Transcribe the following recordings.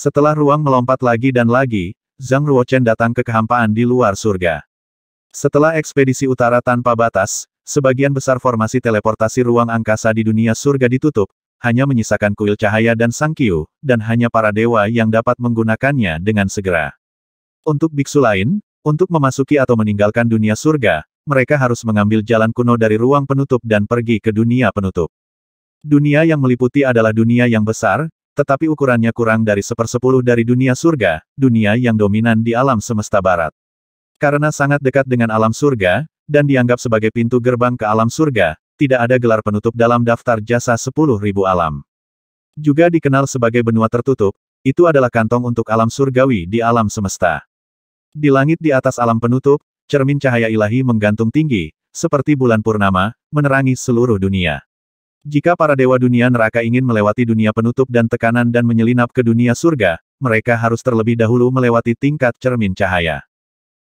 Setelah ruang melompat lagi dan lagi, Zhang Ruochen datang ke kehampaan di luar surga. Setelah ekspedisi utara tanpa batas, sebagian besar formasi teleportasi ruang angkasa di dunia surga ditutup, hanya menyisakan kuil cahaya dan sangkiu, dan hanya para dewa yang dapat menggunakannya dengan segera. Untuk biksu lain, untuk memasuki atau meninggalkan dunia surga, mereka harus mengambil jalan kuno dari ruang penutup dan pergi ke dunia penutup. Dunia yang meliputi adalah dunia yang besar, tetapi ukurannya kurang dari sepersepuluh dari dunia surga, dunia yang dominan di alam semesta barat. Karena sangat dekat dengan alam surga, dan dianggap sebagai pintu gerbang ke alam surga, tidak ada gelar penutup dalam daftar jasa sepuluh ribu alam. Juga dikenal sebagai benua tertutup, itu adalah kantong untuk alam surgawi di alam semesta. Di langit di atas alam penutup, cermin cahaya ilahi menggantung tinggi, seperti bulan purnama, menerangi seluruh dunia. Jika para dewa dunia neraka ingin melewati dunia penutup dan tekanan dan menyelinap ke dunia surga, mereka harus terlebih dahulu melewati tingkat cermin cahaya.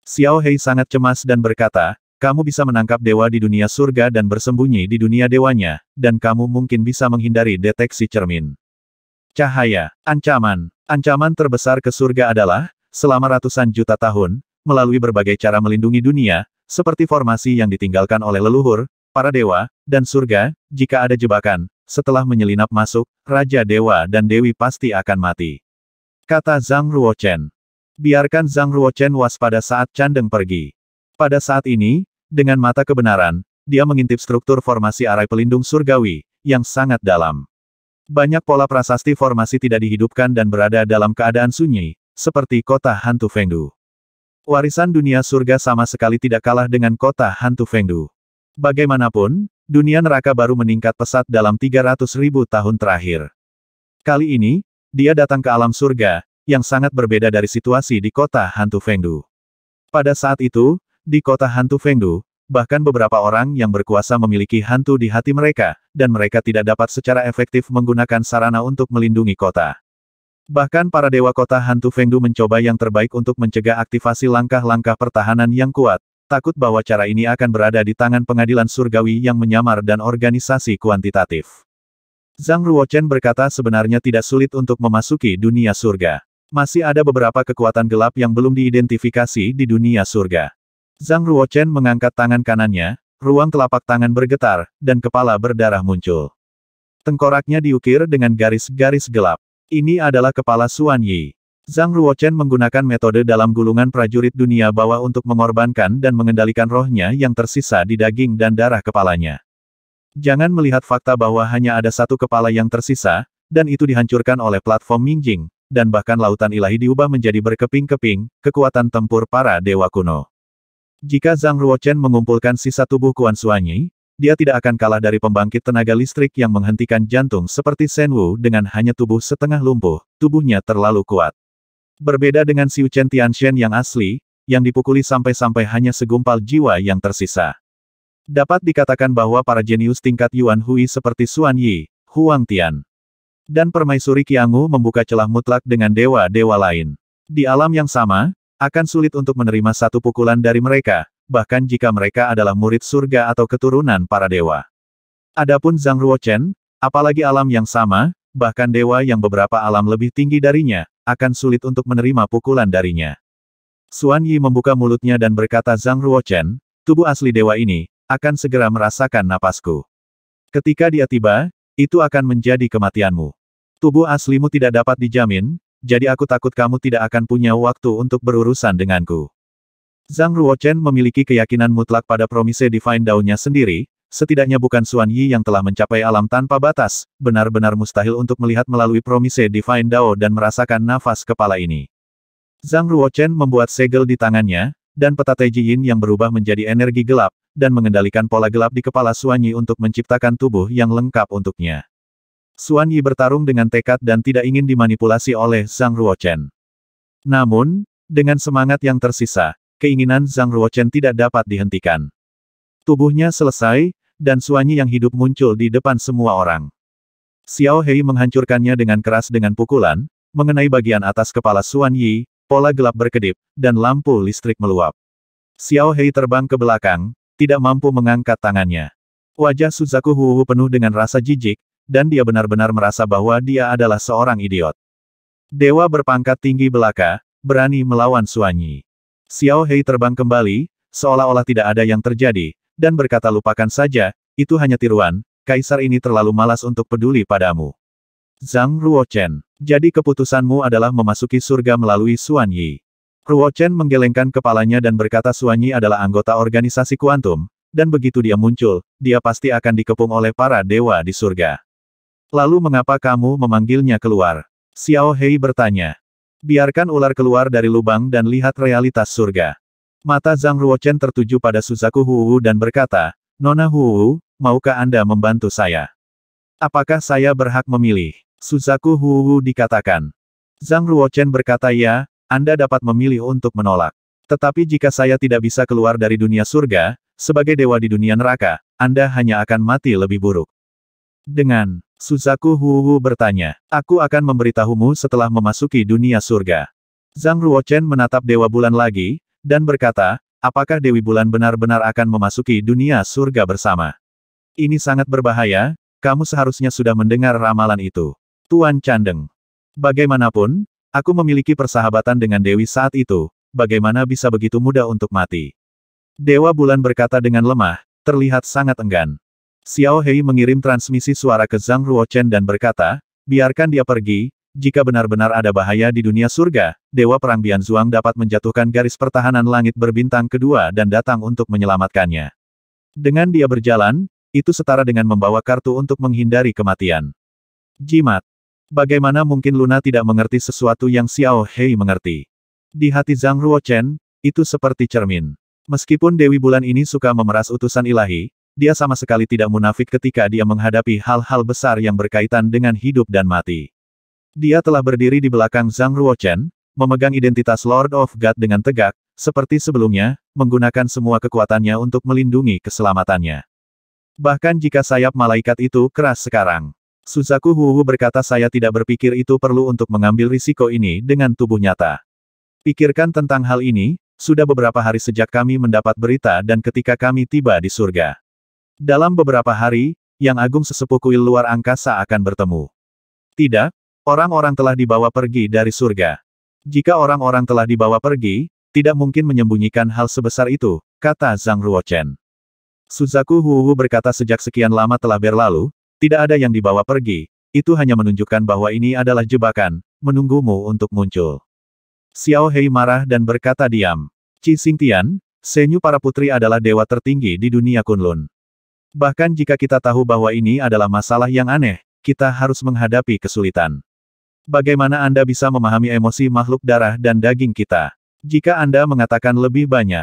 Xiao Hei sangat cemas dan berkata, kamu bisa menangkap dewa di dunia surga dan bersembunyi di dunia dewanya, dan kamu mungkin bisa menghindari deteksi cermin. Cahaya, ancaman, ancaman terbesar ke surga adalah, selama ratusan juta tahun, melalui berbagai cara melindungi dunia, seperti formasi yang ditinggalkan oleh leluhur, para dewa, dan surga, jika ada jebakan, setelah menyelinap masuk, Raja Dewa dan Dewi pasti akan mati. Kata Zhang Ruochen. Biarkan Zhang Ruochen waspada saat Candeng pergi. Pada saat ini, dengan mata kebenaran, dia mengintip struktur formasi arai pelindung surgawi, yang sangat dalam. Banyak pola prasasti formasi tidak dihidupkan dan berada dalam keadaan sunyi, seperti kota hantu Fengdu. Warisan dunia surga sama sekali tidak kalah dengan kota hantu Fengdu. Bagaimanapun, dunia neraka baru meningkat pesat dalam 300 tahun terakhir. Kali ini, dia datang ke alam surga, yang sangat berbeda dari situasi di kota hantu Fengdu. Pada saat itu, di kota hantu Fengdu, bahkan beberapa orang yang berkuasa memiliki hantu di hati mereka, dan mereka tidak dapat secara efektif menggunakan sarana untuk melindungi kota. Bahkan para dewa kota hantu Fengdu mencoba yang terbaik untuk mencegah aktivasi langkah-langkah pertahanan yang kuat, takut bahwa cara ini akan berada di tangan pengadilan surgawi yang menyamar dan organisasi kuantitatif. Zhang Ruochen berkata sebenarnya tidak sulit untuk memasuki dunia surga. Masih ada beberapa kekuatan gelap yang belum diidentifikasi di dunia surga. Zhang Ruochen mengangkat tangan kanannya, ruang telapak tangan bergetar, dan kepala berdarah muncul. Tengkoraknya diukir dengan garis-garis gelap. Ini adalah kepala Suan Yi. Zhang Ruochen menggunakan metode dalam gulungan prajurit dunia bawah untuk mengorbankan dan mengendalikan rohnya yang tersisa di daging dan darah kepalanya. Jangan melihat fakta bahwa hanya ada satu kepala yang tersisa, dan itu dihancurkan oleh platform Mingjing, dan bahkan lautan ilahi diubah menjadi berkeping-keping, kekuatan tempur para dewa kuno. Jika Zhang Ruochen mengumpulkan sisa tubuh Kuan Suanyi, dia tidak akan kalah dari pembangkit tenaga listrik yang menghentikan jantung seperti Senwu dengan hanya tubuh setengah lumpuh, tubuhnya terlalu kuat. Berbeda dengan Xiu Chen Tianxian yang asli, yang dipukuli sampai-sampai hanya segumpal jiwa yang tersisa. Dapat dikatakan bahwa para jenius tingkat Yuan Hui seperti Xuan Yi, Huang Tian, dan permaisuri Qiangu membuka celah mutlak dengan dewa-dewa lain. Di alam yang sama, akan sulit untuk menerima satu pukulan dari mereka, bahkan jika mereka adalah murid surga atau keturunan para dewa. Adapun Zhang Ruochen, apalagi alam yang sama, bahkan dewa yang beberapa alam lebih tinggi darinya, akan sulit untuk menerima pukulan darinya. Suan Yi membuka mulutnya dan berkata Zhang Ruochen, tubuh asli dewa ini, akan segera merasakan napasku. Ketika dia tiba, itu akan menjadi kematianmu. Tubuh aslimu tidak dapat dijamin, jadi aku takut kamu tidak akan punya waktu untuk berurusan denganku. Zhang Ruochen memiliki keyakinan mutlak pada promise divine daunnya sendiri, Setidaknya bukan Xuan Yi yang telah mencapai alam tanpa batas, benar-benar mustahil untuk melihat melalui promise Divine Dao dan merasakan nafas kepala ini. Zhang Ruochen membuat segel di tangannya, dan peta Yin yang berubah menjadi energi gelap, dan mengendalikan pola gelap di kepala Xuan Yi untuk menciptakan tubuh yang lengkap untuknya. Xuan Yi bertarung dengan tekad dan tidak ingin dimanipulasi oleh Zhang Ruochen. Namun, dengan semangat yang tersisa, keinginan Zhang Ruochen tidak dapat dihentikan. Tubuhnya selesai, dan suanyi yang hidup muncul di depan semua orang. Xiao Hei menghancurkannya dengan keras dengan pukulan, mengenai bagian atas kepala Suan Yi, pola gelap berkedip, dan lampu listrik meluap. Xiao Hei terbang ke belakang, tidak mampu mengangkat tangannya. Wajah Suzaku Hu penuh dengan rasa jijik, dan dia benar-benar merasa bahwa dia adalah seorang idiot. Dewa berpangkat tinggi belaka, berani melawan Suanyi. Xiao Hei terbang kembali, seolah-olah tidak ada yang terjadi, dan berkata lupakan saja, itu hanya tiruan, kaisar ini terlalu malas untuk peduli padamu. Zhang Ruochen, jadi keputusanmu adalah memasuki surga melalui Suanyi. Yi. Ruochen menggelengkan kepalanya dan berkata Suanyi Yi adalah anggota organisasi kuantum, dan begitu dia muncul, dia pasti akan dikepung oleh para dewa di surga. Lalu mengapa kamu memanggilnya keluar? Xiao Hei bertanya. Biarkan ular keluar dari lubang dan lihat realitas surga. Mata Zhang Ruochen tertuju pada Suzaku Huwu dan berkata, Nona Huwu, maukah Anda membantu saya? Apakah saya berhak memilih? Suzaku Huwu dikatakan. Zhang Ruochen berkata ya, Anda dapat memilih untuk menolak. Tetapi jika saya tidak bisa keluar dari dunia surga, sebagai dewa di dunia neraka, Anda hanya akan mati lebih buruk. Dengan Suzaku Huwu bertanya, aku akan memberitahumu setelah memasuki dunia surga. Zhang Ruochen menatap Dewa Bulan lagi, dan berkata, apakah Dewi Bulan benar-benar akan memasuki dunia surga bersama? Ini sangat berbahaya, kamu seharusnya sudah mendengar ramalan itu. Tuan Candeng. Bagaimanapun, aku memiliki persahabatan dengan Dewi saat itu, bagaimana bisa begitu mudah untuk mati? Dewa Bulan berkata dengan lemah, terlihat sangat enggan. Xiao Hei mengirim transmisi suara ke Zhang Ruochen dan berkata, biarkan dia pergi, jika benar-benar ada bahaya di dunia surga, Dewa Perang Bian Zhuang dapat menjatuhkan garis pertahanan langit berbintang kedua dan datang untuk menyelamatkannya. Dengan dia berjalan, itu setara dengan membawa kartu untuk menghindari kematian. Jimat. Bagaimana mungkin Luna tidak mengerti sesuatu yang Xiao Hei mengerti? Di hati Zhang Ruochen, itu seperti cermin. Meskipun Dewi Bulan ini suka memeras utusan ilahi, dia sama sekali tidak munafik ketika dia menghadapi hal-hal besar yang berkaitan dengan hidup dan mati. Dia telah berdiri di belakang Zhang Ruochen, memegang identitas Lord of God dengan tegak, seperti sebelumnya, menggunakan semua kekuatannya untuk melindungi keselamatannya. Bahkan jika sayap malaikat itu keras sekarang. Suzaku Huwu berkata saya tidak berpikir itu perlu untuk mengambil risiko ini dengan tubuh nyata. Pikirkan tentang hal ini, sudah beberapa hari sejak kami mendapat berita dan ketika kami tiba di surga. Dalam beberapa hari, yang agung sesepuh kuil luar angkasa akan bertemu. Tidak, Orang-orang telah dibawa pergi dari surga. Jika orang-orang telah dibawa pergi, tidak mungkin menyembunyikan hal sebesar itu, kata Zhang Ruochen. Suzaku Huwu berkata sejak sekian lama telah berlalu, tidak ada yang dibawa pergi, itu hanya menunjukkan bahwa ini adalah jebakan, menunggumu untuk muncul. Xiao Hei marah dan berkata diam. Qi Xingtian, Senyu para putri adalah dewa tertinggi di dunia Kunlun. Bahkan jika kita tahu bahwa ini adalah masalah yang aneh, kita harus menghadapi kesulitan. Bagaimana Anda bisa memahami emosi makhluk darah dan daging kita? Jika Anda mengatakan lebih banyak,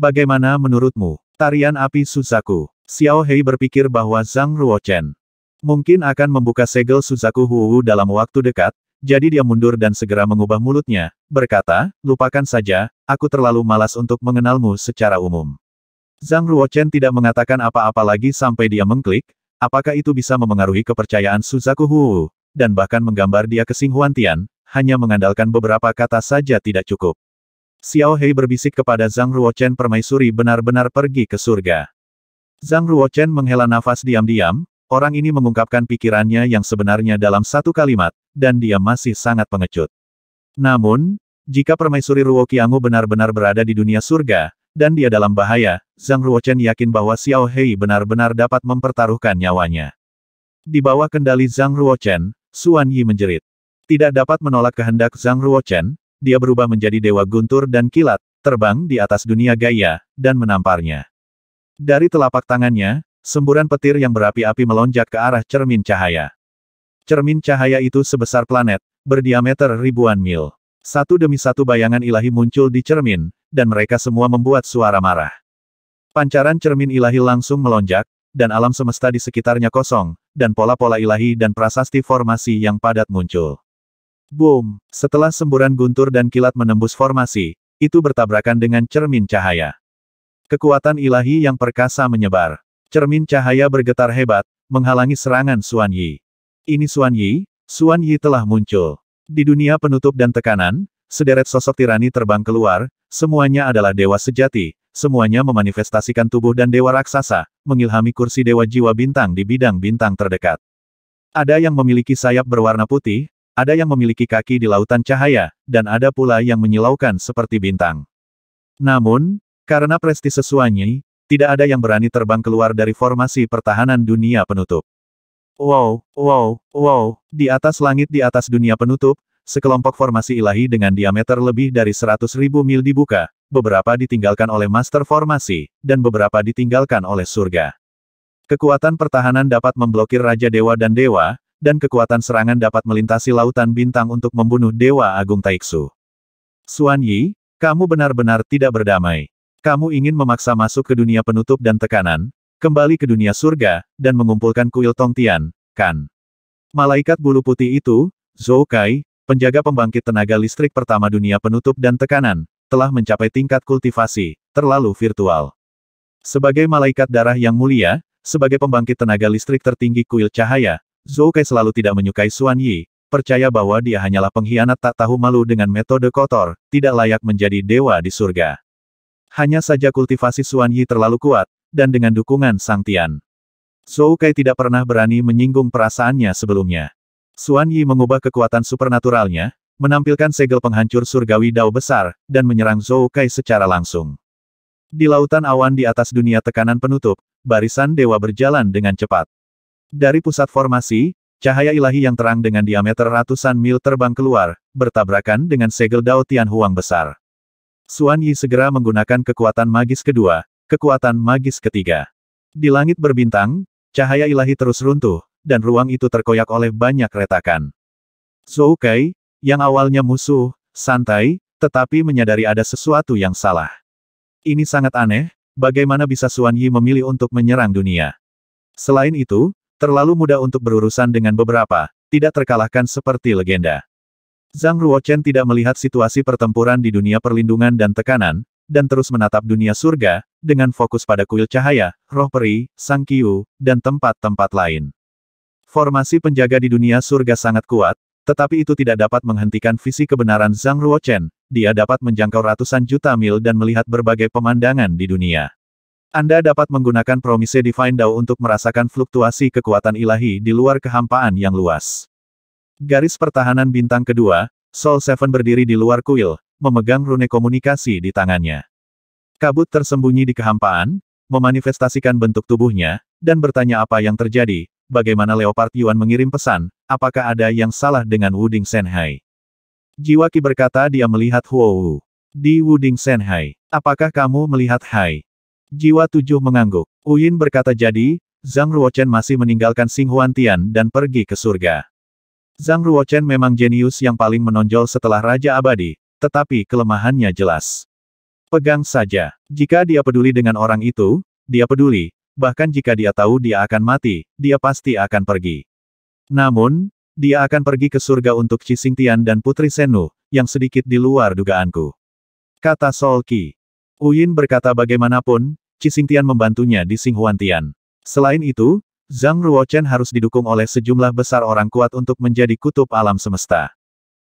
bagaimana menurutmu? Tarian api Suzaku. Xiao Hei berpikir bahwa Zhang Ruochen mungkin akan membuka segel Suzaku Huwu dalam waktu dekat, jadi dia mundur dan segera mengubah mulutnya, berkata, lupakan saja, aku terlalu malas untuk mengenalmu secara umum. Zhang Ruochen tidak mengatakan apa-apa lagi sampai dia mengklik, apakah itu bisa memengaruhi kepercayaan Suzaku Huwu, dan bahkan menggambar dia ke Xing Huantian, hanya mengandalkan beberapa kata saja tidak cukup. Xiao Hei berbisik kepada Zhang Ruochen permaisuri benar-benar pergi ke surga. Zhang Ruochen menghela nafas diam-diam, orang ini mengungkapkan pikirannya yang sebenarnya dalam satu kalimat, dan dia masih sangat pengecut. Namun, jika permaisuri Ruo Qiangu benar-benar berada di dunia surga, dan dia dalam bahaya, Zhang Ruochen yakin bahwa Xiao Hei benar-benar dapat mempertaruhkan nyawanya. Di bawah kendali Zhang Ruochen, Suan Yi menjerit. Tidak dapat menolak kehendak Zhang Ruochen, dia berubah menjadi dewa guntur dan kilat, terbang di atas dunia gaya, dan menamparnya. Dari telapak tangannya, semburan petir yang berapi-api melonjak ke arah cermin cahaya. Cermin cahaya itu sebesar planet, berdiameter ribuan mil. Satu demi satu bayangan ilahi muncul di cermin, dan mereka semua membuat suara marah. Pancaran cermin ilahi langsung melonjak, dan alam semesta di sekitarnya kosong, dan pola-pola ilahi dan prasasti formasi yang padat muncul. Boom! Setelah semburan guntur dan kilat menembus formasi, itu bertabrakan dengan cermin cahaya. Kekuatan ilahi yang perkasa menyebar. Cermin cahaya bergetar hebat, menghalangi serangan Suan Yi. Ini Suan Yi, Suan Yi telah muncul. Di dunia penutup dan tekanan, sederet sosok tirani terbang keluar, semuanya adalah dewa sejati, semuanya memanifestasikan tubuh dan dewa raksasa, mengilhami kursi dewa jiwa bintang di bidang bintang terdekat. Ada yang memiliki sayap berwarna putih, ada yang memiliki kaki di lautan cahaya, dan ada pula yang menyilaukan seperti bintang. Namun, karena prestise Suanyi, tidak ada yang berani terbang keluar dari formasi pertahanan dunia penutup. Wow, wow, wow, di atas langit di atas dunia penutup, sekelompok formasi ilahi dengan diameter lebih dari 100.000 mil dibuka, beberapa ditinggalkan oleh master formasi, dan beberapa ditinggalkan oleh surga. Kekuatan pertahanan dapat memblokir Raja Dewa dan Dewa, dan kekuatan serangan dapat melintasi lautan bintang untuk membunuh Dewa Agung Taiksu. Suan Yi, kamu benar-benar tidak berdamai. Kamu ingin memaksa masuk ke dunia penutup dan tekanan, kembali ke dunia surga, dan mengumpulkan kuil Tongtian, kan? Malaikat bulu putih itu, Zhou Kai, penjaga pembangkit tenaga listrik pertama dunia penutup dan tekanan, telah mencapai tingkat kultivasi, terlalu virtual. Sebagai malaikat darah yang mulia, sebagai pembangkit tenaga listrik tertinggi kuil cahaya, Zhou Kai selalu tidak menyukai Xuan Yi, percaya bahwa dia hanyalah pengkhianat tak tahu malu dengan metode kotor, tidak layak menjadi dewa di surga. Hanya saja kultivasi Xuan Yi terlalu kuat, dan dengan dukungan Sang Tian. Zhou Kai tidak pernah berani menyinggung perasaannya sebelumnya. Xuan Yi mengubah kekuatan supernaturalnya, menampilkan segel penghancur surgawi dao besar, dan menyerang Zhou Kai secara langsung. Di lautan awan di atas dunia tekanan penutup, barisan dewa berjalan dengan cepat. Dari pusat formasi, cahaya ilahi yang terang dengan diameter ratusan mil terbang keluar, bertabrakan dengan segel Dao Tian Huang besar. Suan Yi segera menggunakan kekuatan magis kedua, kekuatan magis ketiga. Di langit berbintang, cahaya ilahi terus runtuh, dan ruang itu terkoyak oleh banyak retakan. Zhou Kai, yang awalnya musuh, santai, tetapi menyadari ada sesuatu yang salah. Ini sangat aneh, bagaimana bisa Suan Yi memilih untuk menyerang dunia. Selain itu, terlalu mudah untuk berurusan dengan beberapa, tidak terkalahkan seperti legenda. Zhang Ruochen tidak melihat situasi pertempuran di dunia perlindungan dan tekanan, dan terus menatap dunia surga, dengan fokus pada kuil cahaya, roh peri, sang kiu, dan tempat-tempat lain. Formasi penjaga di dunia surga sangat kuat, tetapi itu tidak dapat menghentikan visi kebenaran Zhang Ruochen, dia dapat menjangkau ratusan juta mil dan melihat berbagai pemandangan di dunia. Anda dapat menggunakan Promise Divine Dao untuk merasakan fluktuasi kekuatan ilahi di luar kehampaan yang luas. Garis pertahanan bintang kedua, Soul Seven berdiri di luar kuil, memegang rune komunikasi di tangannya. Kabut tersembunyi di kehampaan, memanifestasikan bentuk tubuhnya, dan bertanya apa yang terjadi, bagaimana Leopard Yuan mengirim pesan, apakah ada yang salah dengan Wuding Senhai? Jiwaki berkata dia melihat Huo Wu. Di Wuding Senhai, apakah kamu melihat Hai? Jiwa tujuh mengangguk. Uyin berkata jadi, Zhang Ruochen masih meninggalkan Huan Tian dan pergi ke surga. Zhang Ruochen memang jenius yang paling menonjol setelah Raja Abadi, tetapi kelemahannya jelas. Pegang saja. Jika dia peduli dengan orang itu, dia peduli, bahkan jika dia tahu dia akan mati, dia pasti akan pergi. Namun, dia akan pergi ke surga untuk Tian dan Putri Senu, yang sedikit di luar dugaanku. Kata Sol Qi. Uyin berkata bagaimanapun, Tian membantunya di Singhuantian. Selain itu, Zhang Ruochen harus didukung oleh sejumlah besar orang kuat untuk menjadi kutub alam semesta.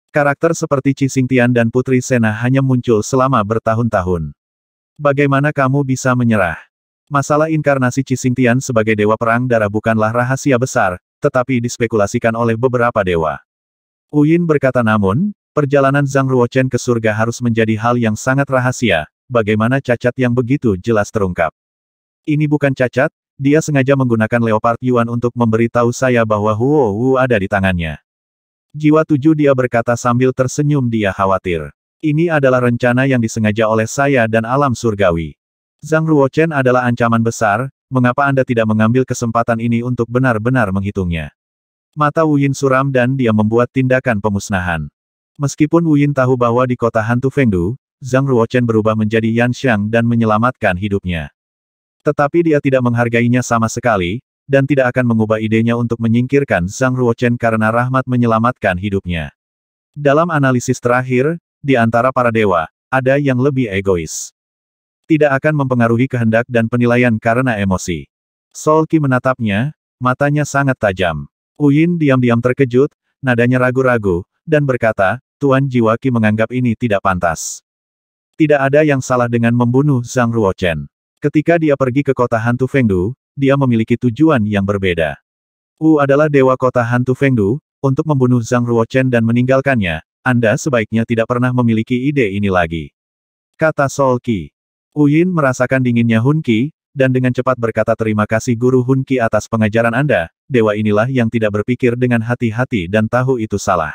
Karakter seperti Tian dan Putri Sena hanya muncul selama bertahun-tahun. Bagaimana kamu bisa menyerah? Masalah inkarnasi Cisintian sebagai dewa perang darah bukanlah rahasia besar, tetapi dispekulasikan oleh beberapa dewa. Uyin berkata namun, perjalanan Zhang Ruochen ke surga harus menjadi hal yang sangat rahasia, bagaimana cacat yang begitu jelas terungkap. Ini bukan cacat, dia sengaja menggunakan Leopard Yuan untuk memberitahu saya bahwa Huo Wu ada di tangannya. Jiwa tujuh dia berkata sambil tersenyum dia khawatir. Ini adalah rencana yang disengaja oleh saya dan alam surgawi. Zhang Ruochen adalah ancaman besar, mengapa Anda tidak mengambil kesempatan ini untuk benar-benar menghitungnya? Mata Wuyin suram dan dia membuat tindakan pemusnahan. Meskipun Wuyin tahu bahwa di kota hantu Fengdu, Zhang Ruochen berubah menjadi Yan Xiang dan menyelamatkan hidupnya. Tetapi dia tidak menghargainya sama sekali, dan tidak akan mengubah idenya untuk menyingkirkan Zhang Ruochen karena rahmat menyelamatkan hidupnya. Dalam analisis terakhir, di antara para dewa, ada yang lebih egois tidak akan mempengaruhi kehendak dan penilaian karena emosi. Solki menatapnya, matanya sangat tajam. Uyin diam-diam terkejut, nadanya ragu-ragu, dan berkata, Tuan Jiwaki menganggap ini tidak pantas. Tidak ada yang salah dengan membunuh Zhang Ruochen. Ketika dia pergi ke kota hantu Fengdu, dia memiliki tujuan yang berbeda. Wu adalah dewa kota hantu Fengdu, untuk membunuh Zhang Ruochen dan meninggalkannya, Anda sebaiknya tidak pernah memiliki ide ini lagi. Kata Solki. Uyin merasakan dinginnya Hunki, dan dengan cepat berkata terima kasih Guru Hunki atas pengajaran Anda, dewa inilah yang tidak berpikir dengan hati-hati dan tahu itu salah.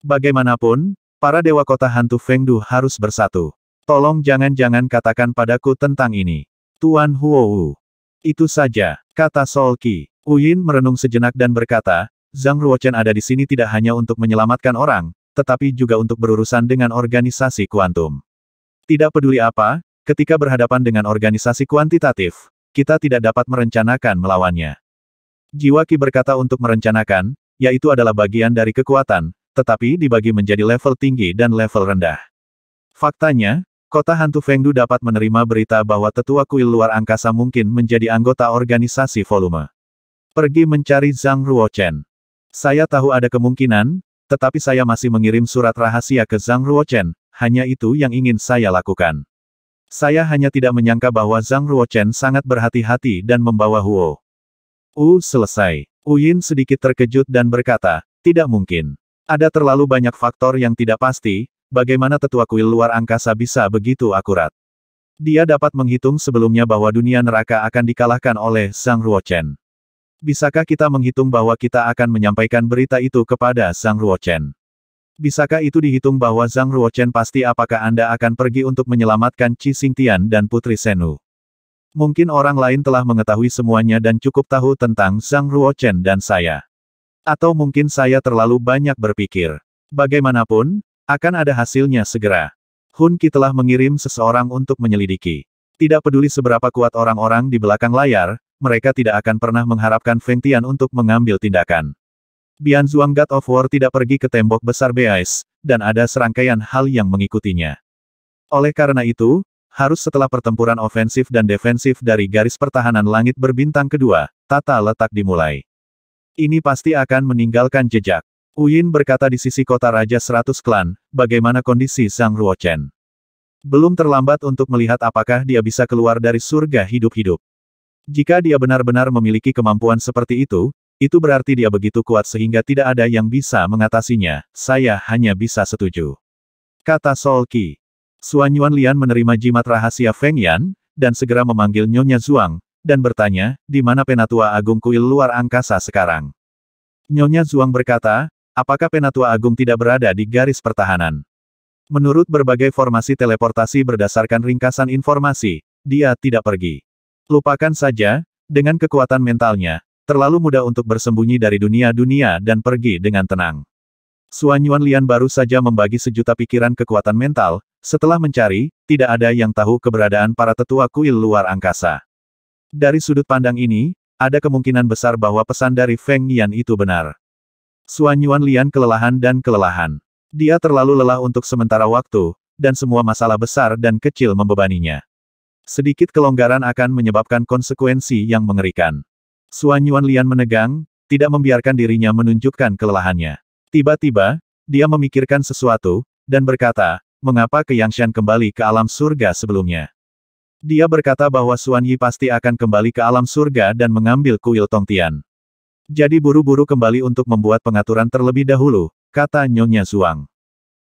Bagaimanapun, para dewa kota hantu Fengdu harus bersatu. Tolong jangan-jangan katakan padaku tentang ini. Tuan Huowu. Itu saja, kata Solki. Uyin merenung sejenak dan berkata, Zhang Ruochen ada di sini tidak hanya untuk menyelamatkan orang, tetapi juga untuk berurusan dengan organisasi kuantum. Tidak peduli apa, Ketika berhadapan dengan organisasi kuantitatif, kita tidak dapat merencanakan melawannya. Jiwa Ki berkata untuk merencanakan, yaitu adalah bagian dari kekuatan, tetapi dibagi menjadi level tinggi dan level rendah. Faktanya, kota hantu Fengdu dapat menerima berita bahwa tetua kuil luar angkasa mungkin menjadi anggota organisasi volume. Pergi mencari Zhang Ruochen. Saya tahu ada kemungkinan, tetapi saya masih mengirim surat rahasia ke Zhang Ruochen, hanya itu yang ingin saya lakukan. Saya hanya tidak menyangka bahwa Zhang Ruochen sangat berhati-hati dan membawa Huo. U selesai. Uyin sedikit terkejut dan berkata, tidak mungkin. Ada terlalu banyak faktor yang tidak pasti, bagaimana tetua kuil luar angkasa bisa begitu akurat. Dia dapat menghitung sebelumnya bahwa dunia neraka akan dikalahkan oleh Zhang Ruochen. Bisakah kita menghitung bahwa kita akan menyampaikan berita itu kepada Zhang Ruochen? Bisakah itu dihitung bahwa Zhang Ruochen pasti apakah Anda akan pergi untuk menyelamatkan Qi Xingtian dan Putri Senu? Mungkin orang lain telah mengetahui semuanya dan cukup tahu tentang Zhang Ruochen dan saya. Atau mungkin saya terlalu banyak berpikir. Bagaimanapun, akan ada hasilnya segera. Hun Qi telah mengirim seseorang untuk menyelidiki. Tidak peduli seberapa kuat orang-orang di belakang layar, mereka tidak akan pernah mengharapkan Feng Tian untuk mengambil tindakan. Bian Zhuang God of War tidak pergi ke tembok besar Beais, dan ada serangkaian hal yang mengikutinya. Oleh karena itu, harus setelah pertempuran ofensif dan defensif dari garis pertahanan langit berbintang kedua, tata letak dimulai. Ini pasti akan meninggalkan jejak. Uyin berkata di sisi kota Raja Seratus Klan, bagaimana kondisi Zhang Ruochen. Belum terlambat untuk melihat apakah dia bisa keluar dari surga hidup-hidup. Jika dia benar-benar memiliki kemampuan seperti itu, itu berarti dia begitu kuat sehingga tidak ada yang bisa mengatasinya, saya hanya bisa setuju. Kata Sol Qi. Suan Lian menerima jimat rahasia Feng Yan, dan segera memanggil Nyonya Zhuang, dan bertanya, di mana Penatua Agung Kuil luar angkasa sekarang? Nyonya Zhuang berkata, apakah Penatua Agung tidak berada di garis pertahanan? Menurut berbagai formasi teleportasi berdasarkan ringkasan informasi, dia tidak pergi. Lupakan saja, dengan kekuatan mentalnya, Terlalu mudah untuk bersembunyi dari dunia-dunia dan pergi dengan tenang. Suan Lian baru saja membagi sejuta pikiran kekuatan mental, setelah mencari, tidak ada yang tahu keberadaan para tetua kuil luar angkasa. Dari sudut pandang ini, ada kemungkinan besar bahwa pesan dari Feng Yan itu benar. Suan Lian kelelahan dan kelelahan. Dia terlalu lelah untuk sementara waktu, dan semua masalah besar dan kecil membebaninya. Sedikit kelonggaran akan menyebabkan konsekuensi yang mengerikan. Suan Yuan Lian menegang, tidak membiarkan dirinya menunjukkan kelelahannya. Tiba-tiba, dia memikirkan sesuatu, dan berkata, mengapa ke Yangshan kembali ke alam surga sebelumnya. Dia berkata bahwa Suan Yi pasti akan kembali ke alam surga dan mengambil kuil Tongtian. Jadi buru-buru kembali untuk membuat pengaturan terlebih dahulu, kata Nyonya Zhuang.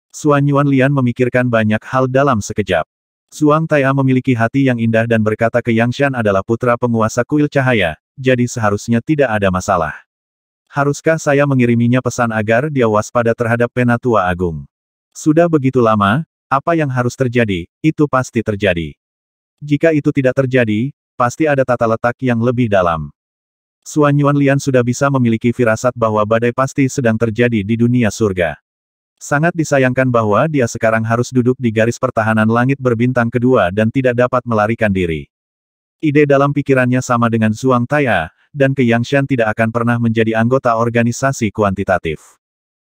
Suan Yuan Lian memikirkan banyak hal dalam sekejap. Suang Taia memiliki hati yang indah dan berkata ke Yang Shan adalah putra penguasa kuil cahaya, jadi seharusnya tidak ada masalah. Haruskah saya mengiriminya pesan agar dia waspada terhadap penatua agung? Sudah begitu lama, apa yang harus terjadi, itu pasti terjadi. Jika itu tidak terjadi, pasti ada tata letak yang lebih dalam. Suan Lian sudah bisa memiliki firasat bahwa badai pasti sedang terjadi di dunia surga. Sangat disayangkan bahwa dia sekarang harus duduk di garis pertahanan langit berbintang kedua dan tidak dapat melarikan diri. Ide dalam pikirannya sama dengan Zhuang Taiya, dan Ke Yangshan tidak akan pernah menjadi anggota organisasi kuantitatif.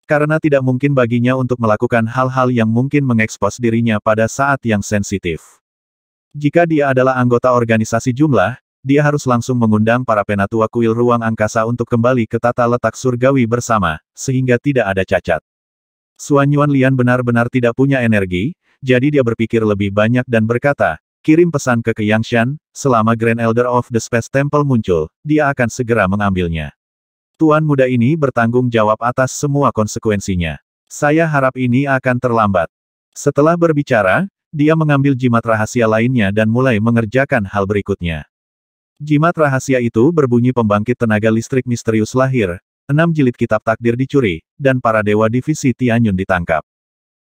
Karena tidak mungkin baginya untuk melakukan hal-hal yang mungkin mengekspos dirinya pada saat yang sensitif. Jika dia adalah anggota organisasi jumlah, dia harus langsung mengundang para penatua kuil ruang angkasa untuk kembali ke tata letak surgawi bersama, sehingga tidak ada cacat. Suan Yuan Lian benar-benar tidak punya energi, jadi dia berpikir lebih banyak dan berkata, kirim pesan ke Yang selama Grand Elder of the Space Temple muncul, dia akan segera mengambilnya. Tuan muda ini bertanggung jawab atas semua konsekuensinya. Saya harap ini akan terlambat. Setelah berbicara, dia mengambil jimat rahasia lainnya dan mulai mengerjakan hal berikutnya. Jimat rahasia itu berbunyi pembangkit tenaga listrik misterius lahir, enam jilid kitab takdir dicuri, dan para dewa divisi Tianyun ditangkap.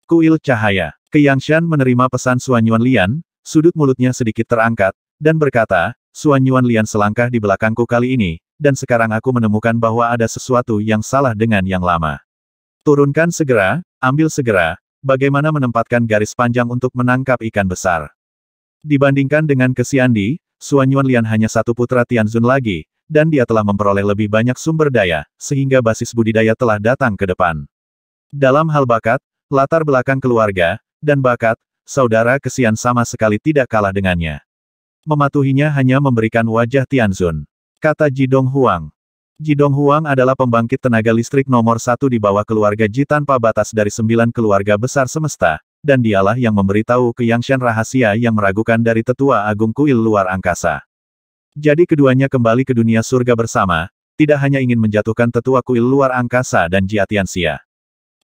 Kuil Cahaya. Keyangshan menerima pesan Suan Yuan Lian, sudut mulutnya sedikit terangkat, dan berkata, Suan Yuan Lian selangkah di belakangku kali ini, dan sekarang aku menemukan bahwa ada sesuatu yang salah dengan yang lama. Turunkan segera, ambil segera, bagaimana menempatkan garis panjang untuk menangkap ikan besar. Dibandingkan dengan Kesiandi, Suan Yuan Lian hanya satu putra Tianzun lagi, dan dia telah memperoleh lebih banyak sumber daya, sehingga basis budidaya telah datang ke depan. Dalam hal bakat, latar belakang keluarga, dan bakat, saudara Kesian sama sekali tidak kalah dengannya. Mematuhinya hanya memberikan wajah Tianzun. Kata Jidong Huang. Jidong Huang adalah pembangkit tenaga listrik nomor satu di bawah keluarga Ji tanpa batas dari sembilan keluarga besar semesta, dan dialah yang memberitahu ke Yangshan rahasia yang meragukan dari tetua agung kuil luar angkasa. Jadi keduanya kembali ke dunia surga bersama, tidak hanya ingin menjatuhkan tetua kuil luar angkasa dan Jiatiansia.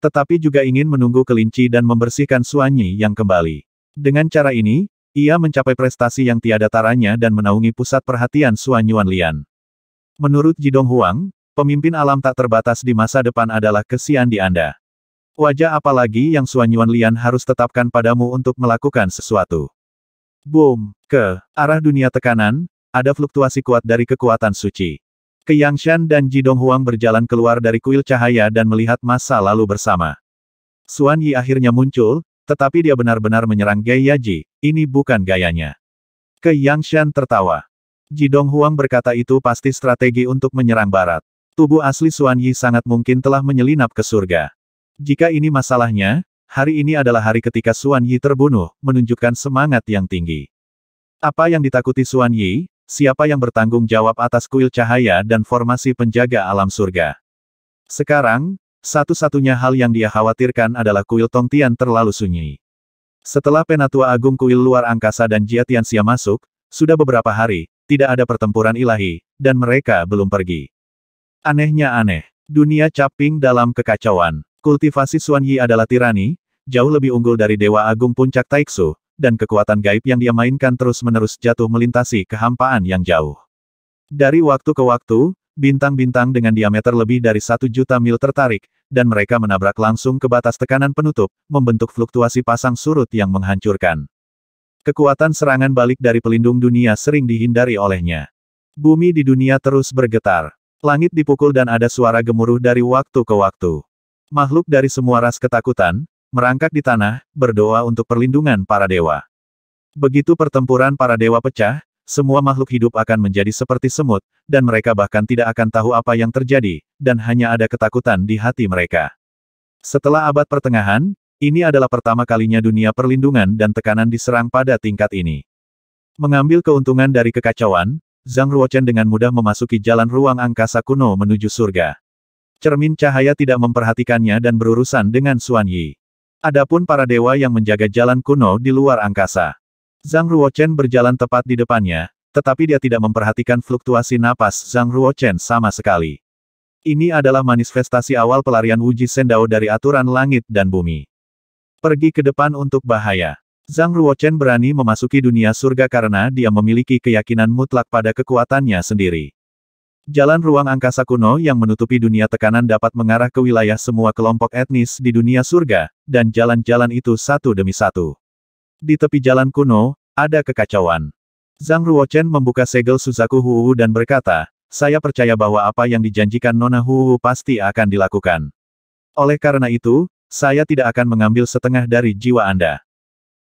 Tetapi juga ingin menunggu kelinci dan membersihkan Suanyi yang kembali. Dengan cara ini, ia mencapai prestasi yang tiada taranya dan menaungi pusat perhatian suanyuan Lian. Menurut Jidong Huang, pemimpin alam tak terbatas di masa depan adalah kesian di Anda. Wajah apalagi yang Suan Yuan Lian harus tetapkan padamu untuk melakukan sesuatu. Boom, ke arah dunia tekanan, ada fluktuasi kuat dari kekuatan suci. Ke Yang Shan dan Ji Huang berjalan keluar dari kuil cahaya dan melihat masa lalu bersama. Xuan Yi akhirnya muncul, tetapi dia benar-benar menyerang Ge Yaji, ini bukan gayanya. Ke Yang Shan tertawa. Ji Huang berkata itu pasti strategi untuk menyerang barat. Tubuh asli Xuan Yi sangat mungkin telah menyelinap ke surga. Jika ini masalahnya, hari ini adalah hari ketika Xuan Yi terbunuh, menunjukkan semangat yang tinggi. Apa yang ditakuti Xuan Yi, siapa yang bertanggung jawab atas kuil cahaya dan formasi penjaga alam surga. Sekarang, satu-satunya hal yang dia khawatirkan adalah kuil Tongtian terlalu sunyi. Setelah Penatua Agung Kuil Luar Angkasa dan Jia Sia masuk, sudah beberapa hari, tidak ada pertempuran ilahi, dan mereka belum pergi. Anehnya aneh, dunia caping dalam kekacauan. Kultivasi Suan Yi adalah tirani, jauh lebih unggul dari Dewa Agung Puncak Taiksu, dan kekuatan gaib yang dia mainkan terus-menerus jatuh melintasi kehampaan yang jauh. Dari waktu ke waktu, bintang-bintang dengan diameter lebih dari satu juta mil tertarik, dan mereka menabrak langsung ke batas tekanan penutup, membentuk fluktuasi pasang surut yang menghancurkan. Kekuatan serangan balik dari pelindung dunia sering dihindari olehnya. Bumi di dunia terus bergetar. Langit dipukul dan ada suara gemuruh dari waktu ke waktu. Makhluk dari semua ras ketakutan, merangkak di tanah, berdoa untuk perlindungan para dewa. Begitu pertempuran para dewa pecah, semua makhluk hidup akan menjadi seperti semut, dan mereka bahkan tidak akan tahu apa yang terjadi, dan hanya ada ketakutan di hati mereka. Setelah abad pertengahan, ini adalah pertama kalinya dunia perlindungan dan tekanan diserang pada tingkat ini. Mengambil keuntungan dari kekacauan, Zhang Ruochen dengan mudah memasuki jalan ruang angkasa kuno menuju surga. Cermin cahaya tidak memperhatikannya dan berurusan dengan Xuan Yi. Adapun para dewa yang menjaga jalan kuno di luar angkasa. Zhang Ruochen berjalan tepat di depannya, tetapi dia tidak memperhatikan fluktuasi napas Zhang Ruochen sama sekali. Ini adalah manifestasi awal pelarian Wuji Sendao dari aturan langit dan bumi. Pergi ke depan untuk bahaya. Zhang Ruochen berani memasuki dunia surga karena dia memiliki keyakinan mutlak pada kekuatannya sendiri. Jalan ruang angkasa kuno yang menutupi dunia tekanan dapat mengarah ke wilayah semua kelompok etnis di dunia surga, dan jalan-jalan itu satu demi satu. Di tepi jalan kuno, ada kekacauan. Zhang Ruochen membuka segel Suzaku Huu dan berkata, saya percaya bahwa apa yang dijanjikan Nona Huu pasti akan dilakukan. Oleh karena itu, saya tidak akan mengambil setengah dari jiwa Anda.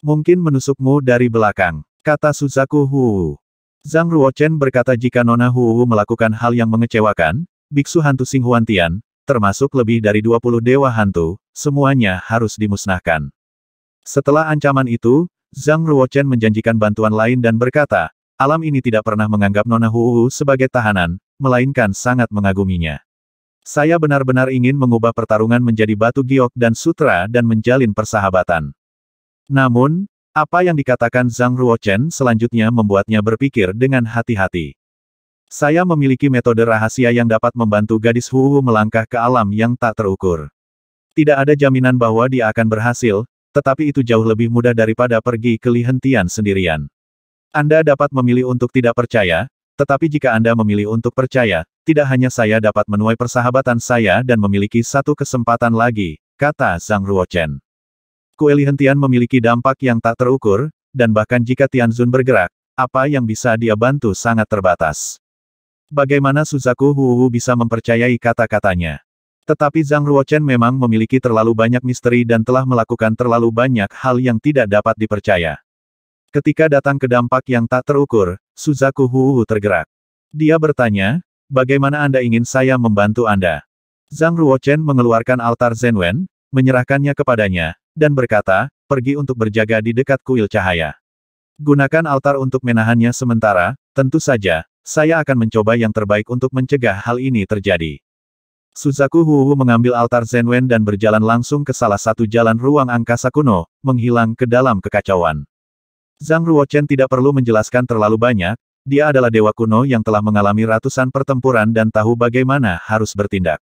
Mungkin menusukmu dari belakang, kata Suzaku Huu. Zhang Ruochen berkata jika Nona Huwu melakukan hal yang mengecewakan, Biksu Hantu Sing Huantian, termasuk lebih dari 20 Dewa Hantu, semuanya harus dimusnahkan. Setelah ancaman itu, Zhang Ruochen menjanjikan bantuan lain dan berkata, alam ini tidak pernah menganggap Nona Huwu sebagai tahanan, melainkan sangat mengaguminya. Saya benar-benar ingin mengubah pertarungan menjadi batu giok dan sutra dan menjalin persahabatan. Namun, apa yang dikatakan Zhang Ruochen selanjutnya membuatnya berpikir dengan hati-hati. Saya memiliki metode rahasia yang dapat membantu gadis Hu melangkah ke alam yang tak terukur. Tidak ada jaminan bahwa dia akan berhasil, tetapi itu jauh lebih mudah daripada pergi ke lihentian sendirian. Anda dapat memilih untuk tidak percaya, tetapi jika Anda memilih untuk percaya, tidak hanya saya dapat menuai persahabatan saya dan memiliki satu kesempatan lagi, kata Zhang Ruochen. Kue Lihentian memiliki dampak yang tak terukur, dan bahkan jika Tianzun bergerak, apa yang bisa dia bantu sangat terbatas. Bagaimana Suzaku Huuhu bisa mempercayai kata-katanya? Tetapi Zhang Ruochen memang memiliki terlalu banyak misteri dan telah melakukan terlalu banyak hal yang tidak dapat dipercaya. Ketika datang ke dampak yang tak terukur, Suzaku Huuhu tergerak. Dia bertanya, bagaimana Anda ingin saya membantu Anda? Zhang Ruochen mengeluarkan altar Zenwen, menyerahkannya kepadanya, dan berkata, pergi untuk berjaga di dekat kuil cahaya. Gunakan altar untuk menahannya sementara, tentu saja, saya akan mencoba yang terbaik untuk mencegah hal ini terjadi. Suzaku Hu mengambil altar Zenwen dan berjalan langsung ke salah satu jalan ruang angkasa kuno, menghilang ke dalam kekacauan. Zhang Ruochen tidak perlu menjelaskan terlalu banyak, dia adalah dewa kuno yang telah mengalami ratusan pertempuran dan tahu bagaimana harus bertindak.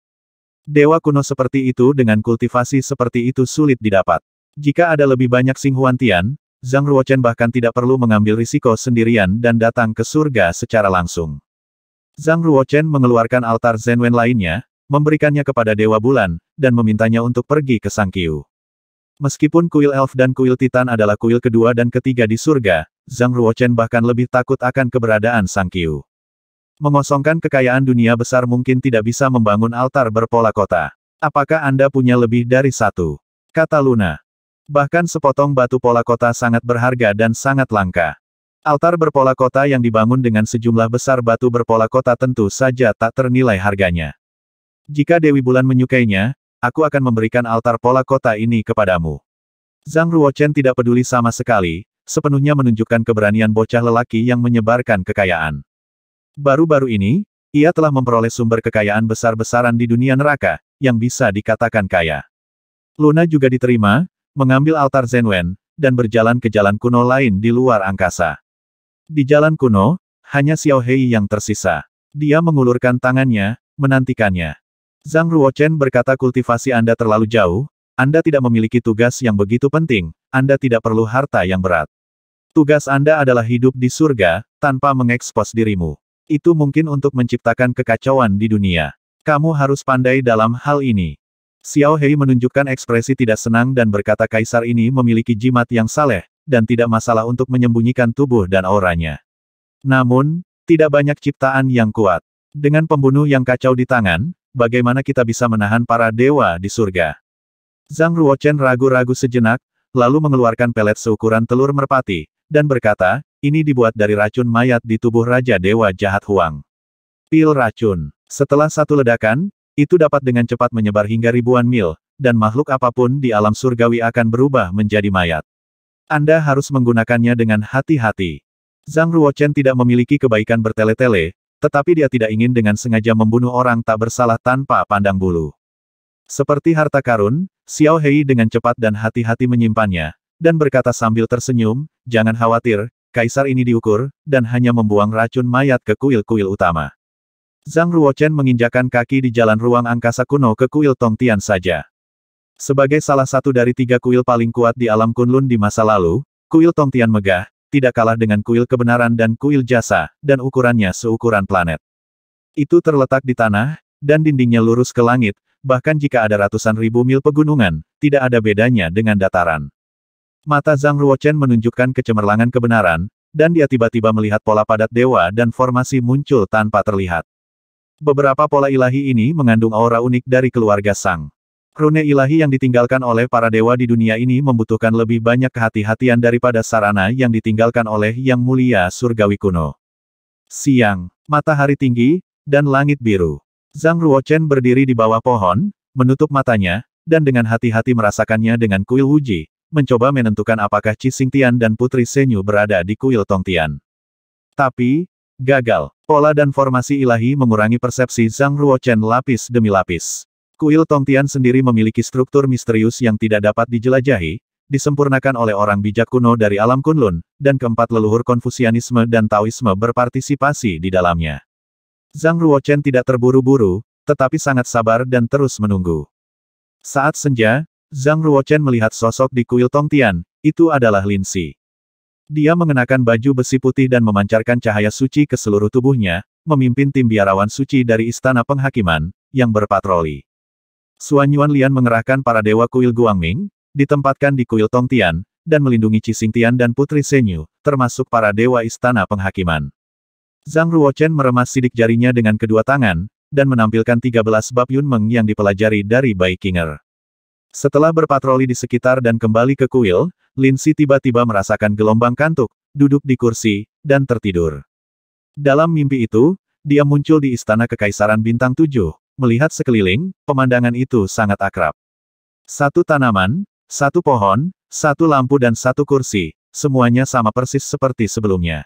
Dewa kuno seperti itu dengan kultivasi seperti itu sulit didapat. Jika ada lebih banyak Sing Huantian, Zhang Ruochen bahkan tidak perlu mengambil risiko sendirian dan datang ke surga secara langsung. Zhang Ruochen mengeluarkan altar Zenwen lainnya, memberikannya kepada Dewa Bulan, dan memintanya untuk pergi ke Sang Kiu. Meskipun kuil elf dan kuil titan adalah kuil kedua dan ketiga di surga, Zhang Ruochen bahkan lebih takut akan keberadaan Sang Kiu. Mengosongkan kekayaan dunia besar mungkin tidak bisa membangun altar berpola kota. Apakah Anda punya lebih dari satu? Kata Luna. Bahkan sepotong batu pola kota sangat berharga dan sangat langka. Altar berpola kota yang dibangun dengan sejumlah besar batu berpola kota tentu saja tak ternilai harganya. Jika Dewi Bulan menyukainya, aku akan memberikan altar pola kota ini kepadamu. Zhang Ruochen tidak peduli sama sekali, sepenuhnya menunjukkan keberanian bocah lelaki yang menyebarkan kekayaan. Baru-baru ini, ia telah memperoleh sumber kekayaan besar-besaran di dunia neraka, yang bisa dikatakan kaya. Luna juga diterima, mengambil altar Zenwen, dan berjalan ke jalan kuno lain di luar angkasa. Di jalan kuno, hanya Xiao Hei yang tersisa. Dia mengulurkan tangannya, menantikannya. Zhang Ruochen berkata kultivasi Anda terlalu jauh, Anda tidak memiliki tugas yang begitu penting, Anda tidak perlu harta yang berat. Tugas Anda adalah hidup di surga, tanpa mengekspos dirimu. Itu mungkin untuk menciptakan kekacauan di dunia. Kamu harus pandai dalam hal ini. Xiao Hei menunjukkan ekspresi tidak senang dan berkata kaisar ini memiliki jimat yang saleh, dan tidak masalah untuk menyembunyikan tubuh dan auranya. Namun, tidak banyak ciptaan yang kuat. Dengan pembunuh yang kacau di tangan, bagaimana kita bisa menahan para dewa di surga? Zhang Ruochen ragu-ragu sejenak, lalu mengeluarkan pelet seukuran telur merpati, dan berkata, ini dibuat dari racun mayat di tubuh Raja Dewa Jahat Huang. Pil racun. Setelah satu ledakan, itu dapat dengan cepat menyebar hingga ribuan mil, dan makhluk apapun di alam surgawi akan berubah menjadi mayat. Anda harus menggunakannya dengan hati-hati. Zhang Ruochen tidak memiliki kebaikan bertele-tele, tetapi dia tidak ingin dengan sengaja membunuh orang tak bersalah tanpa pandang bulu. Seperti harta karun, Xiao Hei dengan cepat dan hati-hati menyimpannya, dan berkata sambil tersenyum, jangan khawatir, kaisar ini diukur, dan hanya membuang racun mayat ke kuil-kuil utama. Zhang Ruochen menginjakan kaki di jalan ruang angkasa kuno ke kuil Tongtian saja. Sebagai salah satu dari tiga kuil paling kuat di alam Kunlun di masa lalu, kuil Tongtian megah, tidak kalah dengan kuil kebenaran dan kuil jasa, dan ukurannya seukuran planet. Itu terletak di tanah, dan dindingnya lurus ke langit, bahkan jika ada ratusan ribu mil pegunungan, tidak ada bedanya dengan dataran. Mata Zhang Ruochen menunjukkan kecemerlangan kebenaran, dan dia tiba-tiba melihat pola padat dewa dan formasi muncul tanpa terlihat. Beberapa pola ilahi ini mengandung aura unik dari keluarga Sang. Rune ilahi yang ditinggalkan oleh para dewa di dunia ini membutuhkan lebih banyak kehati-hatian daripada sarana yang ditinggalkan oleh Yang Mulia Surgawi Kuno. Siang, matahari tinggi, dan langit biru. Zhang Ruochen berdiri di bawah pohon, menutup matanya, dan dengan hati-hati merasakannya dengan kuil Wuji, mencoba menentukan apakah Cisingtian Xingtian dan Putri Senyu berada di kuil Tongtian. Tapi, gagal. Pola dan formasi ilahi mengurangi persepsi Zhang Ruochen lapis demi lapis. Kuil Tongtian sendiri memiliki struktur misterius yang tidak dapat dijelajahi, disempurnakan oleh orang bijak kuno dari alam Kunlun, dan keempat leluhur Konfusianisme dan Taoisme berpartisipasi di dalamnya. Zhang Ruochen tidak terburu-buru, tetapi sangat sabar dan terus menunggu. Saat senja, Zhang Ruochen melihat sosok di kuil Tongtian, itu adalah Lin Xi. Dia mengenakan baju besi putih dan memancarkan cahaya suci ke seluruh tubuhnya, memimpin tim biarawan suci dari Istana Penghakiman, yang berpatroli. Suan Yuan Lian mengerahkan para dewa kuil Guangming, ditempatkan di kuil Tongtian, dan melindungi Cisingtian dan Putri Senyu, termasuk para dewa Istana Penghakiman. Zhang Ruochen meremas sidik jarinya dengan kedua tangan, dan menampilkan 13 bab Yun Meng yang dipelajari dari Bai Kinger. Setelah berpatroli di sekitar dan kembali ke kuil, Lindsay tiba-tiba merasakan gelombang kantuk, duduk di kursi, dan tertidur. Dalam mimpi itu, dia muncul di istana kekaisaran bintang tujuh. Melihat sekeliling, pemandangan itu sangat akrab. Satu tanaman, satu pohon, satu lampu dan satu kursi, semuanya sama persis seperti sebelumnya.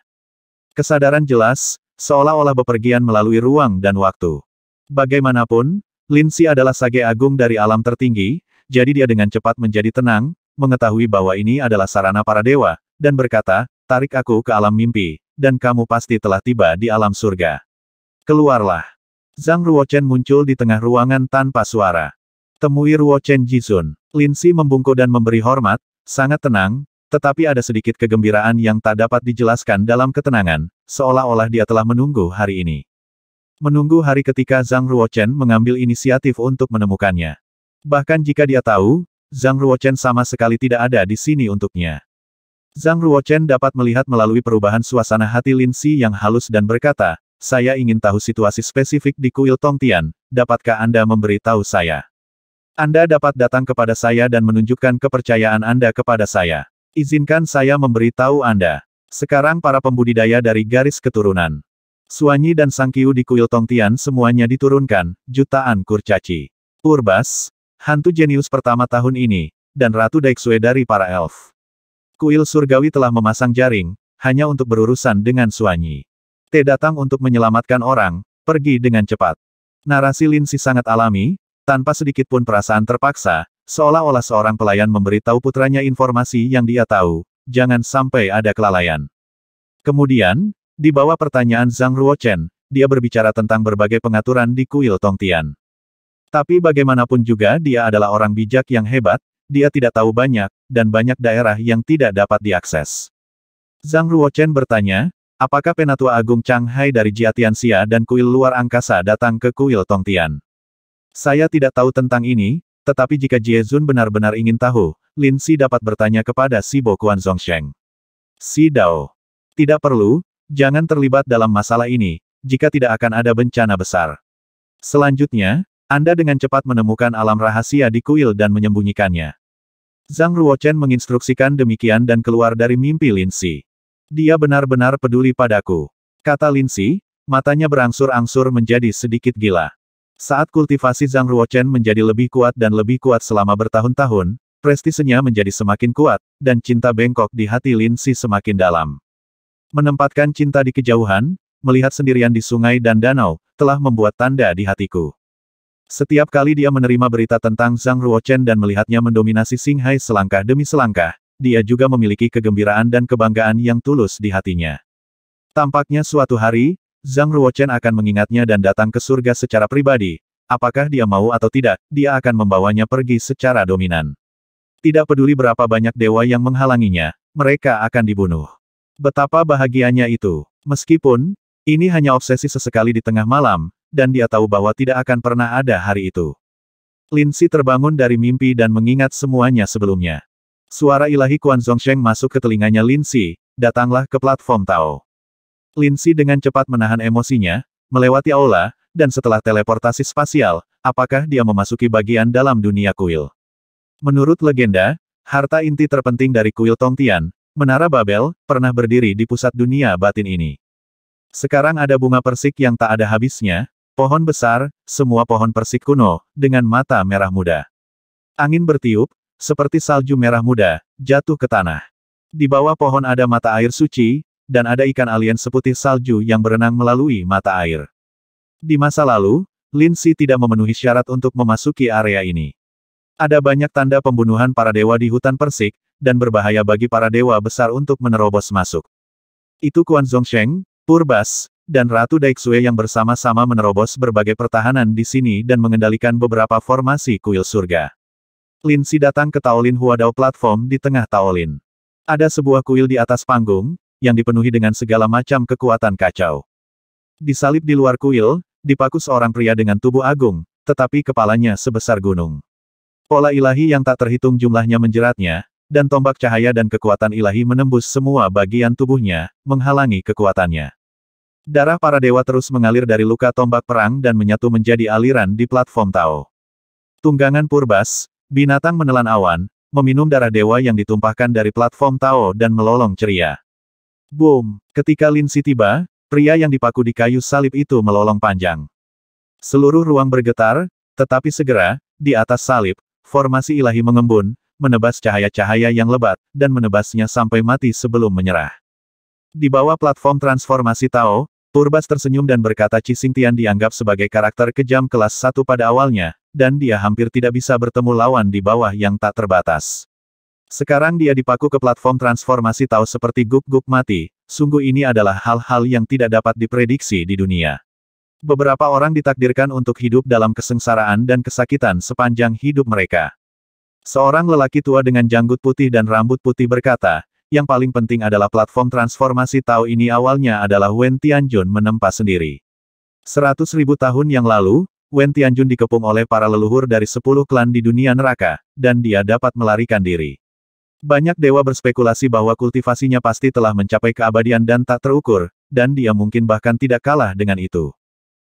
Kesadaran jelas, seolah-olah bepergian melalui ruang dan waktu. Bagaimanapun, Lindsay adalah sage agung dari alam tertinggi, jadi dia dengan cepat menjadi tenang, mengetahui bahwa ini adalah sarana para dewa, dan berkata, tarik aku ke alam mimpi, dan kamu pasti telah tiba di alam surga. Keluarlah. Zhang Ruochen muncul di tengah ruangan tanpa suara. Temui Ruochen Jisun. Si membungkuk dan memberi hormat, sangat tenang, tetapi ada sedikit kegembiraan yang tak dapat dijelaskan dalam ketenangan, seolah-olah dia telah menunggu hari ini. Menunggu hari ketika Zhang Ruochen mengambil inisiatif untuk menemukannya. Bahkan jika dia tahu, Zhang Ruochen sama sekali tidak ada di sini untuknya. Zhang Ruochen dapat melihat melalui perubahan suasana hati Lin Xi yang halus dan berkata, saya ingin tahu situasi spesifik di kuil Tongtian, dapatkah Anda memberi tahu saya? Anda dapat datang kepada saya dan menunjukkan kepercayaan Anda kepada saya. Izinkan saya memberi tahu Anda. Sekarang para pembudidaya dari garis keturunan. Suanyi dan Sangkiu di kuil Tongtian semuanya diturunkan, jutaan kurcaci. Urbas, hantu jenius pertama tahun ini, dan Ratu Daixue dari para elf. Kuil surgawi telah memasang jaring, hanya untuk berurusan dengan Suanyi. T datang untuk menyelamatkan orang, pergi dengan cepat. Narasi Lin Si sangat alami, tanpa sedikit pun perasaan terpaksa, seolah-olah seorang pelayan memberitahu putranya informasi yang dia tahu, jangan sampai ada kelalaian. Kemudian, di bawah pertanyaan Zhang Ruochen, dia berbicara tentang berbagai pengaturan di kuil Tongtian. Tapi bagaimanapun juga dia adalah orang bijak yang hebat, dia tidak tahu banyak, dan banyak daerah yang tidak dapat diakses. Zhang Ruochen bertanya, apakah Penatua Agung Chang Hai dari Xia dan kuil luar angkasa datang ke kuil Tongtian? Saya tidak tahu tentang ini, tetapi jika Jiezun benar-benar ingin tahu, Lin Si dapat bertanya kepada Si Bo Kuan Zongsheng. Si Dao. Tidak perlu, jangan terlibat dalam masalah ini, jika tidak akan ada bencana besar. Selanjutnya, anda dengan cepat menemukan alam rahasia di kuil dan menyembunyikannya. Zhang Ruochen menginstruksikan demikian dan keluar dari mimpi Lin Si. Dia benar-benar peduli padaku. Kata Lin Si. matanya berangsur-angsur menjadi sedikit gila. Saat kultivasi Zhang Ruochen menjadi lebih kuat dan lebih kuat selama bertahun-tahun, prestisenya menjadi semakin kuat, dan cinta bengkok di hati Lin Si semakin dalam. Menempatkan cinta di kejauhan, melihat sendirian di sungai dan danau, telah membuat tanda di hatiku. Setiap kali dia menerima berita tentang Zhang Ruochen dan melihatnya mendominasi Singhai selangkah demi selangkah, dia juga memiliki kegembiraan dan kebanggaan yang tulus di hatinya. Tampaknya suatu hari, Zhang Ruochen akan mengingatnya dan datang ke surga secara pribadi. Apakah dia mau atau tidak, dia akan membawanya pergi secara dominan. Tidak peduli berapa banyak dewa yang menghalanginya, mereka akan dibunuh. Betapa bahagianya itu. Meskipun, ini hanya obsesi sesekali di tengah malam, dan dia tahu bahwa tidak akan pernah ada hari itu. Lin Si terbangun dari mimpi dan mengingat semuanya sebelumnya. Suara ilahi Kuan Zhongsheng masuk ke telinganya Lin Si, datanglah ke platform Tao. Lin Si dengan cepat menahan emosinya, melewati aula, dan setelah teleportasi spasial, apakah dia memasuki bagian dalam dunia kuil. Menurut legenda, harta inti terpenting dari kuil Tongtian, Menara Babel, pernah berdiri di pusat dunia batin ini. Sekarang ada bunga persik yang tak ada habisnya, Pohon besar, semua pohon persik kuno, dengan mata merah muda. Angin bertiup, seperti salju merah muda, jatuh ke tanah. Di bawah pohon ada mata air suci, dan ada ikan alien seputih salju yang berenang melalui mata air. Di masa lalu, Lin Si tidak memenuhi syarat untuk memasuki area ini. Ada banyak tanda pembunuhan para dewa di hutan persik, dan berbahaya bagi para dewa besar untuk menerobos masuk. Itu Kuan Zhongsheng, Purbas, dan Ratu Daixue yang bersama-sama menerobos berbagai pertahanan di sini dan mengendalikan beberapa formasi kuil surga. Lin Si datang ke Taolin Huadao platform di tengah Taolin. Ada sebuah kuil di atas panggung, yang dipenuhi dengan segala macam kekuatan kacau. Disalib di luar kuil, dipaku seorang pria dengan tubuh agung, tetapi kepalanya sebesar gunung. Pola ilahi yang tak terhitung jumlahnya menjeratnya, dan tombak cahaya dan kekuatan ilahi menembus semua bagian tubuhnya, menghalangi kekuatannya. Darah para dewa terus mengalir dari luka tombak perang dan menyatu menjadi aliran di platform Tao. Tunggangan Purbas, binatang menelan awan, meminum darah dewa yang ditumpahkan dari platform Tao dan melolong ceria. Boom! Ketika Lin Si tiba, pria yang dipaku di kayu salib itu melolong panjang. Seluruh ruang bergetar, tetapi segera, di atas salib, formasi ilahi mengembun, menebas cahaya-cahaya yang lebat, dan menebasnya sampai mati sebelum menyerah. Di bawah platform transformasi Tao, Turbas tersenyum dan berkata Cixing dianggap sebagai karakter kejam kelas 1 pada awalnya, dan dia hampir tidak bisa bertemu lawan di bawah yang tak terbatas. Sekarang dia dipaku ke platform transformasi tahu seperti guk-guk mati, sungguh ini adalah hal-hal yang tidak dapat diprediksi di dunia. Beberapa orang ditakdirkan untuk hidup dalam kesengsaraan dan kesakitan sepanjang hidup mereka. Seorang lelaki tua dengan janggut putih dan rambut putih berkata, yang paling penting adalah platform transformasi Tao ini awalnya adalah Wen Tianjun menempa sendiri. Seratus ribu tahun yang lalu, Wen Tianjun dikepung oleh para leluhur dari sepuluh klan di dunia neraka, dan dia dapat melarikan diri. Banyak dewa berspekulasi bahwa kultivasinya pasti telah mencapai keabadian dan tak terukur, dan dia mungkin bahkan tidak kalah dengan itu.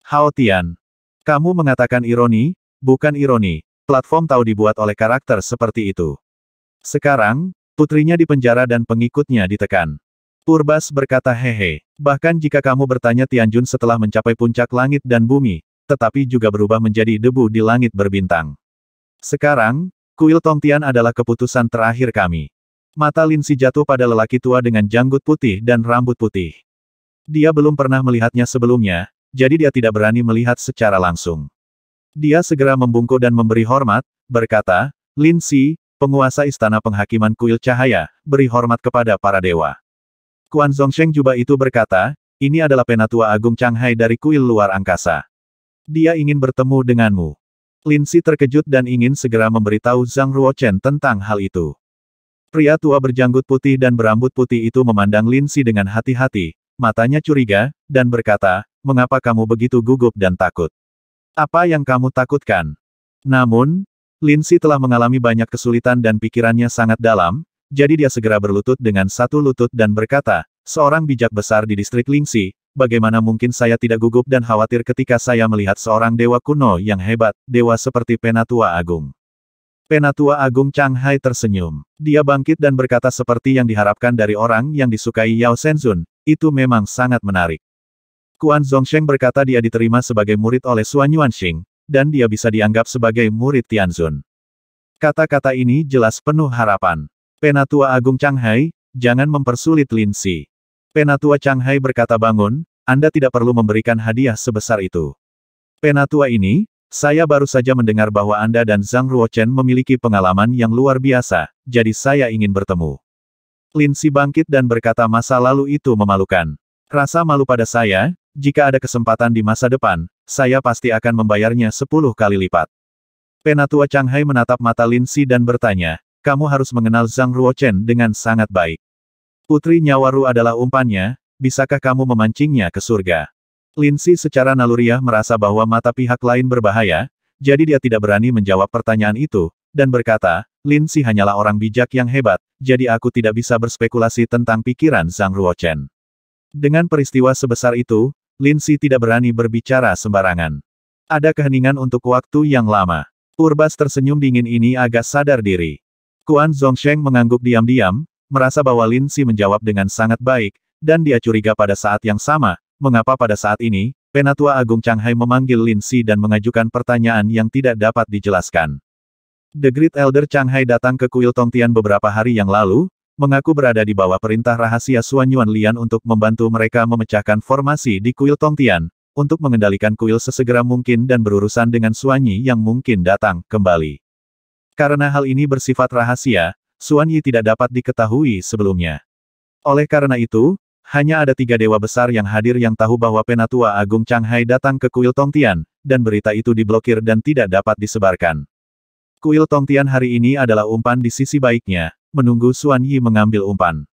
Hao Tian. Kamu mengatakan ironi, bukan ironi, platform tahu dibuat oleh karakter seperti itu. Sekarang, Putrinya di penjara dan pengikutnya ditekan. Purbas berkata hehe, bahkan jika kamu bertanya Tianjun setelah mencapai puncak langit dan bumi, tetapi juga berubah menjadi debu di langit berbintang. Sekarang, kuil Tongtian adalah keputusan terakhir kami. Mata Lin Si jatuh pada lelaki tua dengan janggut putih dan rambut putih. Dia belum pernah melihatnya sebelumnya, jadi dia tidak berani melihat secara langsung. Dia segera membungkuk dan memberi hormat, berkata, Lin Si penguasa istana penghakiman kuil cahaya, beri hormat kepada para dewa. Kuan Zongsheng juga itu berkata, ini adalah penatua agung Changhai dari kuil luar angkasa. Dia ingin bertemu denganmu. Lin Si terkejut dan ingin segera memberitahu Zhang Ruochen tentang hal itu. Pria tua berjanggut putih dan berambut putih itu memandang Lin Si dengan hati-hati, matanya curiga, dan berkata, mengapa kamu begitu gugup dan takut? Apa yang kamu takutkan? Namun, Si telah mengalami banyak kesulitan dan pikirannya sangat dalam, jadi dia segera berlutut dengan satu lutut dan berkata, seorang bijak besar di distrik Si, bagaimana mungkin saya tidak gugup dan khawatir ketika saya melihat seorang dewa kuno yang hebat, dewa seperti Penatua Agung. Penatua Agung Chang Hai tersenyum. Dia bangkit dan berkata seperti yang diharapkan dari orang yang disukai Yao Shenzun, itu memang sangat menarik. Kuan Zhongsheng berkata dia diterima sebagai murid oleh Xuan Yuanxing, dan dia bisa dianggap sebagai murid Tianzun. Kata-kata ini jelas penuh harapan. Penatua Agung Changhai, jangan mempersulit Lin Xi. Penatua Changhai berkata bangun, Anda tidak perlu memberikan hadiah sebesar itu. Penatua ini, saya baru saja mendengar bahwa Anda dan Zhang Ruochen memiliki pengalaman yang luar biasa, jadi saya ingin bertemu. Lin Xi bangkit dan berkata masa lalu itu memalukan. Rasa malu pada saya, jika ada kesempatan di masa depan, saya pasti akan membayarnya sepuluh kali lipat. Penatua Chang Hai menatap mata Lin Si dan bertanya, kamu harus mengenal Zhang Ruochen dengan sangat baik. Putri Nyawaru adalah umpannya, bisakah kamu memancingnya ke surga? Lin Si secara naluriah merasa bahwa mata pihak lain berbahaya, jadi dia tidak berani menjawab pertanyaan itu, dan berkata, Lin Si hanyalah orang bijak yang hebat, jadi aku tidak bisa berspekulasi tentang pikiran Zhang Ruochen. Dengan peristiwa sebesar itu, Lin Si tidak berani berbicara sembarangan. Ada keheningan untuk waktu yang lama. Urbas tersenyum dingin ini agak sadar diri. Kuan Zhongsheng mengangguk diam-diam, merasa bahwa Lin Si menjawab dengan sangat baik, dan dia curiga pada saat yang sama, mengapa pada saat ini, Penatua Agung Changhai memanggil Lin Si dan mengajukan pertanyaan yang tidak dapat dijelaskan. The Great Elder Changhai datang ke kuil Tongtian beberapa hari yang lalu, mengaku berada di bawah perintah rahasia Suanyuan Yuan Lian untuk membantu mereka memecahkan formasi di kuil Tongtian, untuk mengendalikan kuil sesegera mungkin dan berurusan dengan Suanyi yang mungkin datang kembali. Karena hal ini bersifat rahasia, Suanyi tidak dapat diketahui sebelumnya. Oleh karena itu, hanya ada tiga dewa besar yang hadir yang tahu bahwa Penatua Agung Changhai datang ke kuil Tongtian, dan berita itu diblokir dan tidak dapat disebarkan. Kuil Tongtian hari ini adalah umpan di sisi baiknya, menunggu Xuan Yi mengambil umpan.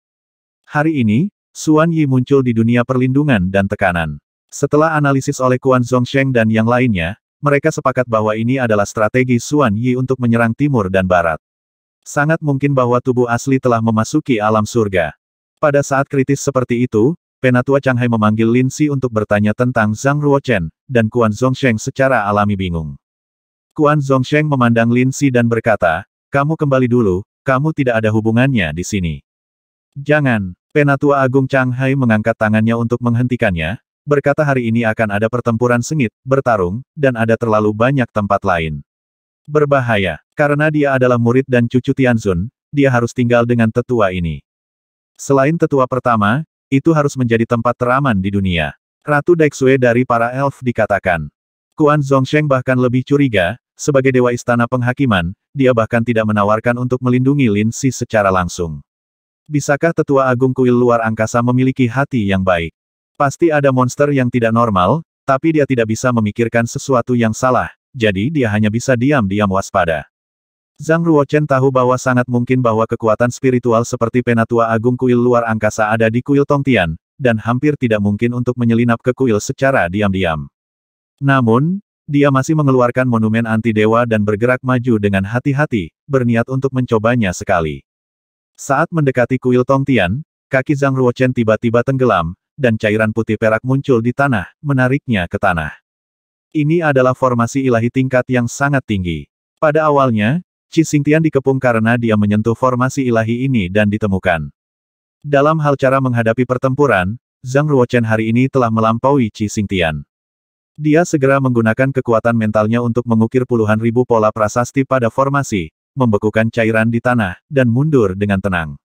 Hari ini, Xuan Yi muncul di dunia perlindungan dan tekanan. Setelah analisis oleh Kuan Zongsheng dan yang lainnya, mereka sepakat bahwa ini adalah strategi Xuan Yi untuk menyerang timur dan barat. Sangat mungkin bahwa tubuh asli telah memasuki alam surga. Pada saat kritis seperti itu, Penatua Changhai memanggil Lin Si untuk bertanya tentang Zhang Ruochen, dan Kuan Zongsheng secara alami bingung. Kuan Zongsheng memandang Lin Si dan berkata, kamu kembali dulu, kamu tidak ada hubungannya di sini. Jangan, Penatua Agung Chang Hai mengangkat tangannya untuk menghentikannya, berkata hari ini akan ada pertempuran sengit, bertarung, dan ada terlalu banyak tempat lain. Berbahaya, karena dia adalah murid dan cucu Tianzun, dia harus tinggal dengan tetua ini. Selain tetua pertama, itu harus menjadi tempat teraman di dunia. Ratu Daixue dari para elf dikatakan. Kuan Zhongsheng bahkan lebih curiga, sebagai dewa istana penghakiman, dia bahkan tidak menawarkan untuk melindungi Lin Si secara langsung. Bisakah tetua agung kuil luar angkasa memiliki hati yang baik? Pasti ada monster yang tidak normal, tapi dia tidak bisa memikirkan sesuatu yang salah, jadi dia hanya bisa diam-diam waspada. Zhang Ruochen tahu bahwa sangat mungkin bahwa kekuatan spiritual seperti penatua agung kuil luar angkasa ada di kuil Tongtian, dan hampir tidak mungkin untuk menyelinap ke kuil secara diam-diam. Namun, dia masih mengeluarkan monumen anti-dewa dan bergerak maju dengan hati-hati, berniat untuk mencobanya sekali. Saat mendekati kuil Tongtian, kaki Zhang Ruochen tiba-tiba tenggelam, dan cairan putih perak muncul di tanah, menariknya ke tanah. Ini adalah formasi ilahi tingkat yang sangat tinggi. Pada awalnya, Qi Xingtian dikepung karena dia menyentuh formasi ilahi ini dan ditemukan. Dalam hal cara menghadapi pertempuran, Zhang Ruochen hari ini telah melampaui Qi Xingtian. Dia segera menggunakan kekuatan mentalnya untuk mengukir puluhan ribu pola prasasti pada formasi, membekukan cairan di tanah, dan mundur dengan tenang.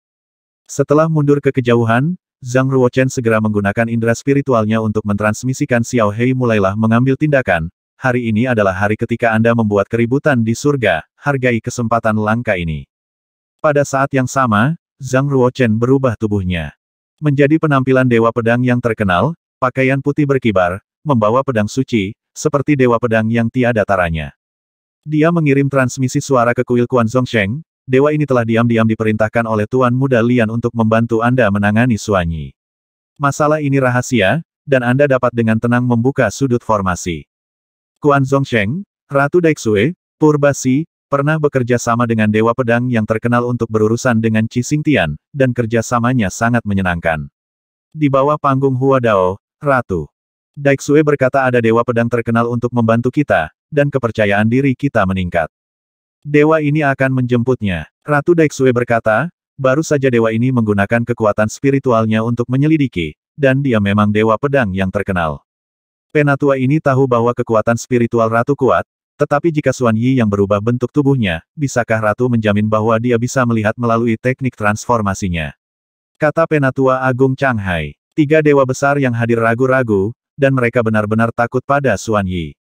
Setelah mundur ke kejauhan, Zhang Ruochen segera menggunakan indera spiritualnya untuk mentransmisikan Xiao Hei mulailah mengambil tindakan. Hari ini adalah hari ketika Anda membuat keributan di surga, hargai kesempatan langka ini. Pada saat yang sama, Zhang Ruochen berubah tubuhnya. Menjadi penampilan Dewa Pedang yang terkenal, pakaian putih berkibar, membawa pedang suci, seperti dewa pedang yang tiada taranya. Dia mengirim transmisi suara ke kuil Kuan Zongsheng, dewa ini telah diam-diam diperintahkan oleh Tuan Muda Lian untuk membantu Anda menangani Suanyi. Masalah ini rahasia, dan Anda dapat dengan tenang membuka sudut formasi. Kuan Zongsheng, Ratu Daixue, Purbasi, pernah bekerja sama dengan Dewa Pedang yang terkenal untuk berurusan dengan Cising Tian, dan kerjasamanya sangat menyenangkan. Di bawah panggung Hua Dao, Ratu Daixue berkata ada dewa pedang terkenal untuk membantu kita, dan kepercayaan diri kita meningkat. Dewa ini akan menjemputnya. Ratu Daixue berkata, baru saja dewa ini menggunakan kekuatan spiritualnya untuk menyelidiki, dan dia memang dewa pedang yang terkenal. Penatua ini tahu bahwa kekuatan spiritual ratu kuat, tetapi jika Suan Yi yang berubah bentuk tubuhnya, bisakah Ratu menjamin bahwa dia bisa melihat melalui teknik transformasinya? Kata Penatua Agung Changhai. Tiga dewa besar yang hadir ragu-ragu, dan mereka benar-benar takut pada Xuan Yi.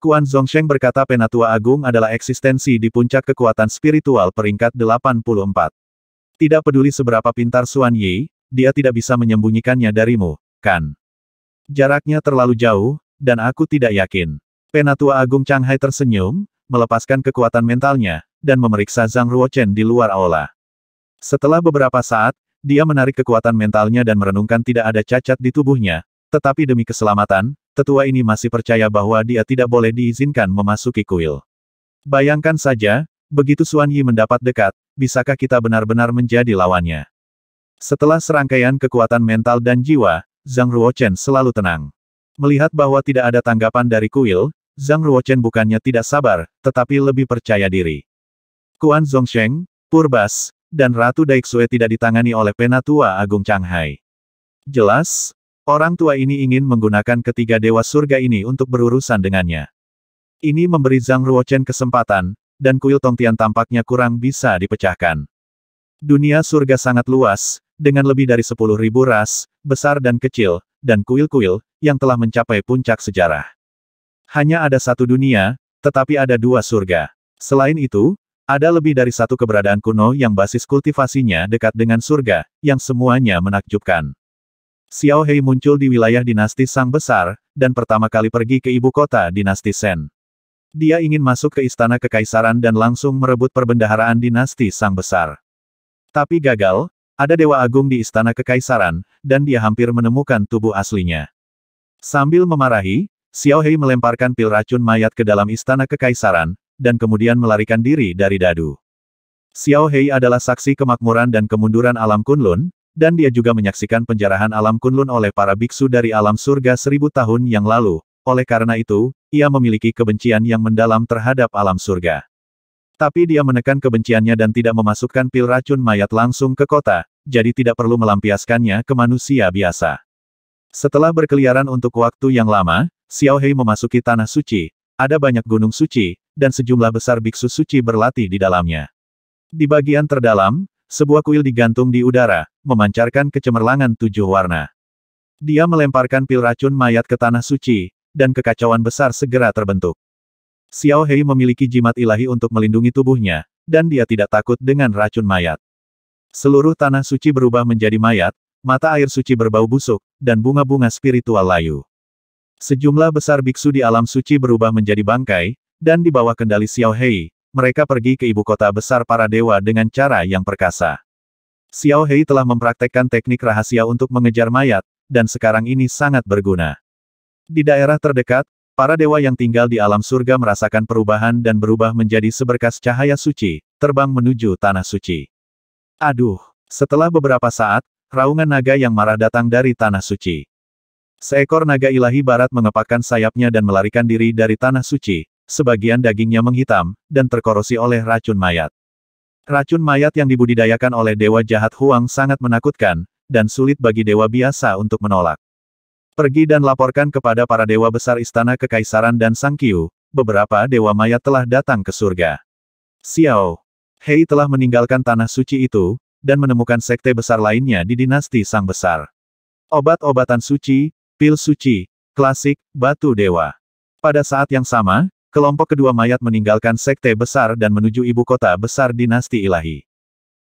Kuan Zongsheng berkata Penatua Agung adalah eksistensi di puncak kekuatan spiritual peringkat 84. Tidak peduli seberapa pintar Xuan Yi, dia tidak bisa menyembunyikannya darimu, kan? Jaraknya terlalu jauh, dan aku tidak yakin. Penatua Agung Chang Hai tersenyum, melepaskan kekuatan mentalnya, dan memeriksa Zhang Ruochen di luar aula. Setelah beberapa saat, dia menarik kekuatan mentalnya dan merenungkan tidak ada cacat di tubuhnya, tetapi demi keselamatan, tetua ini masih percaya bahwa dia tidak boleh diizinkan memasuki kuil. Bayangkan saja, begitu Suan Yi mendapat dekat, bisakah kita benar-benar menjadi lawannya? Setelah serangkaian kekuatan mental dan jiwa, Zhang Ruochen selalu tenang. Melihat bahwa tidak ada tanggapan dari kuil, Zhang Ruochen bukannya tidak sabar, tetapi lebih percaya diri. Kuan Zhongsheng, Purbas, dan Ratu Daixue tidak ditangani oleh Penatua Agung Changhai. Jelas, Orang tua ini ingin menggunakan ketiga dewa surga ini untuk berurusan dengannya. Ini memberi Zhang Ruochen kesempatan, dan kuil Tongtian tampaknya kurang bisa dipecahkan. Dunia surga sangat luas, dengan lebih dari 10.000 ras, besar dan kecil, dan kuil-kuil, yang telah mencapai puncak sejarah. Hanya ada satu dunia, tetapi ada dua surga. Selain itu, ada lebih dari satu keberadaan kuno yang basis kultivasinya dekat dengan surga, yang semuanya menakjubkan. Xiao Hei muncul di wilayah dinasti Sang Besar, dan pertama kali pergi ke ibu kota dinasti Shen. Dia ingin masuk ke istana kekaisaran dan langsung merebut perbendaharaan dinasti Sang Besar. Tapi gagal, ada Dewa Agung di istana kekaisaran, dan dia hampir menemukan tubuh aslinya. Sambil memarahi, Xiao Hei melemparkan pil racun mayat ke dalam istana kekaisaran, dan kemudian melarikan diri dari dadu. Xiao Hei adalah saksi kemakmuran dan kemunduran alam Kunlun, dan dia juga menyaksikan penjarahan alam kunlun oleh para biksu dari alam surga seribu tahun yang lalu. Oleh karena itu, ia memiliki kebencian yang mendalam terhadap alam surga. Tapi dia menekan kebenciannya dan tidak memasukkan pil racun mayat langsung ke kota, jadi tidak perlu melampiaskannya ke manusia biasa. Setelah berkeliaran untuk waktu yang lama, Xiao Hei memasuki tanah suci, ada banyak gunung suci, dan sejumlah besar biksu suci berlatih di dalamnya. Di bagian terdalam, sebuah kuil digantung di udara, memancarkan kecemerlangan tujuh warna. Dia melemparkan pil racun mayat ke tanah suci, dan kekacauan besar segera terbentuk. Xiao Hei memiliki jimat ilahi untuk melindungi tubuhnya, dan dia tidak takut dengan racun mayat. Seluruh tanah suci berubah menjadi mayat, mata air suci berbau busuk, dan bunga-bunga spiritual layu. Sejumlah besar biksu di alam suci berubah menjadi bangkai, dan di bawah kendali Xiao Hei, mereka pergi ke ibu kota besar para dewa dengan cara yang perkasa. Xiao Hei telah mempraktekkan teknik rahasia untuk mengejar mayat, dan sekarang ini sangat berguna. Di daerah terdekat, para dewa yang tinggal di alam surga merasakan perubahan dan berubah menjadi seberkas cahaya suci, terbang menuju tanah suci. Aduh, setelah beberapa saat, raungan naga yang marah datang dari tanah suci. Seekor naga ilahi barat mengepakkan sayapnya dan melarikan diri dari tanah suci, sebagian dagingnya menghitam, dan terkorosi oleh racun mayat. Racun mayat yang dibudidayakan oleh Dewa Jahat Huang sangat menakutkan, dan sulit bagi Dewa biasa untuk menolak. Pergi dan laporkan kepada para Dewa Besar Istana Kekaisaran dan Sang Sangkiu, beberapa Dewa Mayat telah datang ke surga. Xiao Hei telah meninggalkan tanah suci itu, dan menemukan sekte besar lainnya di dinasti Sang Besar. Obat-obatan suci, pil suci, klasik, batu dewa. Pada saat yang sama, Kelompok kedua mayat meninggalkan sekte besar dan menuju ibu kota besar dinasti ilahi.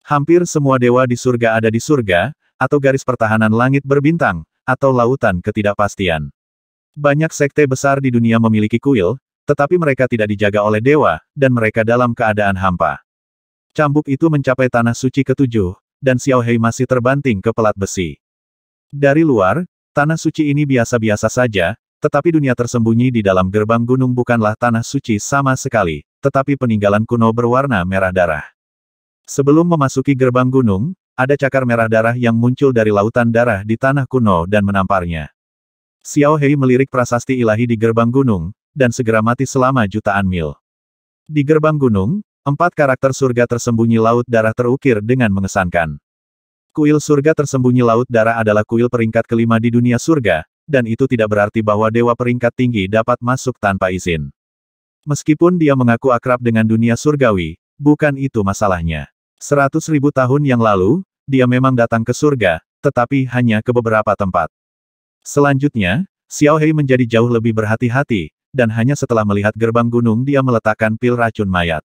Hampir semua dewa di surga ada di surga, atau garis pertahanan langit berbintang, atau lautan ketidakpastian. Banyak sekte besar di dunia memiliki kuil, tetapi mereka tidak dijaga oleh dewa, dan mereka dalam keadaan hampa. Cambuk itu mencapai tanah suci ketujuh, dan Xiao Hei masih terbanting ke pelat besi. Dari luar, tanah suci ini biasa-biasa saja, tetapi dunia tersembunyi di dalam gerbang gunung bukanlah tanah suci sama sekali, tetapi peninggalan kuno berwarna merah darah. Sebelum memasuki gerbang gunung, ada cakar merah darah yang muncul dari lautan darah di tanah kuno dan menamparnya. Xiao Hei melirik prasasti ilahi di gerbang gunung, dan segera mati selama jutaan mil. Di gerbang gunung, empat karakter surga tersembunyi laut darah terukir dengan mengesankan. Kuil surga tersembunyi Laut Darah adalah kuil peringkat kelima di dunia surga, dan itu tidak berarti bahwa dewa peringkat tinggi dapat masuk tanpa izin. Meskipun dia mengaku akrab dengan dunia surgawi, bukan itu masalahnya. Seratus ribu tahun yang lalu, dia memang datang ke surga, tetapi hanya ke beberapa tempat. Selanjutnya, Xiao Hei menjadi jauh lebih berhati-hati, dan hanya setelah melihat gerbang gunung dia meletakkan pil racun mayat.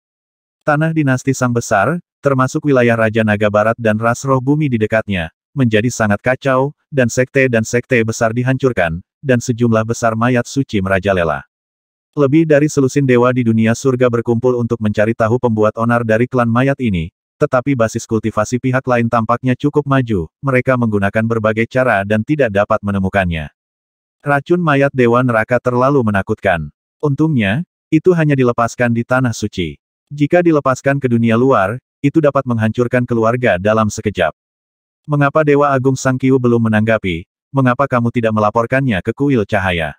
Tanah dinasti Sang Besar, termasuk wilayah Raja Naga Barat dan ras roh bumi di dekatnya, menjadi sangat kacau, dan sekte dan sekte besar dihancurkan, dan sejumlah besar mayat suci merajalela. Lebih dari selusin dewa di dunia surga berkumpul untuk mencari tahu pembuat onar dari klan mayat ini, tetapi basis kultivasi pihak lain tampaknya cukup maju, mereka menggunakan berbagai cara dan tidak dapat menemukannya. Racun mayat Dewa Neraka terlalu menakutkan. Untungnya, itu hanya dilepaskan di Tanah Suci. Jika dilepaskan ke dunia luar, itu dapat menghancurkan keluarga dalam sekejap. Mengapa Dewa Agung Sangkiu belum menanggapi? Mengapa kamu tidak melaporkannya ke kuil cahaya?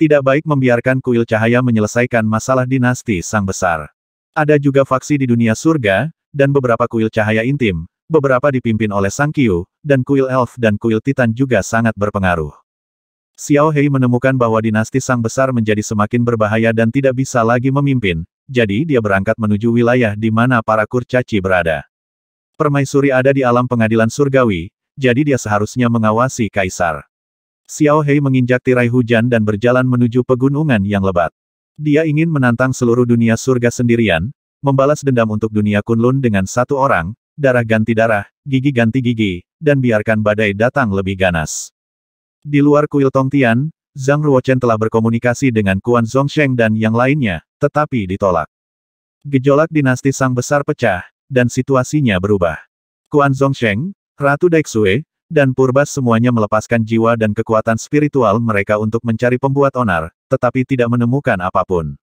Tidak baik membiarkan kuil cahaya menyelesaikan masalah dinasti Sang Besar. Ada juga faksi di dunia surga, dan beberapa kuil cahaya intim, beberapa dipimpin oleh Sang Kiu, dan kuil elf dan kuil titan juga sangat berpengaruh. Xiao Hei menemukan bahwa dinasti Sang Besar menjadi semakin berbahaya dan tidak bisa lagi memimpin, jadi dia berangkat menuju wilayah di mana para kurcaci berada permaisuri ada di alam pengadilan surgawi, jadi dia seharusnya mengawasi kaisar. Xiao Hei menginjak tirai hujan dan berjalan menuju pegunungan yang lebat. Dia ingin menantang seluruh dunia surga sendirian, membalas dendam untuk dunia Kunlun dengan satu orang, darah ganti darah, gigi ganti gigi, dan biarkan badai datang lebih ganas. Di luar kuil Tongtian, Zhang Ruochen telah berkomunikasi dengan Kuan Zhongsheng dan yang lainnya, tetapi ditolak. Gejolak dinasti Sang Besar pecah, dan situasinya berubah. Kuan Zhongsheng, Ratu Daixue, dan Purbas semuanya melepaskan jiwa dan kekuatan spiritual mereka untuk mencari pembuat onar, tetapi tidak menemukan apapun.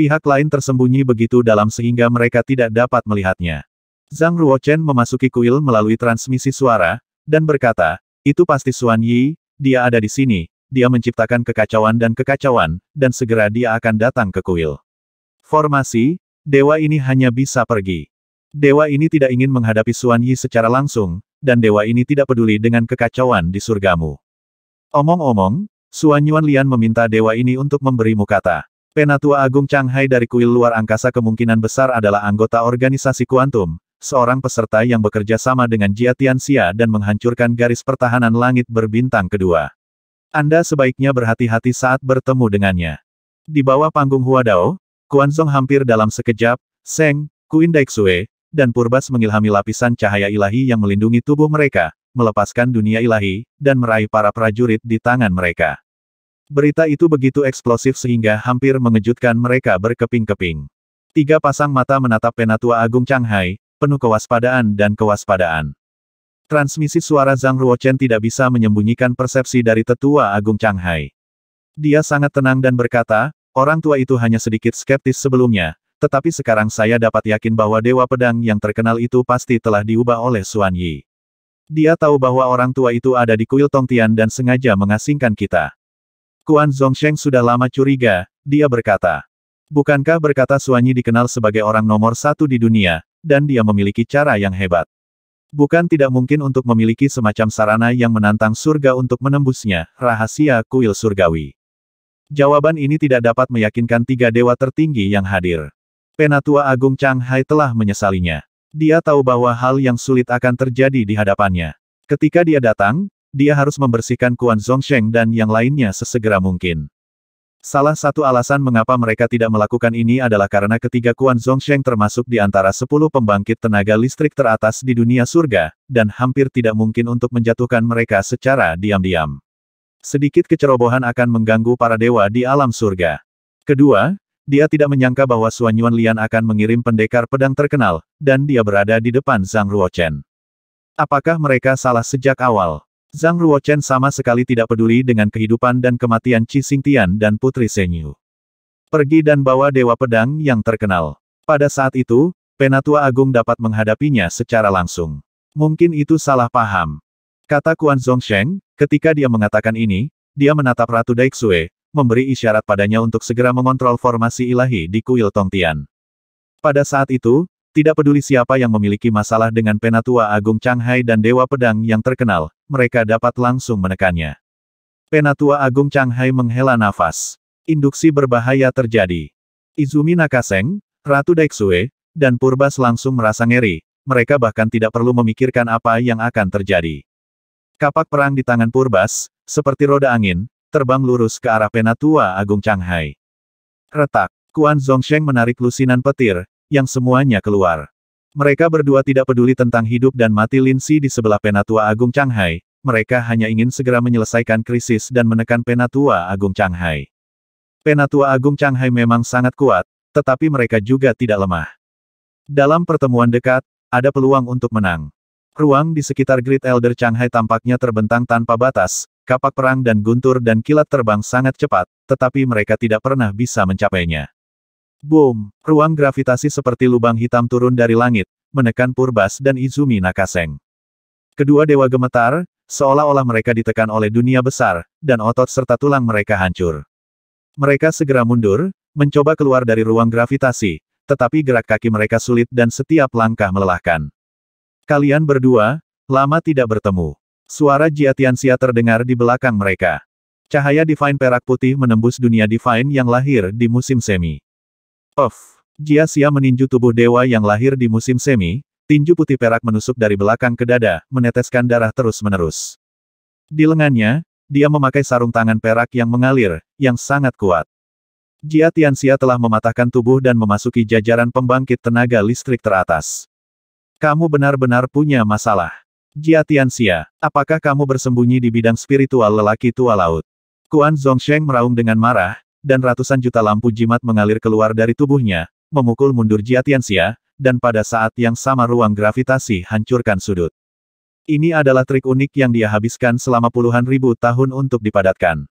Pihak lain tersembunyi begitu dalam sehingga mereka tidak dapat melihatnya. Zhang Ruochen memasuki kuil melalui transmisi suara, dan berkata, itu pasti Xuan Yi, dia ada di sini, dia menciptakan kekacauan dan kekacauan, dan segera dia akan datang ke kuil. Formasi, dewa ini hanya bisa pergi. Dewa ini tidak ingin menghadapi Suan Yi secara langsung, dan dewa ini tidak peduli dengan kekacauan di surgamu. Omong-omong, Suan Yuan Lian meminta dewa ini untuk memberimu kata. Penatua Agung Changhai dari kuil luar angkasa kemungkinan besar adalah anggota organisasi kuantum, seorang peserta yang bekerja sama dengan Jia Tianxia dan menghancurkan garis pertahanan langit berbintang kedua. Anda sebaiknya berhati-hati saat bertemu dengannya. Di bawah panggung Huadao, Kuanzong hampir dalam sekejap, Seng, Kuin Daixue, dan Purbas mengilhami lapisan cahaya ilahi yang melindungi tubuh mereka, melepaskan dunia ilahi, dan meraih para prajurit di tangan mereka. Berita itu begitu eksplosif sehingga hampir mengejutkan mereka berkeping-keping. Tiga pasang mata menatap Penatua Agung Changhai, penuh kewaspadaan dan kewaspadaan. Transmisi suara Zhang Ruochen tidak bisa menyembunyikan persepsi dari tetua Agung Changhai. Dia sangat tenang dan berkata, orang tua itu hanya sedikit skeptis sebelumnya, tetapi sekarang saya dapat yakin bahwa Dewa Pedang yang terkenal itu pasti telah diubah oleh Suan Yi. Dia tahu bahwa orang tua itu ada di kuil Tongtian dan sengaja mengasingkan kita. Kuan Zongsheng sudah lama curiga, dia berkata. Bukankah berkata Suanyi dikenal sebagai orang nomor satu di dunia, dan dia memiliki cara yang hebat. Bukan tidak mungkin untuk memiliki semacam sarana yang menantang surga untuk menembusnya, rahasia kuil surgawi. Jawaban ini tidak dapat meyakinkan tiga dewa tertinggi yang hadir. Penatua Agung Chang Hai telah menyesalinya. Dia tahu bahwa hal yang sulit akan terjadi di hadapannya. Ketika dia datang, dia harus membersihkan Kuan Zhongsheng dan yang lainnya sesegera mungkin. Salah satu alasan mengapa mereka tidak melakukan ini adalah karena ketiga Kuan Zhongsheng termasuk di antara sepuluh pembangkit tenaga listrik teratas di dunia surga, dan hampir tidak mungkin untuk menjatuhkan mereka secara diam-diam. Sedikit kecerobohan akan mengganggu para dewa di alam surga. Kedua, dia tidak menyangka bahwa Suan Yuan Lian akan mengirim pendekar pedang terkenal, dan dia berada di depan Zhang Ruochen. Apakah mereka salah sejak awal? Zhang Ruochen sama sekali tidak peduli dengan kehidupan dan kematian Qi Xingtian dan Putri Senyu. Pergi dan bawa Dewa Pedang yang terkenal. Pada saat itu, Penatua Agung dapat menghadapinya secara langsung. Mungkin itu salah paham. Kata Kuan Zhongsheng. ketika dia mengatakan ini, dia menatap Ratu Daixue, memberi isyarat padanya untuk segera mengontrol formasi ilahi di kuil Tongtian. Pada saat itu, tidak peduli siapa yang memiliki masalah dengan Penatua Agung Changhai dan Dewa Pedang yang terkenal, mereka dapat langsung menekannya. Penatua Agung Changhai menghela nafas. Induksi berbahaya terjadi. Izumi Nakaseng, Ratu Daiksue, dan Purbas langsung merasa ngeri, mereka bahkan tidak perlu memikirkan apa yang akan terjadi. Kapak perang di tangan Purbas, seperti roda angin, terbang lurus ke arah Penatua Agung Changhai. Retak, Kuan Zhongsheng menarik lusinan petir, yang semuanya keluar. Mereka berdua tidak peduli tentang hidup dan mati Lin Linsi di sebelah Penatua Agung Changhai, mereka hanya ingin segera menyelesaikan krisis dan menekan Penatua Agung Changhai. Penatua Agung Changhai memang sangat kuat, tetapi mereka juga tidak lemah. Dalam pertemuan dekat, ada peluang untuk menang. Ruang di sekitar Great Elder Changhai tampaknya terbentang tanpa batas, Kapak perang dan guntur dan kilat terbang sangat cepat, tetapi mereka tidak pernah bisa mencapainya. Boom! Ruang gravitasi seperti lubang hitam turun dari langit, menekan Purbas dan Izumi Nakaseng. Kedua dewa gemetar, seolah-olah mereka ditekan oleh dunia besar, dan otot serta tulang mereka hancur. Mereka segera mundur, mencoba keluar dari ruang gravitasi, tetapi gerak kaki mereka sulit dan setiap langkah melelahkan. Kalian berdua, lama tidak bertemu. Suara Jia Tianxia terdengar di belakang mereka. Cahaya Divine Perak Putih menembus dunia Divine yang lahir di musim semi. Jia Xia meninju tubuh dewa yang lahir di musim semi, tinju putih perak menusuk dari belakang ke dada, meneteskan darah terus-menerus. Di lengannya, dia memakai sarung tangan perak yang mengalir, yang sangat kuat. Jia Tianxia telah mematahkan tubuh dan memasuki jajaran pembangkit tenaga listrik teratas. Kamu benar-benar punya masalah. Jia Tianxia, apakah kamu bersembunyi di bidang spiritual lelaki tua laut? Kuan Zongsheng meraung dengan marah, dan ratusan juta lampu jimat mengalir keluar dari tubuhnya, memukul mundur Jia Tianxia, dan pada saat yang sama ruang gravitasi hancurkan sudut. Ini adalah trik unik yang dia habiskan selama puluhan ribu tahun untuk dipadatkan.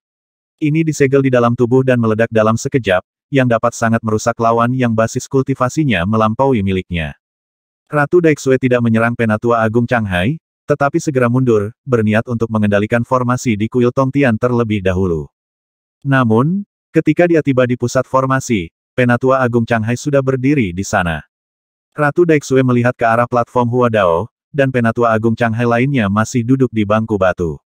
Ini disegel di dalam tubuh dan meledak dalam sekejap, yang dapat sangat merusak lawan yang basis kultivasinya melampaui miliknya. Ratu Daixue tidak menyerang Penatua Agung Changhai, tetapi segera mundur, berniat untuk mengendalikan formasi di kuil Tongtian terlebih dahulu. Namun, ketika dia tiba di pusat formasi, Penatua Agung Changhai sudah berdiri di sana. Ratu Daixue melihat ke arah platform Huadao, dan Penatua Agung Changhai lainnya masih duduk di bangku batu.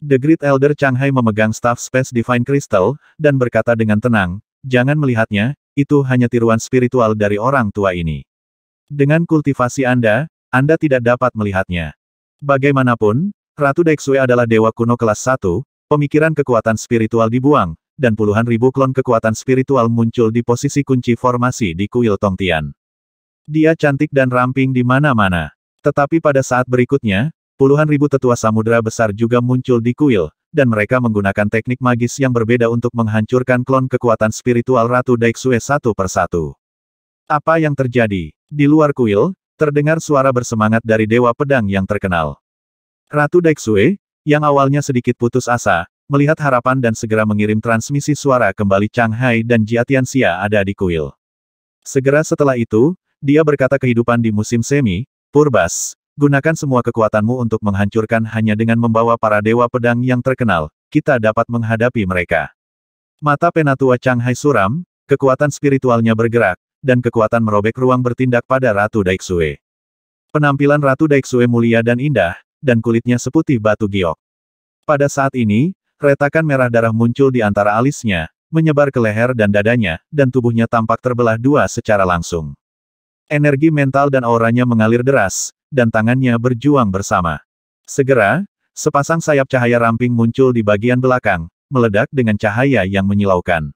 The Great Elder Changhai memegang staff Space Divine Crystal, dan berkata dengan tenang, jangan melihatnya, itu hanya tiruan spiritual dari orang tua ini. Dengan kultivasi Anda, Anda tidak dapat melihatnya. Bagaimanapun, Ratu Dexue adalah dewa kuno kelas 1, pemikiran kekuatan spiritual dibuang, dan puluhan ribu klon kekuatan spiritual muncul di posisi kunci formasi di kuil Tongtian. Dia cantik dan ramping di mana-mana. Tetapi pada saat berikutnya, puluhan ribu tetua samudera besar juga muncul di kuil, dan mereka menggunakan teknik magis yang berbeda untuk menghancurkan klon kekuatan spiritual Ratu Daixue satu persatu. Apa yang terjadi? Di luar kuil, Terdengar suara bersemangat dari Dewa Pedang yang terkenal. Ratu Dexue, yang awalnya sedikit putus asa, melihat harapan dan segera mengirim transmisi suara kembali Chang Hai dan Tianxia ada di kuil. Segera setelah itu, dia berkata kehidupan di musim semi, Purbas, gunakan semua kekuatanmu untuk menghancurkan hanya dengan membawa para dewa pedang yang terkenal, kita dapat menghadapi mereka. Mata penatua Chang Hai suram, kekuatan spiritualnya bergerak, dan kekuatan merobek ruang bertindak pada Ratu Daixue. Penampilan Ratu Daixue mulia dan indah, dan kulitnya seputih batu giok. Pada saat ini, retakan merah darah muncul di antara alisnya, menyebar ke leher dan dadanya, dan tubuhnya tampak terbelah dua secara langsung. Energi mental dan auranya mengalir deras, dan tangannya berjuang bersama. Segera, sepasang sayap cahaya ramping muncul di bagian belakang, meledak dengan cahaya yang menyilaukan.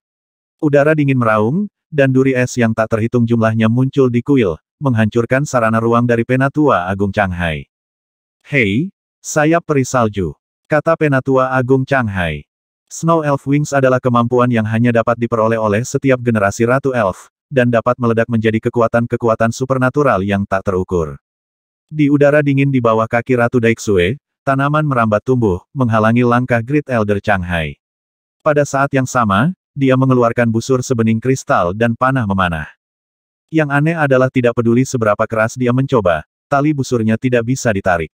Udara dingin meraung, dan duri es yang tak terhitung jumlahnya muncul di kuil, menghancurkan sarana ruang dari Penatua Agung Changhai. Hei, sayap peri salju, kata Penatua Agung Changhai. Snow Elf Wings adalah kemampuan yang hanya dapat diperoleh oleh setiap generasi Ratu Elf, dan dapat meledak menjadi kekuatan-kekuatan supernatural yang tak terukur. Di udara dingin di bawah kaki Ratu Daixue, tanaman merambat tumbuh, menghalangi langkah Great Elder Changhai. Pada saat yang sama, dia mengeluarkan busur sebening kristal dan panah memanah. Yang aneh adalah tidak peduli seberapa keras dia mencoba, tali busurnya tidak bisa ditarik.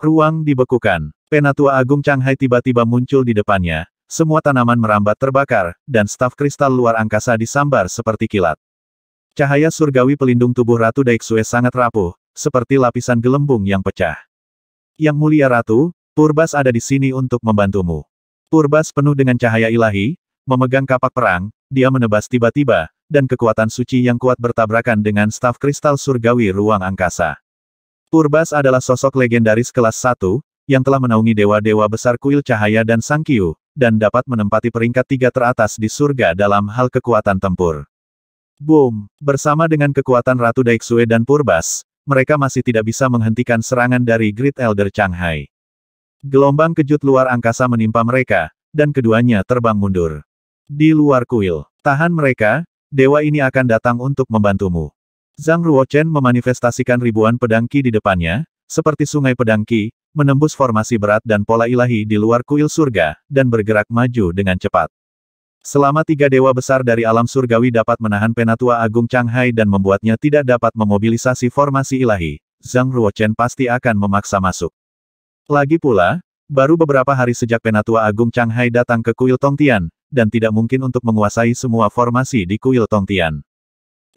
Ruang dibekukan. Penatua Agung Changhai tiba-tiba muncul di depannya, semua tanaman merambat terbakar, dan staf kristal luar angkasa disambar seperti kilat. Cahaya surgawi pelindung tubuh Ratu Daiksue sangat rapuh, seperti lapisan gelembung yang pecah. Yang mulia Ratu, Purbas ada di sini untuk membantumu. Purbas penuh dengan cahaya ilahi, Memegang kapak perang, dia menebas tiba-tiba, dan kekuatan suci yang kuat bertabrakan dengan staf kristal surgawi ruang angkasa. Purbas adalah sosok legendaris kelas 1, yang telah menaungi dewa-dewa besar kuil cahaya dan sangkiu, dan dapat menempati peringkat tiga teratas di surga dalam hal kekuatan tempur. Boom! Bersama dengan kekuatan Ratu Daixue dan Purbas, mereka masih tidak bisa menghentikan serangan dari Great Elder Shanghai. Gelombang kejut luar angkasa menimpa mereka, dan keduanya terbang mundur. Di luar kuil, tahan mereka, dewa ini akan datang untuk membantumu. Zhang Ruochen memanifestasikan ribuan pedangki di depannya, seperti sungai pedangki, menembus formasi berat dan pola ilahi di luar kuil surga, dan bergerak maju dengan cepat. Selama tiga dewa besar dari alam surgawi dapat menahan Penatua Agung Chang Hai dan membuatnya tidak dapat memobilisasi formasi ilahi, Zhang Ruochen pasti akan memaksa masuk. Lagi pula, baru beberapa hari sejak Penatua Agung Chang Hai datang ke kuil Tongtian, dan tidak mungkin untuk menguasai semua formasi di kuil Tongtian.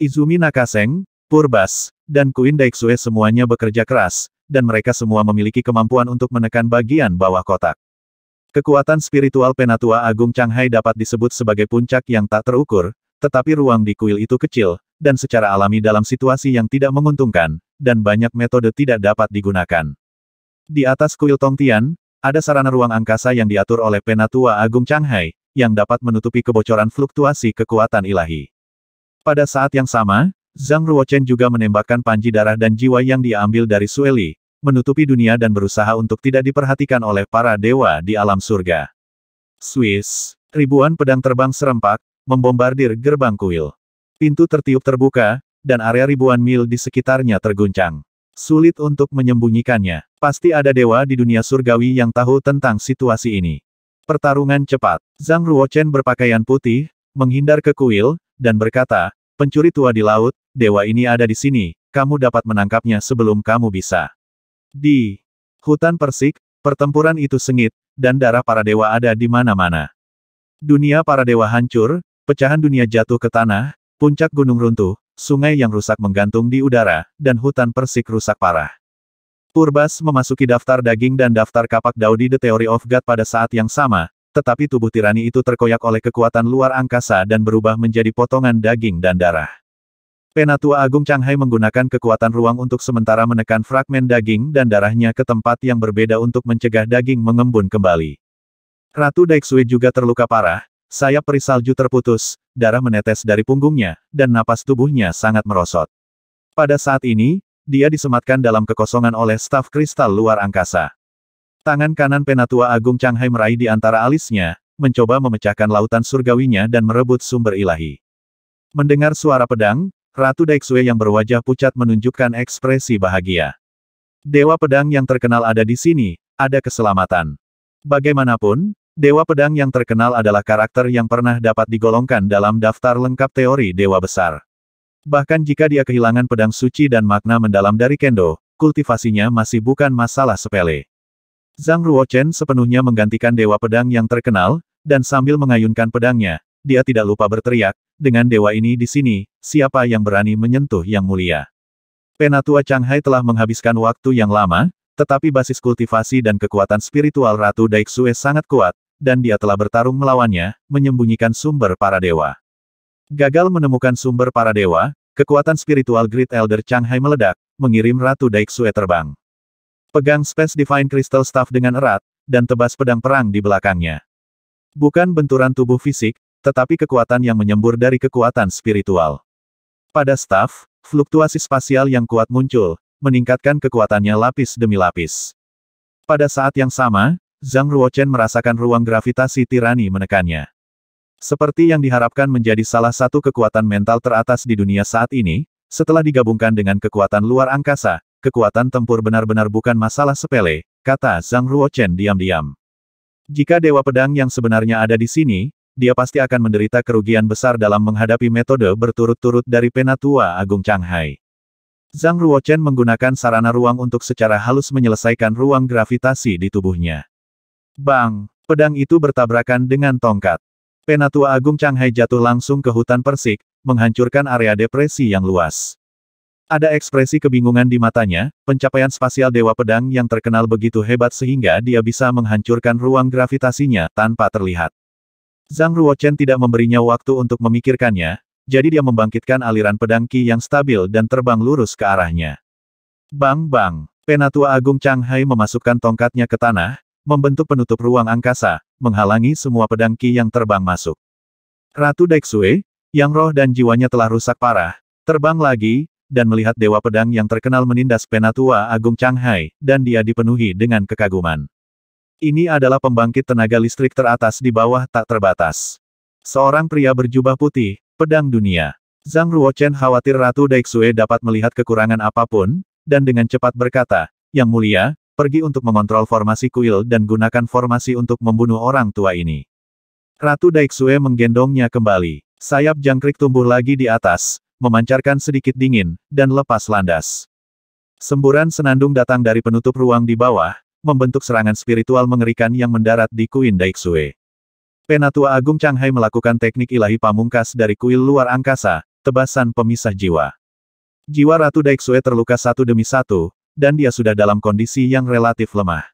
Izumi Nakaseng, Purbas, dan Kuin Daixue semuanya bekerja keras, dan mereka semua memiliki kemampuan untuk menekan bagian bawah kotak. Kekuatan spiritual Penatua Agung Changhai dapat disebut sebagai puncak yang tak terukur, tetapi ruang di kuil itu kecil, dan secara alami dalam situasi yang tidak menguntungkan, dan banyak metode tidak dapat digunakan. Di atas kuil Tongtian, ada sarana ruang angkasa yang diatur oleh Penatua Agung Changhai, yang dapat menutupi kebocoran fluktuasi kekuatan ilahi. Pada saat yang sama, Zhang Ruochen juga menembakkan panji darah dan jiwa yang diambil dari Sueli, menutupi dunia dan berusaha untuk tidak diperhatikan oleh para dewa di alam surga. Swiss, ribuan pedang terbang serempak, membombardir gerbang kuil. Pintu tertiup terbuka, dan area ribuan mil di sekitarnya terguncang. Sulit untuk menyembunyikannya. Pasti ada dewa di dunia surgawi yang tahu tentang situasi ini. Pertarungan cepat. Zhang Ruochen berpakaian putih, menghindar ke kuil, dan berkata, pencuri tua di laut, dewa ini ada di sini, kamu dapat menangkapnya sebelum kamu bisa. Di hutan persik, pertempuran itu sengit, dan darah para dewa ada di mana-mana. Dunia para dewa hancur, pecahan dunia jatuh ke tanah, puncak gunung runtuh, sungai yang rusak menggantung di udara, dan hutan persik rusak parah. Purbas memasuki daftar daging dan daftar kapak Daudi The Theory of God pada saat yang sama, tetapi tubuh tirani itu terkoyak oleh kekuatan luar angkasa dan berubah menjadi potongan daging dan darah. Penatua Agung Changhai menggunakan kekuatan ruang untuk sementara menekan fragmen daging dan darahnya ke tempat yang berbeda untuk mencegah daging mengembun kembali. Ratu Daixue juga terluka parah, sayap salju terputus, darah menetes dari punggungnya, dan napas tubuhnya sangat merosot. Pada saat ini, dia disematkan dalam kekosongan oleh staf kristal luar angkasa. Tangan kanan penatua agung Changhai meraih di antara alisnya, mencoba memecahkan lautan surgawinya dan merebut sumber ilahi. Mendengar suara pedang, Ratu Daixue yang berwajah pucat menunjukkan ekspresi bahagia. Dewa pedang yang terkenal ada di sini, ada keselamatan. Bagaimanapun, Dewa Pedang yang terkenal adalah karakter yang pernah dapat digolongkan dalam daftar lengkap teori Dewa Besar. Bahkan jika dia kehilangan pedang suci dan makna mendalam dari Kendo, kultivasinya masih bukan masalah sepele. Zhang Ruochen sepenuhnya menggantikan dewa pedang yang terkenal, dan sambil mengayunkan pedangnya, dia tidak lupa berteriak, dengan dewa ini di sini, siapa yang berani menyentuh yang mulia. Penatua Hai telah menghabiskan waktu yang lama, tetapi basis kultivasi dan kekuatan spiritual Ratu Daixue sangat kuat, dan dia telah bertarung melawannya, menyembunyikan sumber para dewa. Gagal menemukan sumber para dewa, kekuatan spiritual Great Elder Chang Hai meledak, mengirim Ratu Daiksue terbang. Pegang Space Divine Crystal Staff dengan erat, dan tebas pedang perang di belakangnya. Bukan benturan tubuh fisik, tetapi kekuatan yang menyembur dari kekuatan spiritual. Pada staff, fluktuasi spasial yang kuat muncul, meningkatkan kekuatannya lapis demi lapis. Pada saat yang sama, Zhang Ruochen merasakan ruang gravitasi tirani menekannya. Seperti yang diharapkan menjadi salah satu kekuatan mental teratas di dunia saat ini, setelah digabungkan dengan kekuatan luar angkasa, kekuatan tempur benar-benar bukan masalah sepele, kata Zhang Ruochen diam-diam. Jika Dewa Pedang yang sebenarnya ada di sini, dia pasti akan menderita kerugian besar dalam menghadapi metode berturut-turut dari Penatua Agung Shanghai. Zhang Ruochen menggunakan sarana ruang untuk secara halus menyelesaikan ruang gravitasi di tubuhnya. Bang, pedang itu bertabrakan dengan tongkat. Penatua Agung Changhai jatuh langsung ke hutan Persik, menghancurkan area depresi yang luas. Ada ekspresi kebingungan di matanya, pencapaian spasial Dewa Pedang yang terkenal begitu hebat sehingga dia bisa menghancurkan ruang gravitasinya tanpa terlihat. Zhang Ruochen tidak memberinya waktu untuk memikirkannya, jadi dia membangkitkan aliran pedang Qi yang stabil dan terbang lurus ke arahnya. Bang-bang, Penatua Agung Changhai memasukkan tongkatnya ke tanah, membentuk penutup ruang angkasa, menghalangi semua pedang Ki yang terbang masuk. Ratu Dexue, yang roh dan jiwanya telah rusak parah, terbang lagi, dan melihat Dewa Pedang yang terkenal menindas Penatua Agung Changhai, dan dia dipenuhi dengan kekaguman. Ini adalah pembangkit tenaga listrik teratas di bawah tak terbatas. Seorang pria berjubah putih, pedang dunia. Zhang Ruochen khawatir Ratu Daixue dapat melihat kekurangan apapun, dan dengan cepat berkata, Yang mulia, pergi untuk mengontrol formasi kuil dan gunakan formasi untuk membunuh orang tua ini. Ratu Daiksue menggendongnya kembali. Sayap jangkrik tumbuh lagi di atas, memancarkan sedikit dingin, dan lepas landas. Semburan senandung datang dari penutup ruang di bawah, membentuk serangan spiritual mengerikan yang mendarat di Kuin Daiksue. Penatua Agung Changhai melakukan teknik ilahi pamungkas dari kuil luar angkasa, tebasan pemisah jiwa. Jiwa Ratu Daiksue terluka satu demi satu, dan dia sudah dalam kondisi yang relatif lemah.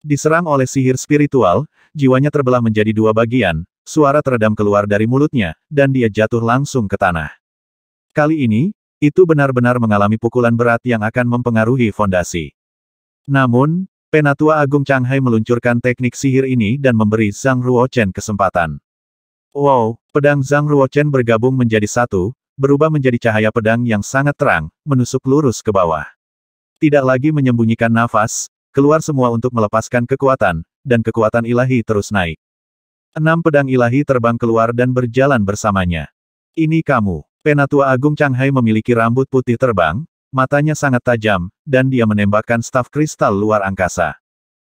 Diserang oleh sihir spiritual, jiwanya terbelah menjadi dua bagian, suara teredam keluar dari mulutnya, dan dia jatuh langsung ke tanah. Kali ini, itu benar-benar mengalami pukulan berat yang akan mempengaruhi fondasi. Namun, Penatua Agung Changhai meluncurkan teknik sihir ini dan memberi Zhang Ruochen kesempatan. Wow, pedang Zhang Ruochen bergabung menjadi satu, berubah menjadi cahaya pedang yang sangat terang, menusuk lurus ke bawah. Tidak lagi menyembunyikan nafas, keluar semua untuk melepaskan kekuatan, dan kekuatan ilahi terus naik. Enam pedang ilahi terbang keluar dan berjalan bersamanya. Ini kamu. Penatua Agung Changhai memiliki rambut putih terbang, matanya sangat tajam, dan dia menembakkan staf kristal luar angkasa.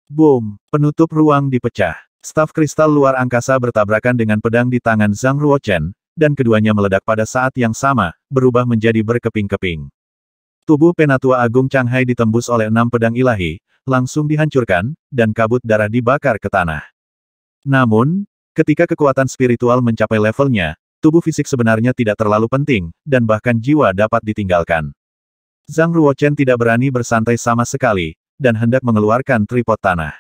Boom! Penutup ruang dipecah. Staf kristal luar angkasa bertabrakan dengan pedang di tangan Zhang Ruochen, dan keduanya meledak pada saat yang sama, berubah menjadi berkeping-keping. Tubuh Penatua Agung Changhai ditembus oleh enam pedang ilahi, langsung dihancurkan, dan kabut darah dibakar ke tanah. Namun, ketika kekuatan spiritual mencapai levelnya, tubuh fisik sebenarnya tidak terlalu penting, dan bahkan jiwa dapat ditinggalkan. Zhang Ruochen tidak berani bersantai sama sekali, dan hendak mengeluarkan tripod tanah.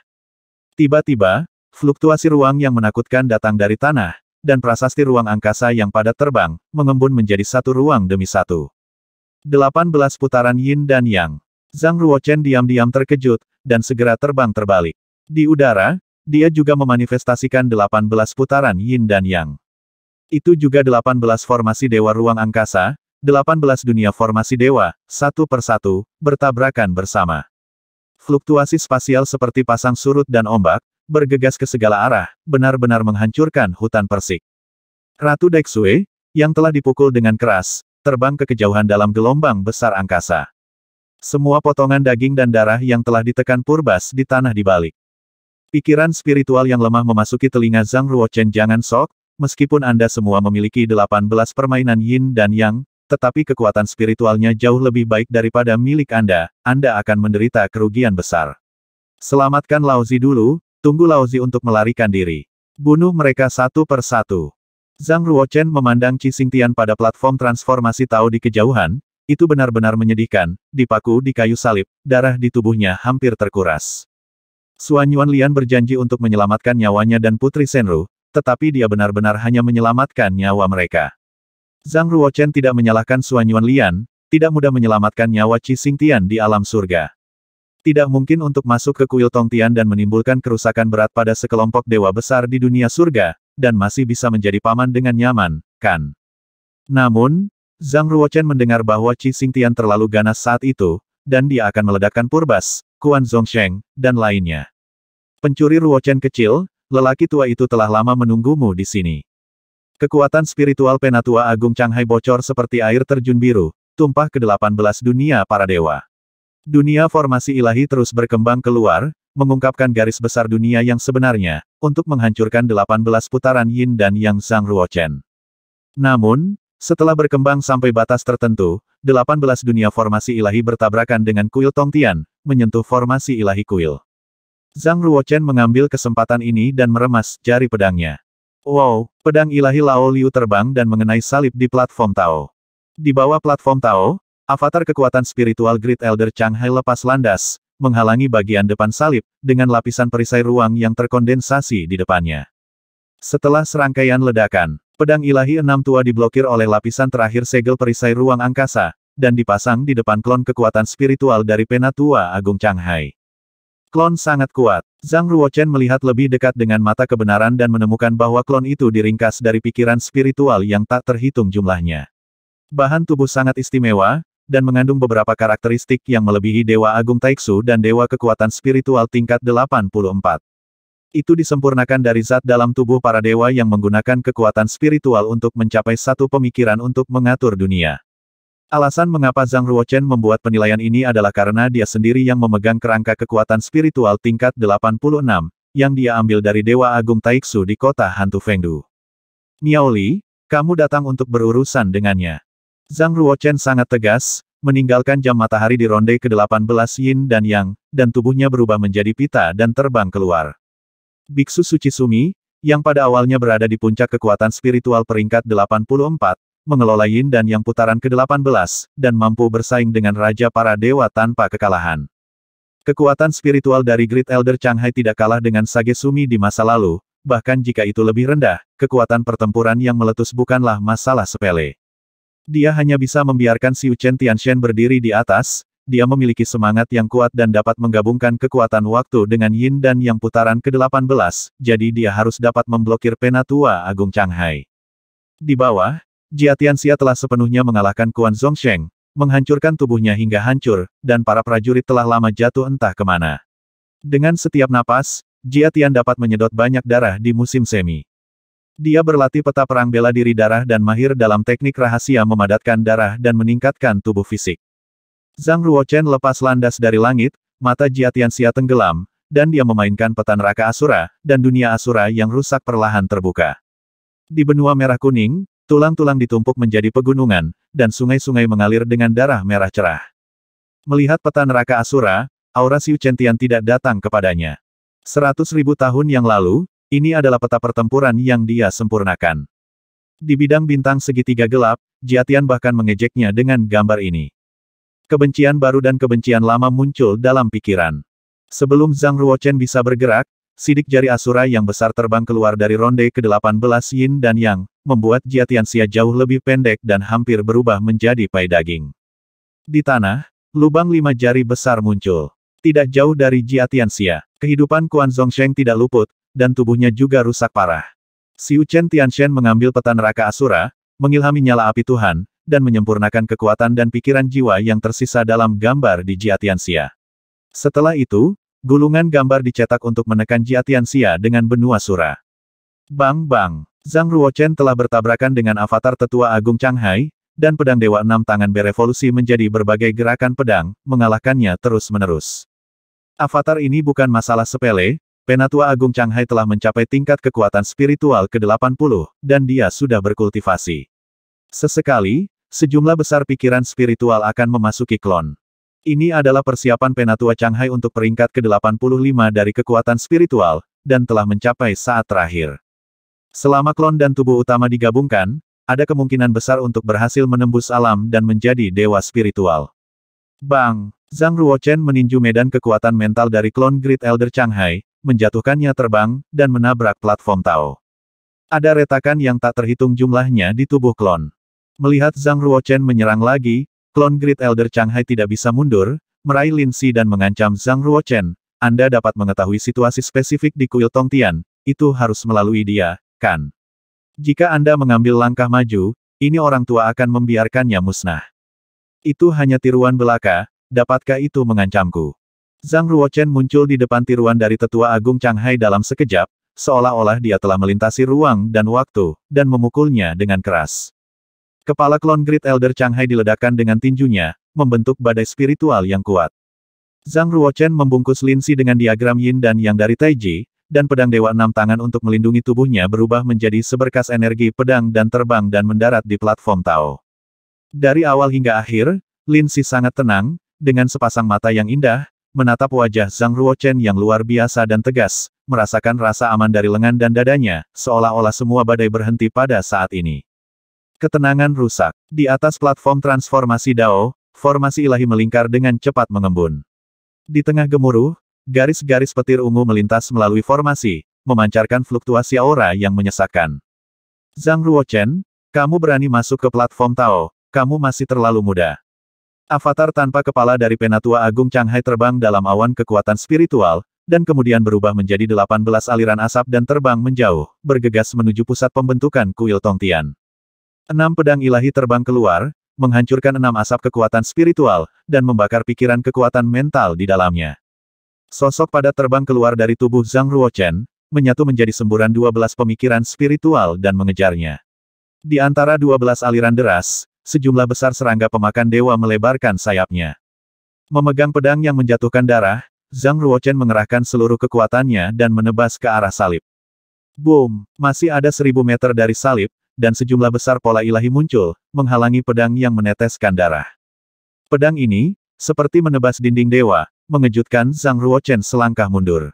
Tiba-tiba, fluktuasi ruang yang menakutkan datang dari tanah, dan prasasti ruang angkasa yang padat terbang, mengembun menjadi satu ruang demi satu. 18 putaran yin dan yang. Zhang Ruochen diam-diam terkejut, dan segera terbang terbalik. Di udara, dia juga memanifestasikan 18 putaran yin dan yang. Itu juga 18 formasi dewa ruang angkasa, 18 dunia formasi dewa, satu persatu, bertabrakan bersama. Fluktuasi spasial seperti pasang surut dan ombak, bergegas ke segala arah, benar-benar menghancurkan hutan persik. Ratu Dexue, yang telah dipukul dengan keras, terbang ke kejauhan dalam gelombang besar angkasa. Semua potongan daging dan darah yang telah ditekan purbas di tanah dibalik. Pikiran spiritual yang lemah memasuki telinga Zhang Ruochen jangan sok, meskipun Anda semua memiliki 18 permainan yin dan yang, tetapi kekuatan spiritualnya jauh lebih baik daripada milik Anda, Anda akan menderita kerugian besar. Selamatkan Lauzi dulu, tunggu Lauzi untuk melarikan diri. Bunuh mereka satu persatu. Zhang Ruochen memandang Qi Xingtian pada platform transformasi Tao di kejauhan, itu benar-benar menyedihkan, dipaku di kayu salib, darah di tubuhnya hampir terkuras. Suan Yuan Lian berjanji untuk menyelamatkan nyawanya dan Putri Senru, tetapi dia benar-benar hanya menyelamatkan nyawa mereka. Zhang Ruochen tidak menyalahkan Suan Yuan Lian, tidak mudah menyelamatkan nyawa Qi Xingtian di alam surga. Tidak mungkin untuk masuk ke kuil Tongtian dan menimbulkan kerusakan berat pada sekelompok dewa besar di dunia surga, dan masih bisa menjadi paman dengan nyaman, kan? Namun, Zhang Ruochen mendengar bahwa Qi Xingtian terlalu ganas saat itu, dan dia akan meledakkan Purbas, Kuan Zhongsheng, dan lainnya. Pencuri Ruochen kecil, lelaki tua itu telah lama menunggumu di sini. Kekuatan spiritual Penatua Agung Changhai bocor seperti air terjun biru, tumpah ke delapan belas dunia para dewa. Dunia formasi ilahi terus berkembang keluar, mengungkapkan garis besar dunia yang sebenarnya, untuk menghancurkan 18 putaran Yin dan Yang Zhang Ruochen. Namun, setelah berkembang sampai batas tertentu, 18 dunia formasi ilahi bertabrakan dengan kuil Tongtian, menyentuh formasi ilahi kuil. Zhang Ruochen mengambil kesempatan ini dan meremas jari pedangnya. Wow, pedang ilahi Lao Liu terbang dan mengenai salib di platform Tao. Di bawah platform Tao, avatar kekuatan spiritual Great Elder Chang Hai lepas landas, menghalangi bagian depan salib, dengan lapisan perisai ruang yang terkondensasi di depannya. Setelah serangkaian ledakan, pedang ilahi enam tua diblokir oleh lapisan terakhir segel perisai ruang angkasa, dan dipasang di depan klon kekuatan spiritual dari Penatua Agung Changhai. Klon sangat kuat. Zhang Ruochen melihat lebih dekat dengan mata kebenaran dan menemukan bahwa klon itu diringkas dari pikiran spiritual yang tak terhitung jumlahnya. Bahan tubuh sangat istimewa, dan mengandung beberapa karakteristik yang melebihi Dewa Agung Taiksu dan Dewa Kekuatan Spiritual tingkat 84. Itu disempurnakan dari zat dalam tubuh para dewa yang menggunakan kekuatan spiritual untuk mencapai satu pemikiran untuk mengatur dunia. Alasan mengapa Zhang Ruochen membuat penilaian ini adalah karena dia sendiri yang memegang kerangka kekuatan spiritual tingkat 86, yang dia ambil dari Dewa Agung Taiksu di kota Hantu Fengdu. Miaoli, kamu datang untuk berurusan dengannya. Zhang Ruochen sangat tegas, meninggalkan jam matahari di ronde ke-18 Yin dan Yang, dan tubuhnya berubah menjadi pita dan terbang keluar. Biksu Suci Sumi, yang pada awalnya berada di puncak kekuatan spiritual peringkat 84, mengelola Yin dan Yang putaran ke-18, dan mampu bersaing dengan Raja Para Dewa tanpa kekalahan. Kekuatan spiritual dari Great Elder Hai tidak kalah dengan Sage Sumi di masa lalu, bahkan jika itu lebih rendah, kekuatan pertempuran yang meletus bukanlah masalah sepele. Dia hanya bisa membiarkan Xiu Chen Tianshen berdiri di atas, dia memiliki semangat yang kuat dan dapat menggabungkan kekuatan waktu dengan yin dan yang putaran ke-18, jadi dia harus dapat memblokir penatua Agung Changhai. Di bawah, Jia Tianxia telah sepenuhnya mengalahkan Zhong Zhongsheng, menghancurkan tubuhnya hingga hancur, dan para prajurit telah lama jatuh entah kemana. Dengan setiap napas, Jia Tian dapat menyedot banyak darah di musim semi. Dia berlatih peta perang bela diri darah dan mahir dalam teknik rahasia memadatkan darah dan meningkatkan tubuh fisik. Zhang Ruochen lepas landas dari langit, mata Jiatianxia tenggelam, dan dia memainkan peta neraka Asura, dan dunia Asura yang rusak perlahan terbuka. Di benua merah kuning, tulang-tulang ditumpuk menjadi pegunungan, dan sungai-sungai mengalir dengan darah merah cerah. Melihat peta neraka Asura, aura Siu Tian tidak datang kepadanya. Seratus ribu tahun yang lalu, ini adalah peta pertempuran yang dia sempurnakan. Di bidang bintang segitiga gelap, Jiatian bahkan mengejeknya dengan gambar ini. Kebencian baru dan kebencian lama muncul dalam pikiran. Sebelum Zhang Ruochen bisa bergerak, sidik jari Asura yang besar terbang keluar dari ronde ke-18 Yin dan Yang, membuat Jiatian Xia jauh lebih pendek dan hampir berubah menjadi pai daging. Di tanah, lubang lima jari besar muncul. Tidak jauh dari Jiatian Xia, kehidupan Quan Zhongsheng tidak luput, dan tubuhnya juga rusak parah. Siu Chen Tianshen mengambil peta neraka Asura, mengilhami nyala api Tuhan, dan menyempurnakan kekuatan dan pikiran jiwa yang tersisa dalam gambar di Tianxia. Setelah itu, gulungan gambar dicetak untuk menekan Tianxia dengan benua Sura. Bang Bang, Zhang Ruochen telah bertabrakan dengan avatar tetua Agung Changhai, dan pedang Dewa Enam Tangan berevolusi menjadi berbagai gerakan pedang, mengalahkannya terus-menerus. Avatar ini bukan masalah sepele, Penatua Agung Changhai telah mencapai tingkat kekuatan spiritual ke-80, dan dia sudah berkultivasi. Sesekali, sejumlah besar pikiran spiritual akan memasuki klon. Ini adalah persiapan Penatua Changhai untuk peringkat ke-85 dari kekuatan spiritual, dan telah mencapai saat terakhir. Selama klon dan tubuh utama digabungkan, ada kemungkinan besar untuk berhasil menembus alam dan menjadi dewa spiritual. Bang! Zhang Ruochen meninju medan kekuatan mental dari klon Great Elder Changhai, menjatuhkannya terbang, dan menabrak platform Tao. Ada retakan yang tak terhitung jumlahnya di tubuh klon. Melihat Zhang Ruochen menyerang lagi, klon Great Elder Chang Hai tidak bisa mundur, meraih Lin Linsi dan mengancam Zhang Ruochen, Anda dapat mengetahui situasi spesifik di kuil Tongtian, itu harus melalui dia, kan? Jika Anda mengambil langkah maju, ini orang tua akan membiarkannya musnah. Itu hanya tiruan belaka, dapatkah itu mengancamku? Zhang Ruochen muncul di depan tiruan dari tetua agung Changhai dalam sekejap, seolah-olah dia telah melintasi ruang dan waktu, dan memukulnya dengan keras. Kepala klon Great Elder Changhai diledakkan dengan tinjunya, membentuk badai spiritual yang kuat. Zhang Ruochen membungkus Linsi dengan diagram yin dan yang dari Taiji, dan pedang Dewa Enam Tangan untuk melindungi tubuhnya berubah menjadi seberkas energi pedang dan terbang dan mendarat di platform Tao. Dari awal hingga akhir, Lin Si sangat tenang, dengan sepasang mata yang indah, menatap wajah Zhang Ruochen yang luar biasa dan tegas, merasakan rasa aman dari lengan dan dadanya, seolah-olah semua badai berhenti pada saat ini. Ketenangan rusak. Di atas platform transformasi Dao, formasi ilahi melingkar dengan cepat mengembun. Di tengah gemuruh, garis-garis petir ungu melintas melalui formasi, memancarkan fluktuasi aura yang menyesakkan. Zhang Ruochen, kamu berani masuk ke platform Tao, kamu masih terlalu muda. Avatar tanpa kepala dari Penatua Agung Changhai terbang dalam awan kekuatan spiritual, dan kemudian berubah menjadi 18 aliran asap dan terbang menjauh, bergegas menuju pusat pembentukan kuil Tongtian. Enam pedang ilahi terbang keluar, menghancurkan enam asap kekuatan spiritual, dan membakar pikiran kekuatan mental di dalamnya. Sosok pada terbang keluar dari tubuh Zhang Ruochen, menyatu menjadi semburan 12 pemikiran spiritual dan mengejarnya. Di antara 12 aliran deras, sejumlah besar serangga pemakan dewa melebarkan sayapnya. Memegang pedang yang menjatuhkan darah, Zhang Ruochen mengerahkan seluruh kekuatannya dan menebas ke arah salib. Boom! Masih ada seribu meter dari salib, dan sejumlah besar pola ilahi muncul, menghalangi pedang yang meneteskan darah. Pedang ini, seperti menebas dinding dewa, mengejutkan Zhang Ruochen selangkah mundur.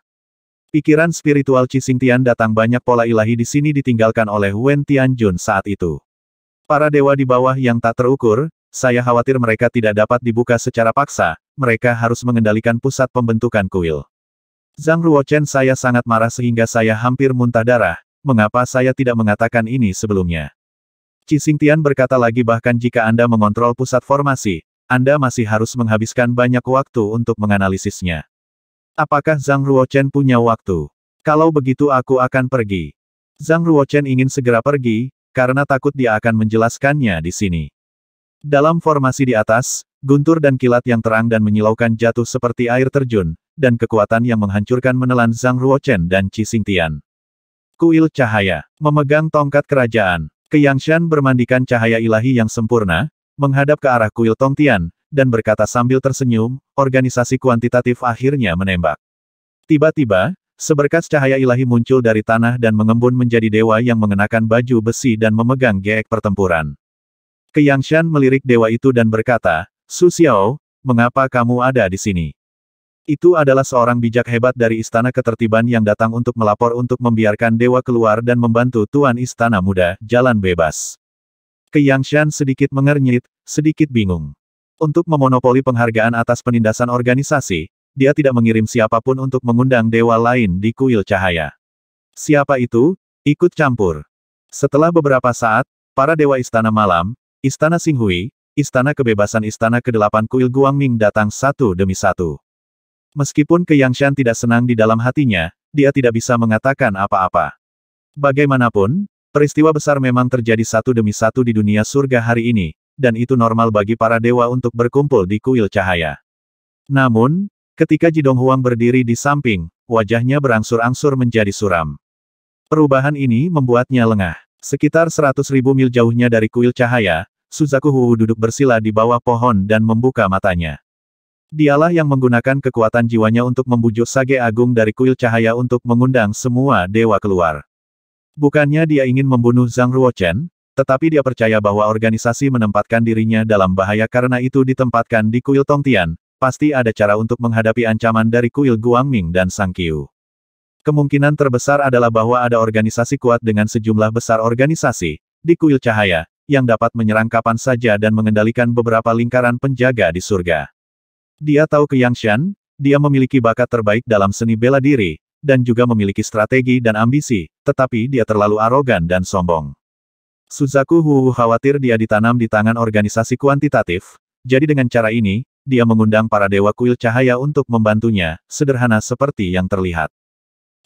Pikiran spiritual Qi Tian datang banyak pola ilahi di sini ditinggalkan oleh Wen Tianjun saat itu. Para dewa di bawah yang tak terukur, saya khawatir mereka tidak dapat dibuka secara paksa, mereka harus mengendalikan pusat pembentukan kuil. Zhang Ruochen saya sangat marah sehingga saya hampir muntah darah, mengapa saya tidak mengatakan ini sebelumnya. Cixingtian berkata lagi bahkan jika Anda mengontrol pusat formasi, Anda masih harus menghabiskan banyak waktu untuk menganalisisnya. Apakah Zhang Ruochen punya waktu? Kalau begitu aku akan pergi. Zhang Ruochen ingin segera pergi, karena takut dia akan menjelaskannya di sini. Dalam formasi di atas, guntur dan kilat yang terang dan menyilaukan jatuh seperti air terjun, dan kekuatan yang menghancurkan menelan Zhang Ruochen dan Qi Xingtian. Kuil Cahaya, memegang tongkat kerajaan, Keyangshan bermandikan cahaya ilahi yang sempurna, menghadap ke arah kuil Tongtian, dan berkata sambil tersenyum, organisasi kuantitatif akhirnya menembak. Tiba-tiba, Seberkas cahaya ilahi muncul dari tanah dan mengembun menjadi dewa yang mengenakan baju besi dan memegang geek pertempuran. Keyangshan melirik dewa itu dan berkata, Su Xiao, mengapa kamu ada di sini? Itu adalah seorang bijak hebat dari Istana Ketertiban yang datang untuk melapor untuk membiarkan dewa keluar dan membantu Tuan Istana Muda, jalan bebas. Yang Shan sedikit mengernyit, sedikit bingung. Untuk memonopoli penghargaan atas penindasan organisasi, dia tidak mengirim siapapun untuk mengundang dewa lain di kuil cahaya. Siapa itu? Ikut campur. Setelah beberapa saat, para dewa istana malam, istana Singhui, istana kebebasan istana ke-8 kuil Guangming datang satu demi satu. Meskipun Ke Yangshan tidak senang di dalam hatinya, dia tidak bisa mengatakan apa-apa. Bagaimanapun, peristiwa besar memang terjadi satu demi satu di dunia surga hari ini, dan itu normal bagi para dewa untuk berkumpul di kuil cahaya. Namun, Ketika Jidong Huang berdiri di samping, wajahnya berangsur-angsur menjadi suram. Perubahan ini membuatnya lengah. Sekitar seratus ribu mil jauhnya dari kuil cahaya, Suzaku Huu duduk bersila di bawah pohon dan membuka matanya. Dialah yang menggunakan kekuatan jiwanya untuk membujuk Sage Agung dari kuil cahaya untuk mengundang semua dewa keluar. Bukannya dia ingin membunuh Zhang Ruochen, tetapi dia percaya bahwa organisasi menempatkan dirinya dalam bahaya karena itu ditempatkan di kuil Tongtian, pasti ada cara untuk menghadapi ancaman dari kuil Guangming dan Sang Sangkiu. Kemungkinan terbesar adalah bahwa ada organisasi kuat dengan sejumlah besar organisasi, di kuil cahaya, yang dapat menyerang kapan saja dan mengendalikan beberapa lingkaran penjaga di surga. Dia tahu ke Yang Shan, dia memiliki bakat terbaik dalam seni bela diri, dan juga memiliki strategi dan ambisi, tetapi dia terlalu arogan dan sombong. Suzaku Huwu khawatir dia ditanam di tangan organisasi kuantitatif, jadi dengan cara ini, dia mengundang para dewa kuil cahaya untuk membantunya, sederhana seperti yang terlihat.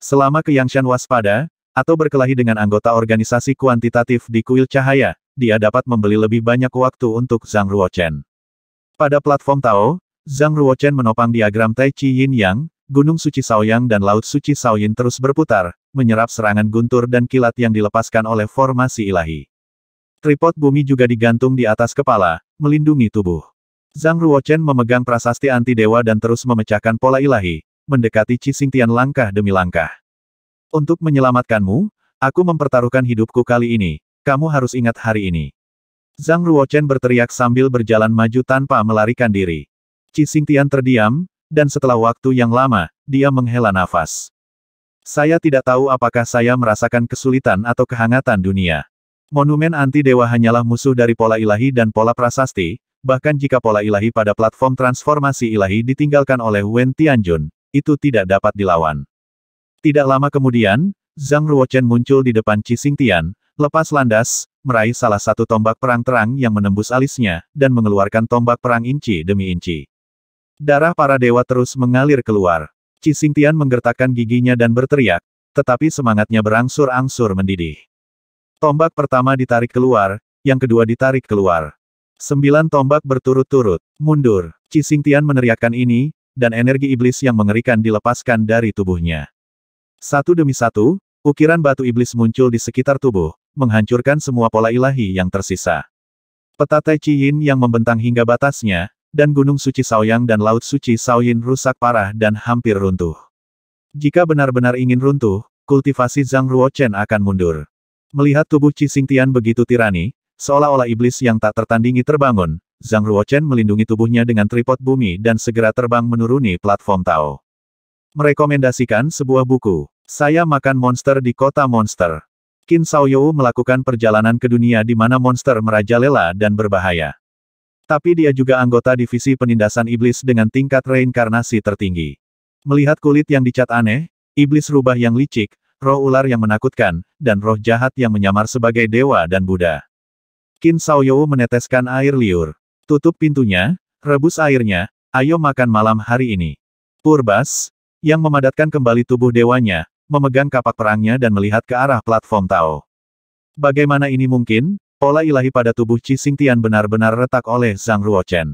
Selama Keyangshan waspada, atau berkelahi dengan anggota organisasi kuantitatif di kuil cahaya, dia dapat membeli lebih banyak waktu untuk Zhang Ruochen. Pada platform Tao, Zhang Ruochen menopang diagram Tai Chi Yin Yang, Gunung Suci Saoyang dan Laut Suci Saoyin terus berputar, menyerap serangan guntur dan kilat yang dilepaskan oleh formasi ilahi. Tripod bumi juga digantung di atas kepala, melindungi tubuh. Zhang Ruochen memegang prasasti anti-dewa dan terus memecahkan pola ilahi, mendekati Xingtian langkah demi langkah. Untuk menyelamatkanmu, aku mempertaruhkan hidupku kali ini, kamu harus ingat hari ini. Zhang Ruochen berteriak sambil berjalan maju tanpa melarikan diri. Xingtian terdiam, dan setelah waktu yang lama, dia menghela nafas. Saya tidak tahu apakah saya merasakan kesulitan atau kehangatan dunia. Monumen anti-dewa hanyalah musuh dari pola ilahi dan pola prasasti, bahkan jika pola ilahi pada platform transformasi ilahi ditinggalkan oleh Wen Tianjun, itu tidak dapat dilawan. Tidak lama kemudian, Zhang Ruochen muncul di depan Qi Tian, lepas landas, meraih salah satu tombak perang terang yang menembus alisnya, dan mengeluarkan tombak perang inci demi inci. Darah para dewa terus mengalir keluar. Qi Tian menggertakkan giginya dan berteriak, tetapi semangatnya berangsur-angsur mendidih. Tombak pertama ditarik keluar, yang kedua ditarik keluar. Sembilan tombak berturut-turut. Mundur. Tian meneriakkan ini, dan energi iblis yang mengerikan dilepaskan dari tubuhnya. Satu demi satu, ukiran batu iblis muncul di sekitar tubuh, menghancurkan semua pola ilahi yang tersisa. Peta Tai Chi Yin yang membentang hingga batasnya, dan Gunung Suci Saoyang dan Laut Suci Saoyin rusak parah dan hampir runtuh. Jika benar-benar ingin runtuh, kultivasi Zhang Ruochen akan mundur. Melihat tubuh Qi Tian begitu tirani, Seolah-olah iblis yang tak tertandingi terbangun, Zhang Ruochen melindungi tubuhnya dengan tripod bumi dan segera terbang menuruni platform Tao. Merekomendasikan sebuah buku, Saya Makan Monster di Kota Monster. Qin Shaoyou melakukan perjalanan ke dunia di mana monster merajalela dan berbahaya. Tapi dia juga anggota divisi penindasan iblis dengan tingkat reinkarnasi tertinggi. Melihat kulit yang dicat aneh, iblis rubah yang licik, roh ular yang menakutkan, dan roh jahat yang menyamar sebagai dewa dan Buddha. Qin Saoyou meneteskan air liur. Tutup pintunya, rebus airnya, ayo makan malam hari ini. Purbas, yang memadatkan kembali tubuh dewanya, memegang kapak perangnya dan melihat ke arah platform Tao. Bagaimana ini mungkin? Pola ilahi pada tubuh Qi Tian benar-benar retak oleh Zhang Ruochen.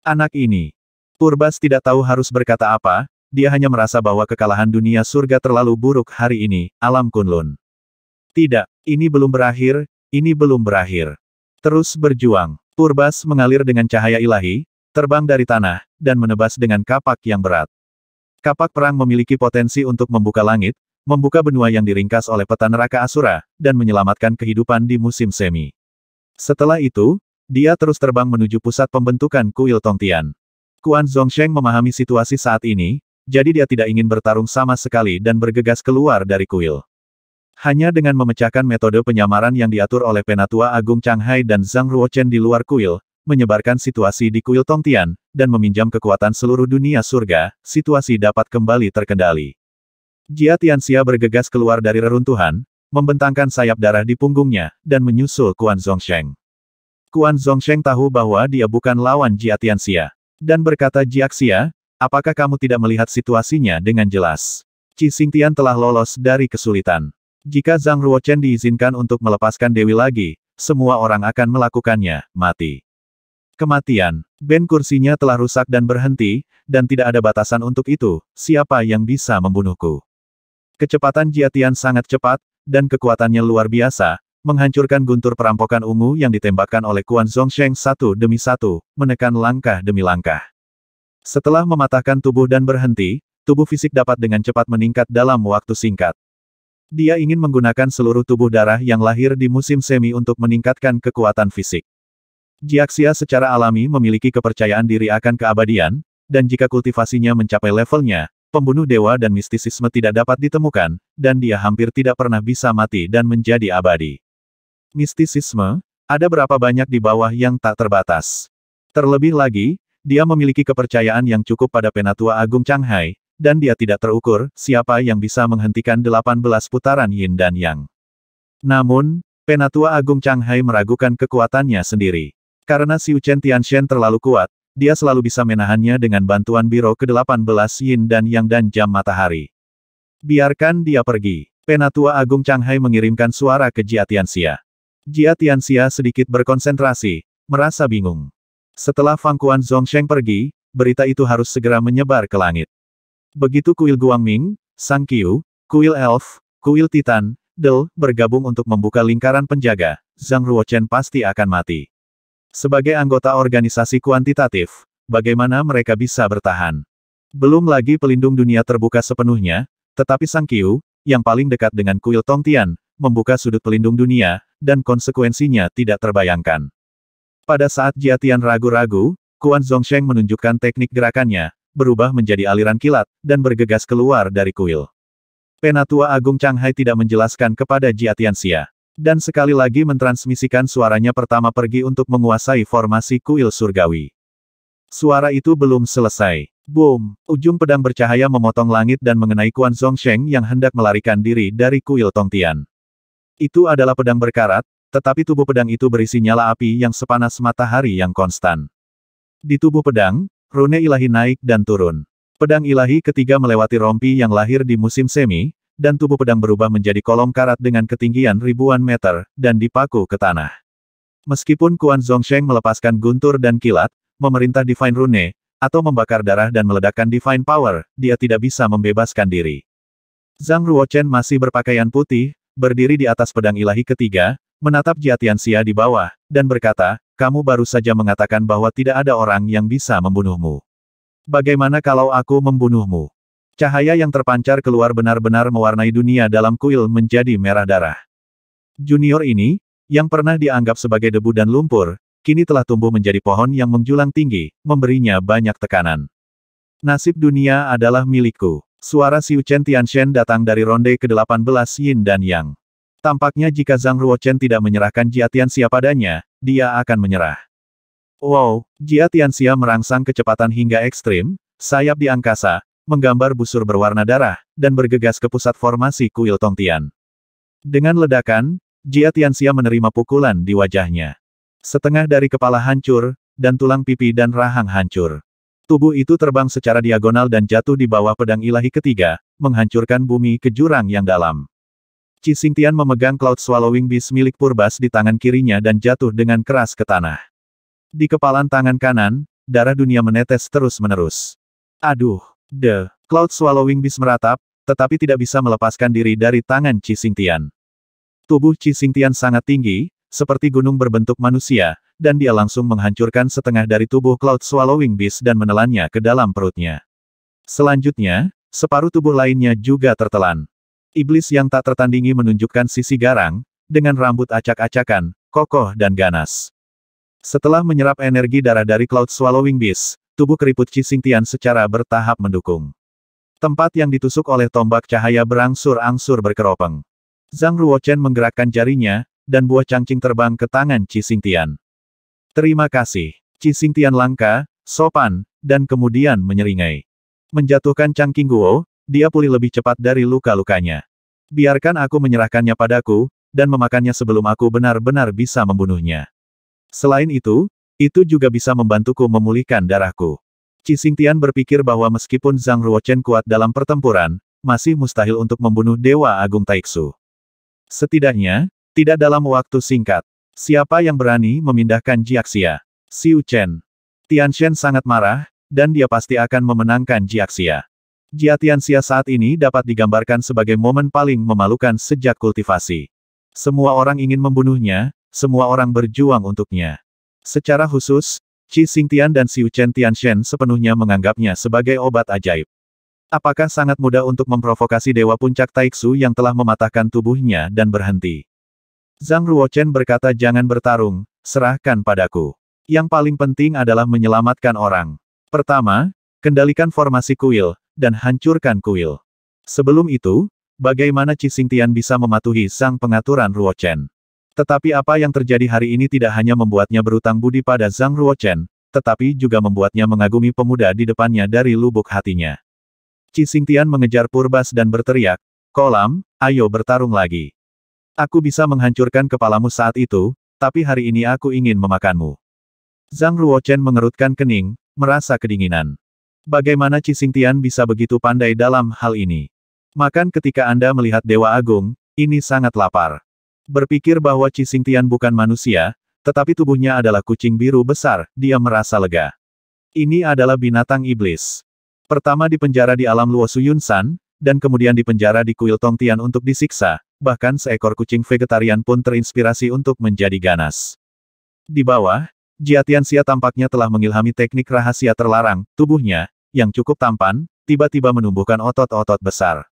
Anak ini. Purbas tidak tahu harus berkata apa, dia hanya merasa bahwa kekalahan dunia surga terlalu buruk hari ini, alam Kunlun. Tidak, ini belum berakhir, ini belum berakhir. Terus berjuang. Purbas mengalir dengan cahaya ilahi, terbang dari tanah, dan menebas dengan kapak yang berat. Kapak perang memiliki potensi untuk membuka langit, membuka benua yang diringkas oleh peta neraka Asura, dan menyelamatkan kehidupan di musim semi. Setelah itu, dia terus terbang menuju pusat pembentukan kuil Tongtian. Kuan Zhongsheng memahami situasi saat ini, jadi dia tidak ingin bertarung sama sekali dan bergegas keluar dari kuil. Hanya dengan memecahkan metode penyamaran yang diatur oleh Penatua Agung Changhai dan Zhang Ruochen di luar kuil, menyebarkan situasi di kuil Tongtian, dan meminjam kekuatan seluruh dunia surga, situasi dapat kembali terkendali. Jia Tianxia bergegas keluar dari reruntuhan, membentangkan sayap darah di punggungnya, dan menyusul Kuan Zhongsheng. Kuan Zhongsheng tahu bahwa dia bukan lawan Jia Tianxia. Dan berkata Jiaxia, apakah kamu tidak melihat situasinya dengan jelas? Qi Xingtian telah lolos dari kesulitan. Jika Zhang Ruochen diizinkan untuk melepaskan Dewi lagi, semua orang akan melakukannya, mati. Kematian, ben kursinya telah rusak dan berhenti, dan tidak ada batasan untuk itu, siapa yang bisa membunuhku. Kecepatan Jiatian sangat cepat, dan kekuatannya luar biasa, menghancurkan guntur perampokan ungu yang ditembakkan oleh Kuan Zhongsheng satu demi satu, menekan langkah demi langkah. Setelah mematahkan tubuh dan berhenti, tubuh fisik dapat dengan cepat meningkat dalam waktu singkat. Dia ingin menggunakan seluruh tubuh darah yang lahir di musim semi untuk meningkatkan kekuatan fisik. Jiaxia secara alami memiliki kepercayaan diri akan keabadian, dan jika kultivasinya mencapai levelnya, pembunuh dewa dan mistisisme tidak dapat ditemukan, dan dia hampir tidak pernah bisa mati dan menjadi abadi. Mistisisme, ada berapa banyak di bawah yang tak terbatas. Terlebih lagi, dia memiliki kepercayaan yang cukup pada Penatua Agung Changhai, dan dia tidak terukur siapa yang bisa menghentikan 18 putaran Yin dan Yang. Namun, Penatua Agung Changhai meragukan kekuatannya sendiri. Karena Xiu Chen Tianxian terlalu kuat, dia selalu bisa menahannya dengan bantuan Biro ke-18 Yin dan Yang dan Jam Matahari. Biarkan dia pergi. Penatua Agung Changhai mengirimkan suara ke Jia Tianxia. Jia Tianxia sedikit berkonsentrasi, merasa bingung. Setelah Fang Zhong Zhongsheng pergi, berita itu harus segera menyebar ke langit. Begitu kuil Guangming, Sang Kiu, kuil Elf, kuil Titan, Del, bergabung untuk membuka lingkaran penjaga, Zhang Ruochen pasti akan mati. Sebagai anggota organisasi kuantitatif, bagaimana mereka bisa bertahan? Belum lagi pelindung dunia terbuka sepenuhnya, tetapi Sang Kiu, yang paling dekat dengan kuil Tongtian, membuka sudut pelindung dunia, dan konsekuensinya tidak terbayangkan. Pada saat Jiatian ragu-ragu, Kuan Zongsheng menunjukkan teknik gerakannya, berubah menjadi aliran kilat, dan bergegas keluar dari kuil. Penatua Agung Changhai tidak menjelaskan kepada Jia Tianxia, Dan sekali lagi mentransmisikan suaranya pertama pergi untuk menguasai formasi kuil surgawi. Suara itu belum selesai. Boom! Ujung pedang bercahaya memotong langit dan mengenai Quan Zhongsheng yang hendak melarikan diri dari kuil Tongtian. Itu adalah pedang berkarat, tetapi tubuh pedang itu berisi nyala api yang sepanas matahari yang konstan. Di tubuh pedang, Rune ilahi naik dan turun. Pedang ilahi ketiga melewati rompi yang lahir di musim semi, dan tubuh pedang berubah menjadi kolom karat dengan ketinggian ribuan meter, dan dipaku ke tanah. Meskipun Kuan Zhongsheng melepaskan guntur dan kilat, memerintah Divine Rune, atau membakar darah dan meledakkan Divine Power, dia tidak bisa membebaskan diri. Zhang Ruochen masih berpakaian putih, berdiri di atas pedang ilahi ketiga, menatap Jiatian Xia di bawah, dan berkata, kamu baru saja mengatakan bahwa tidak ada orang yang bisa membunuhmu. Bagaimana kalau aku membunuhmu? Cahaya yang terpancar keluar benar-benar mewarnai dunia dalam kuil menjadi merah darah. Junior ini, yang pernah dianggap sebagai debu dan lumpur, kini telah tumbuh menjadi pohon yang menjulang tinggi, memberinya banyak tekanan. Nasib dunia adalah milikku. Suara Siu Chen Tianshen datang dari ronde ke-18 Yin dan Yang. Tampaknya jika Zhang Ruochen tidak menyerahkan Jiatian Tianxia padanya, dia akan menyerah. Wow, Jia Tianxia merangsang kecepatan hingga ekstrim, sayap di angkasa, menggambar busur berwarna darah, dan bergegas ke pusat formasi kuil Tongtian. Dengan ledakan, Jia Tianxia menerima pukulan di wajahnya. Setengah dari kepala hancur, dan tulang pipi dan rahang hancur. Tubuh itu terbang secara diagonal dan jatuh di bawah pedang ilahi ketiga, menghancurkan bumi ke jurang yang dalam. Cisintian memegang Cloud Swallowing Beast milik Purbas di tangan kirinya dan jatuh dengan keras ke tanah. Di kepalan tangan kanan, darah dunia menetes terus-menerus. Aduh, the Cloud Swallowing Beast meratap, tetapi tidak bisa melepaskan diri dari tangan Cisintian. Tubuh Cisintian sangat tinggi, seperti gunung berbentuk manusia, dan dia langsung menghancurkan setengah dari tubuh Cloud Swallowing Beast dan menelannya ke dalam perutnya. Selanjutnya, separuh tubuh lainnya juga tertelan. Iblis yang tak tertandingi menunjukkan sisi garang, dengan rambut acak-acakan, kokoh dan ganas. Setelah menyerap energi darah dari Cloud Swallowing Beast, tubuh keriput Cixing Tian secara bertahap mendukung. Tempat yang ditusuk oleh tombak cahaya berangsur-angsur berkeropeng. Zhang Ruochen menggerakkan jarinya, dan buah cangcing terbang ke tangan Cixing Tian. Terima kasih. Cixing Tian langka, sopan, dan kemudian menyeringai. Menjatuhkan cangking Guo, dia pulih lebih cepat dari luka-lukanya. Biarkan aku menyerahkannya padaku, dan memakannya sebelum aku benar-benar bisa membunuhnya. Selain itu, itu juga bisa membantuku memulihkan darahku. Tian berpikir bahwa meskipun Zhang Ruochen kuat dalam pertempuran, masih mustahil untuk membunuh Dewa Agung Taiksu. Setidaknya, tidak dalam waktu singkat. Siapa yang berani memindahkan Jiaxia? Xiu Chen. Tian Shen sangat marah, dan dia pasti akan memenangkan Jiaxia. Tianxia saat ini dapat digambarkan sebagai momen paling memalukan sejak kultivasi. Semua orang ingin membunuhnya, semua orang berjuang untuknya. Secara khusus, Qi Xingtian dan Xiu Chen Tianxian sepenuhnya menganggapnya sebagai obat ajaib. Apakah sangat mudah untuk memprovokasi Dewa Puncak Taixu yang telah mematahkan tubuhnya dan berhenti? Zhang Ruochen berkata jangan bertarung, serahkan padaku. Yang paling penting adalah menyelamatkan orang. Pertama, kendalikan formasi kuil, dan hancurkan kuil. Sebelum itu, bagaimana Cisingtian bisa mematuhi sang pengaturan Ruochen? Tetapi apa yang terjadi hari ini tidak hanya membuatnya berutang budi pada Zhang Ruochen, tetapi juga membuatnya mengagumi pemuda di depannya dari lubuk hatinya. Cisingtian mengejar Purbas dan berteriak, Kolam, ayo bertarung lagi. Aku bisa menghancurkan kepalamu saat itu, tapi hari ini aku ingin memakanmu. Zhang Ruochen mengerutkan kening, merasa kedinginan. Bagaimana Cisingtian bisa begitu pandai dalam hal ini? Makan ketika Anda melihat Dewa Agung, ini sangat lapar. Berpikir bahwa Cisingtian bukan manusia, tetapi tubuhnya adalah kucing biru besar, dia merasa lega. Ini adalah binatang iblis. Pertama dipenjara di alam Suyun San, dan kemudian dipenjara di kuil Tongtian untuk disiksa, bahkan seekor kucing vegetarian pun terinspirasi untuk menjadi ganas. Di bawah, Xia tampaknya telah mengilhami teknik rahasia terlarang, tubuhnya, yang cukup tampan, tiba-tiba menumbuhkan otot-otot besar.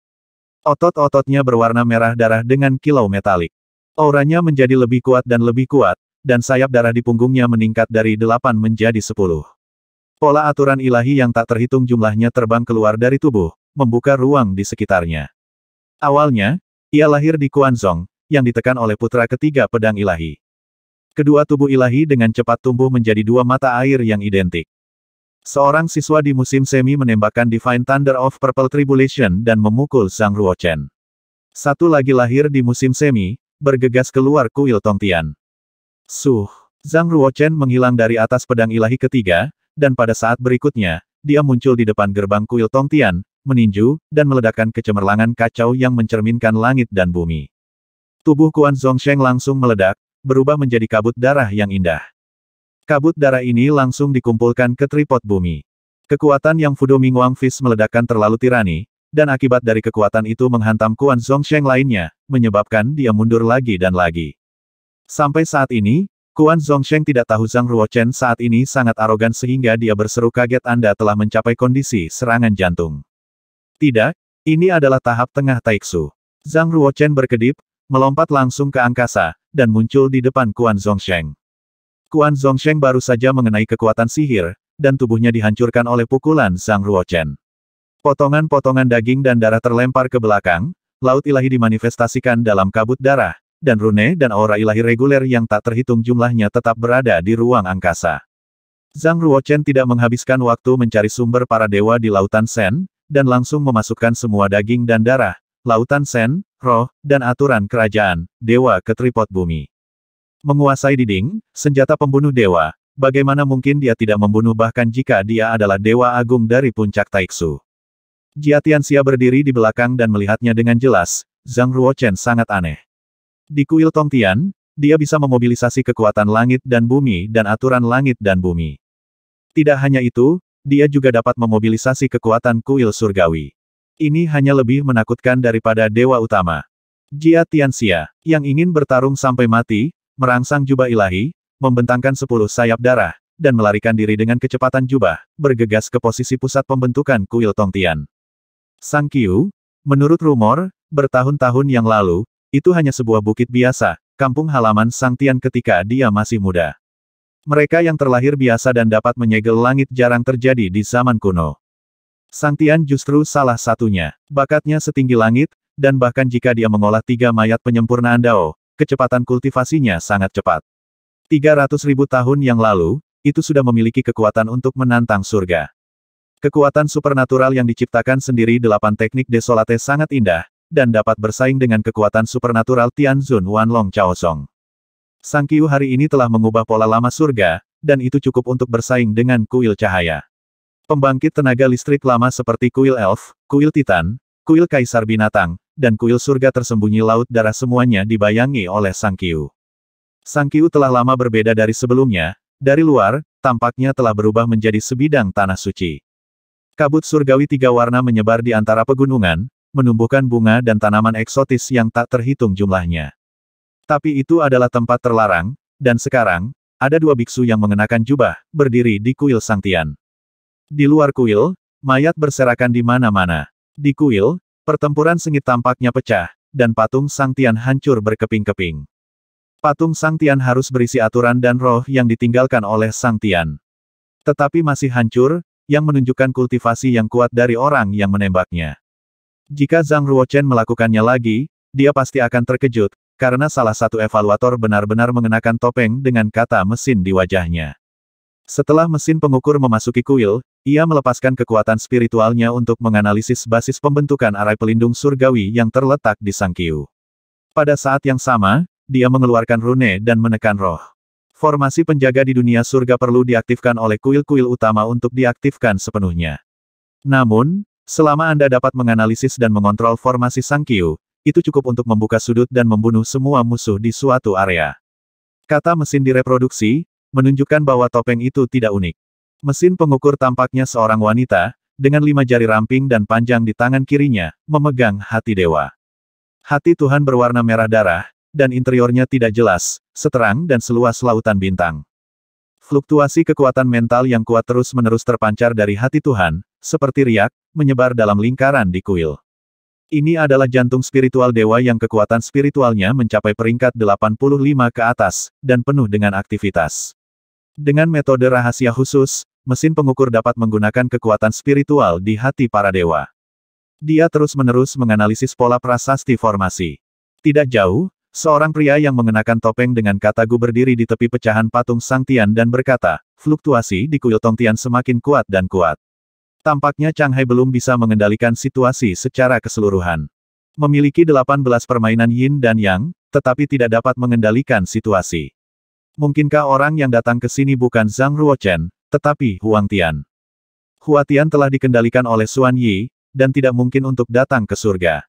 Otot-ototnya berwarna merah darah dengan kilau metalik. Auranya menjadi lebih kuat dan lebih kuat, dan sayap darah di punggungnya meningkat dari delapan menjadi sepuluh. Pola aturan ilahi yang tak terhitung jumlahnya terbang keluar dari tubuh, membuka ruang di sekitarnya. Awalnya, ia lahir di Kuanzong, yang ditekan oleh putra ketiga pedang ilahi. Kedua tubuh ilahi dengan cepat tumbuh menjadi dua mata air yang identik. Seorang siswa di musim semi menembakkan Divine Thunder of Purple Tribulation dan memukul Zhang Ruochen. Satu lagi lahir di musim semi, bergegas keluar kuil Tongtian. Suh! Zhang Ruochen menghilang dari atas pedang ilahi ketiga, dan pada saat berikutnya, dia muncul di depan gerbang kuil Tongtian, meninju, dan meledakkan kecemerlangan kacau yang mencerminkan langit dan bumi. Tubuh Kuan Zhongsheng langsung meledak, berubah menjadi kabut darah yang indah. Kabut darah ini langsung dikumpulkan ke tripod bumi. Kekuatan yang Fudo Mingguang fis meledakkan terlalu tirani, dan akibat dari kekuatan itu menghantam Kuan Zongsheng lainnya, menyebabkan dia mundur lagi dan lagi. Sampai saat ini, Kuan Zongsheng tidak tahu Zhang Ruochen saat ini sangat arogan sehingga dia berseru kaget Anda telah mencapai kondisi serangan jantung. Tidak, ini adalah tahap tengah Taiksu. Zhang Ruochen berkedip, melompat langsung ke angkasa, dan muncul di depan Kuan Zongsheng. Kuan Zongsheng baru saja mengenai kekuatan sihir, dan tubuhnya dihancurkan oleh pukulan Zhang Ruochen. Potongan-potongan daging dan darah terlempar ke belakang, laut ilahi dimanifestasikan dalam kabut darah, dan rune dan aura ilahi reguler yang tak terhitung jumlahnya tetap berada di ruang angkasa. Zhang Ruochen tidak menghabiskan waktu mencari sumber para dewa di Lautan Sen, dan langsung memasukkan semua daging dan darah, Lautan Sen, roh, dan aturan kerajaan, dewa ke tripod bumi. Menguasai dinding, senjata pembunuh dewa, bagaimana mungkin dia tidak membunuh bahkan jika dia adalah dewa agung dari puncak Taiksu. Jia Tianxia berdiri di belakang dan melihatnya dengan jelas, Zhang Ruochen sangat aneh. Di kuil Tongtian, dia bisa memobilisasi kekuatan langit dan bumi dan aturan langit dan bumi. Tidak hanya itu, dia juga dapat memobilisasi kekuatan kuil surgawi. Ini hanya lebih menakutkan daripada dewa utama. Jia Tianxia, yang ingin bertarung sampai mati, merangsang jubah ilahi, membentangkan sepuluh sayap darah, dan melarikan diri dengan kecepatan jubah, bergegas ke posisi pusat pembentukan kuil Tongtian. Sang Kiu, menurut rumor, bertahun-tahun yang lalu, itu hanya sebuah bukit biasa, kampung halaman Sang Tian ketika dia masih muda. Mereka yang terlahir biasa dan dapat menyegel langit jarang terjadi di zaman kuno. Sang Tian justru salah satunya. Bakatnya setinggi langit, dan bahkan jika dia mengolah tiga mayat penyempurnaan Dao, kecepatan kultivasinya sangat cepat. 300 ribu tahun yang lalu, itu sudah memiliki kekuatan untuk menantang surga. Kekuatan supernatural yang diciptakan sendiri delapan teknik desolate sangat indah, dan dapat bersaing dengan kekuatan supernatural Tianzun Wanlong Chaosong. Sang Kiu hari ini telah mengubah pola lama surga, dan itu cukup untuk bersaing dengan kuil cahaya. Pembangkit tenaga listrik lama seperti kuil elf, kuil titan, kuil kaisar binatang, dan kuil surga tersembunyi laut darah semuanya dibayangi oleh Sang Kiu. Sang Kiu telah lama berbeda dari sebelumnya, dari luar, tampaknya telah berubah menjadi sebidang tanah suci. Kabut surgawi tiga warna menyebar di antara pegunungan, menumbuhkan bunga dan tanaman eksotis yang tak terhitung jumlahnya. Tapi itu adalah tempat terlarang, dan sekarang, ada dua biksu yang mengenakan jubah, berdiri di kuil Sang Tian. Di luar kuil, mayat berserakan di mana-mana. Di kuil, Pertempuran sengit tampaknya pecah, dan patung Sang Tian hancur berkeping-keping. Patung Sang Tian harus berisi aturan dan roh yang ditinggalkan oleh Sang Tian. Tetapi masih hancur, yang menunjukkan kultivasi yang kuat dari orang yang menembaknya. Jika Zhang Ruochen melakukannya lagi, dia pasti akan terkejut, karena salah satu evaluator benar-benar mengenakan topeng dengan kata mesin di wajahnya. Setelah mesin pengukur memasuki kuil, ia melepaskan kekuatan spiritualnya untuk menganalisis basis pembentukan arai pelindung surgawi yang terletak di Sangkiu. Pada saat yang sama, dia mengeluarkan rune dan menekan roh. Formasi penjaga di dunia surga perlu diaktifkan oleh kuil-kuil utama untuk diaktifkan sepenuhnya. Namun, selama Anda dapat menganalisis dan mengontrol formasi Sangkiu, itu cukup untuk membuka sudut dan membunuh semua musuh di suatu area. Kata mesin direproduksi, menunjukkan bahwa topeng itu tidak unik. Mesin pengukur tampaknya seorang wanita, dengan lima jari ramping dan panjang di tangan kirinya, memegang hati dewa. Hati Tuhan berwarna merah darah, dan interiornya tidak jelas, seterang dan seluas lautan bintang. Fluktuasi kekuatan mental yang kuat terus-menerus terpancar dari hati Tuhan, seperti riak, menyebar dalam lingkaran di kuil. Ini adalah jantung spiritual dewa yang kekuatan spiritualnya mencapai peringkat 85 ke atas, dan penuh dengan aktivitas. Dengan metode rahasia khusus, mesin pengukur dapat menggunakan kekuatan spiritual di hati para dewa. Dia terus-menerus menganalisis pola prasasti formasi. Tidak jauh, seorang pria yang mengenakan topeng dengan katagu berdiri di tepi pecahan patung Sang Tian dan berkata, fluktuasi di kuil Tong Tian semakin kuat dan kuat. Tampaknya Chang Hai belum bisa mengendalikan situasi secara keseluruhan. Memiliki 18 permainan yin dan yang, tetapi tidak dapat mengendalikan situasi. Mungkinkah orang yang datang ke sini bukan Zhang Ruochen, tetapi Huang Tian? Hua Tian telah dikendalikan oleh Xuan Yi, dan tidak mungkin untuk datang ke surga.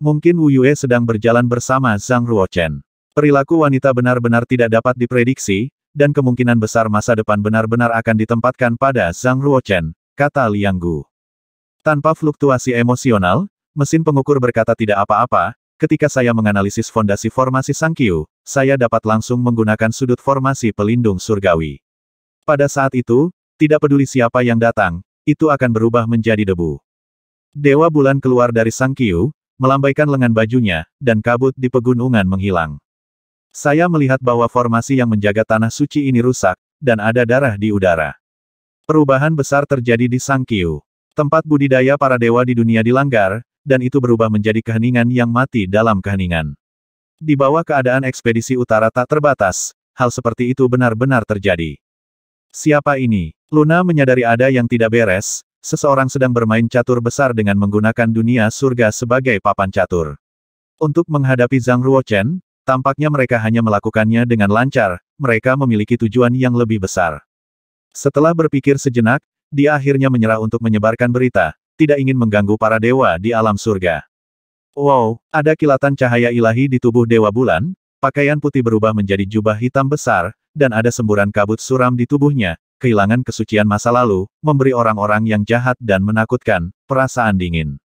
Mungkin Wu Yue sedang berjalan bersama Zhang Ruochen. Perilaku wanita benar-benar tidak dapat diprediksi, dan kemungkinan besar masa depan benar-benar akan ditempatkan pada Zhang Ruochen, kata Liang Gu. Tanpa fluktuasi emosional, mesin pengukur berkata tidak apa-apa, Ketika saya menganalisis fondasi formasi Sangkyu, saya dapat langsung menggunakan sudut formasi pelindung surgawi. Pada saat itu, tidak peduli siapa yang datang, itu akan berubah menjadi debu. Dewa bulan keluar dari Sangkyu, melambaikan lengan bajunya, dan kabut di pegunungan menghilang. Saya melihat bahwa formasi yang menjaga tanah suci ini rusak, dan ada darah di udara. Perubahan besar terjadi di Sangkyu. Tempat budidaya para dewa di dunia dilanggar, dan itu berubah menjadi keheningan yang mati dalam keheningan. Di bawah keadaan ekspedisi utara tak terbatas, hal seperti itu benar-benar terjadi. Siapa ini? Luna menyadari ada yang tidak beres, seseorang sedang bermain catur besar dengan menggunakan dunia surga sebagai papan catur. Untuk menghadapi Zhang Ruochen, tampaknya mereka hanya melakukannya dengan lancar, mereka memiliki tujuan yang lebih besar. Setelah berpikir sejenak, dia akhirnya menyerah untuk menyebarkan berita, tidak ingin mengganggu para dewa di alam surga. Wow, ada kilatan cahaya ilahi di tubuh Dewa Bulan, pakaian putih berubah menjadi jubah hitam besar, dan ada semburan kabut suram di tubuhnya, kehilangan kesucian masa lalu, memberi orang-orang yang jahat dan menakutkan, perasaan dingin.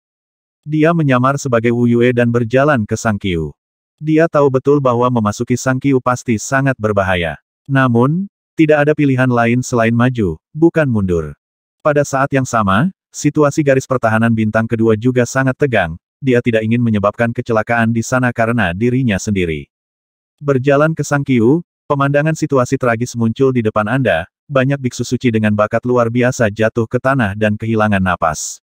Dia menyamar sebagai Wu Yue dan berjalan ke Sang Kiu. Dia tahu betul bahwa memasuki Sang Kiu pasti sangat berbahaya. Namun, tidak ada pilihan lain selain maju, bukan mundur. Pada saat yang sama, Situasi garis pertahanan bintang kedua juga sangat tegang, dia tidak ingin menyebabkan kecelakaan di sana karena dirinya sendiri. Berjalan ke Sang Sangkiu, pemandangan situasi tragis muncul di depan Anda, banyak biksu suci dengan bakat luar biasa jatuh ke tanah dan kehilangan napas.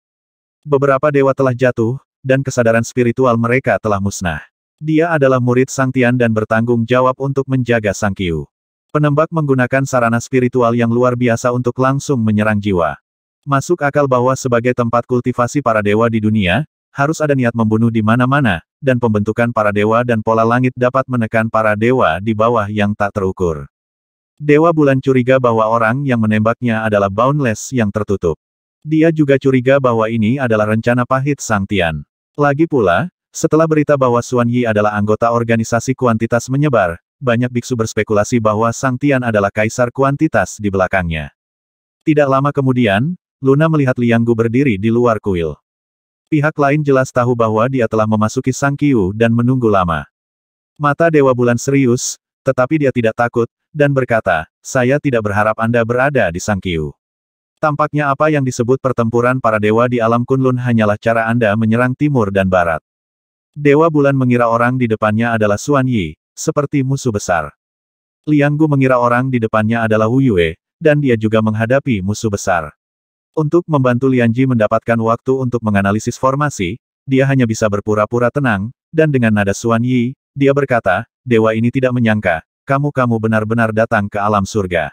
Beberapa dewa telah jatuh, dan kesadaran spiritual mereka telah musnah. Dia adalah murid Sang Tian dan bertanggung jawab untuk menjaga Sang Kiu. Penembak menggunakan sarana spiritual yang luar biasa untuk langsung menyerang jiwa. Masuk akal bahwa sebagai tempat kultivasi para dewa di dunia, harus ada niat membunuh di mana-mana, dan pembentukan para dewa dan pola langit dapat menekan para dewa di bawah yang tak terukur. Dewa Bulan curiga bahwa orang yang menembaknya adalah boundless yang tertutup. Dia juga curiga bahwa ini adalah rencana pahit Sang Tian. Lagi pula, setelah berita bahwa Suan Yi adalah anggota organisasi kuantitas menyebar, banyak biksu berspekulasi bahwa Sang Tian adalah kaisar kuantitas di belakangnya. Tidak lama kemudian, Luna melihat Liang Gu berdiri di luar kuil. Pihak lain jelas tahu bahwa dia telah memasuki Sang Kiu dan menunggu lama. Mata Dewa Bulan serius, tetapi dia tidak takut, dan berkata, saya tidak berharap Anda berada di Sang Kiu. Tampaknya apa yang disebut pertempuran para dewa di alam Kunlun hanyalah cara Anda menyerang timur dan barat. Dewa Bulan mengira orang di depannya adalah Suan Yi, seperti musuh besar. Liang Gu mengira orang di depannya adalah Wu Yue, dan dia juga menghadapi musuh besar. Untuk membantu Lianji mendapatkan waktu untuk menganalisis formasi, dia hanya bisa berpura-pura tenang, dan dengan nada Suan Yi, dia berkata, dewa ini tidak menyangka, kamu-kamu benar-benar datang ke alam surga.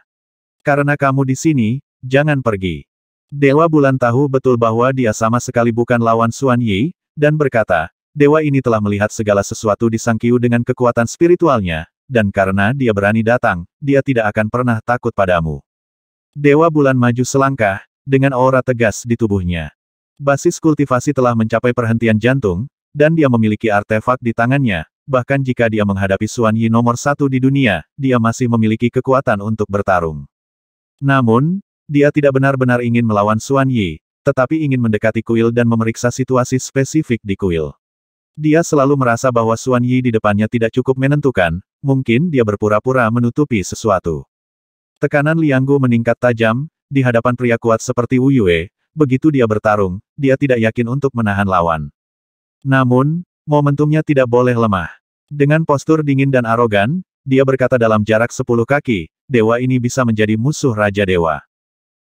Karena kamu di sini, jangan pergi. Dewa Bulan tahu betul bahwa dia sama sekali bukan lawan Suan Yi, dan berkata, Dewa ini telah melihat segala sesuatu di Sang Kiu dengan kekuatan spiritualnya, dan karena dia berani datang, dia tidak akan pernah takut padamu. Dewa Bulan maju selangkah, dengan aura tegas di tubuhnya. Basis kultivasi telah mencapai perhentian jantung, dan dia memiliki artefak di tangannya, bahkan jika dia menghadapi Suan Yi nomor satu di dunia, dia masih memiliki kekuatan untuk bertarung. Namun, dia tidak benar-benar ingin melawan Suan Yi, tetapi ingin mendekati kuil dan memeriksa situasi spesifik di kuil. Dia selalu merasa bahwa Suan Yi di depannya tidak cukup menentukan, mungkin dia berpura-pura menutupi sesuatu. Tekanan Lianggu meningkat tajam, di hadapan pria kuat seperti Wu Yue, begitu dia bertarung, dia tidak yakin untuk menahan lawan. Namun, momentumnya tidak boleh lemah. Dengan postur dingin dan arogan, dia berkata dalam jarak sepuluh kaki, dewa ini bisa menjadi musuh Raja Dewa.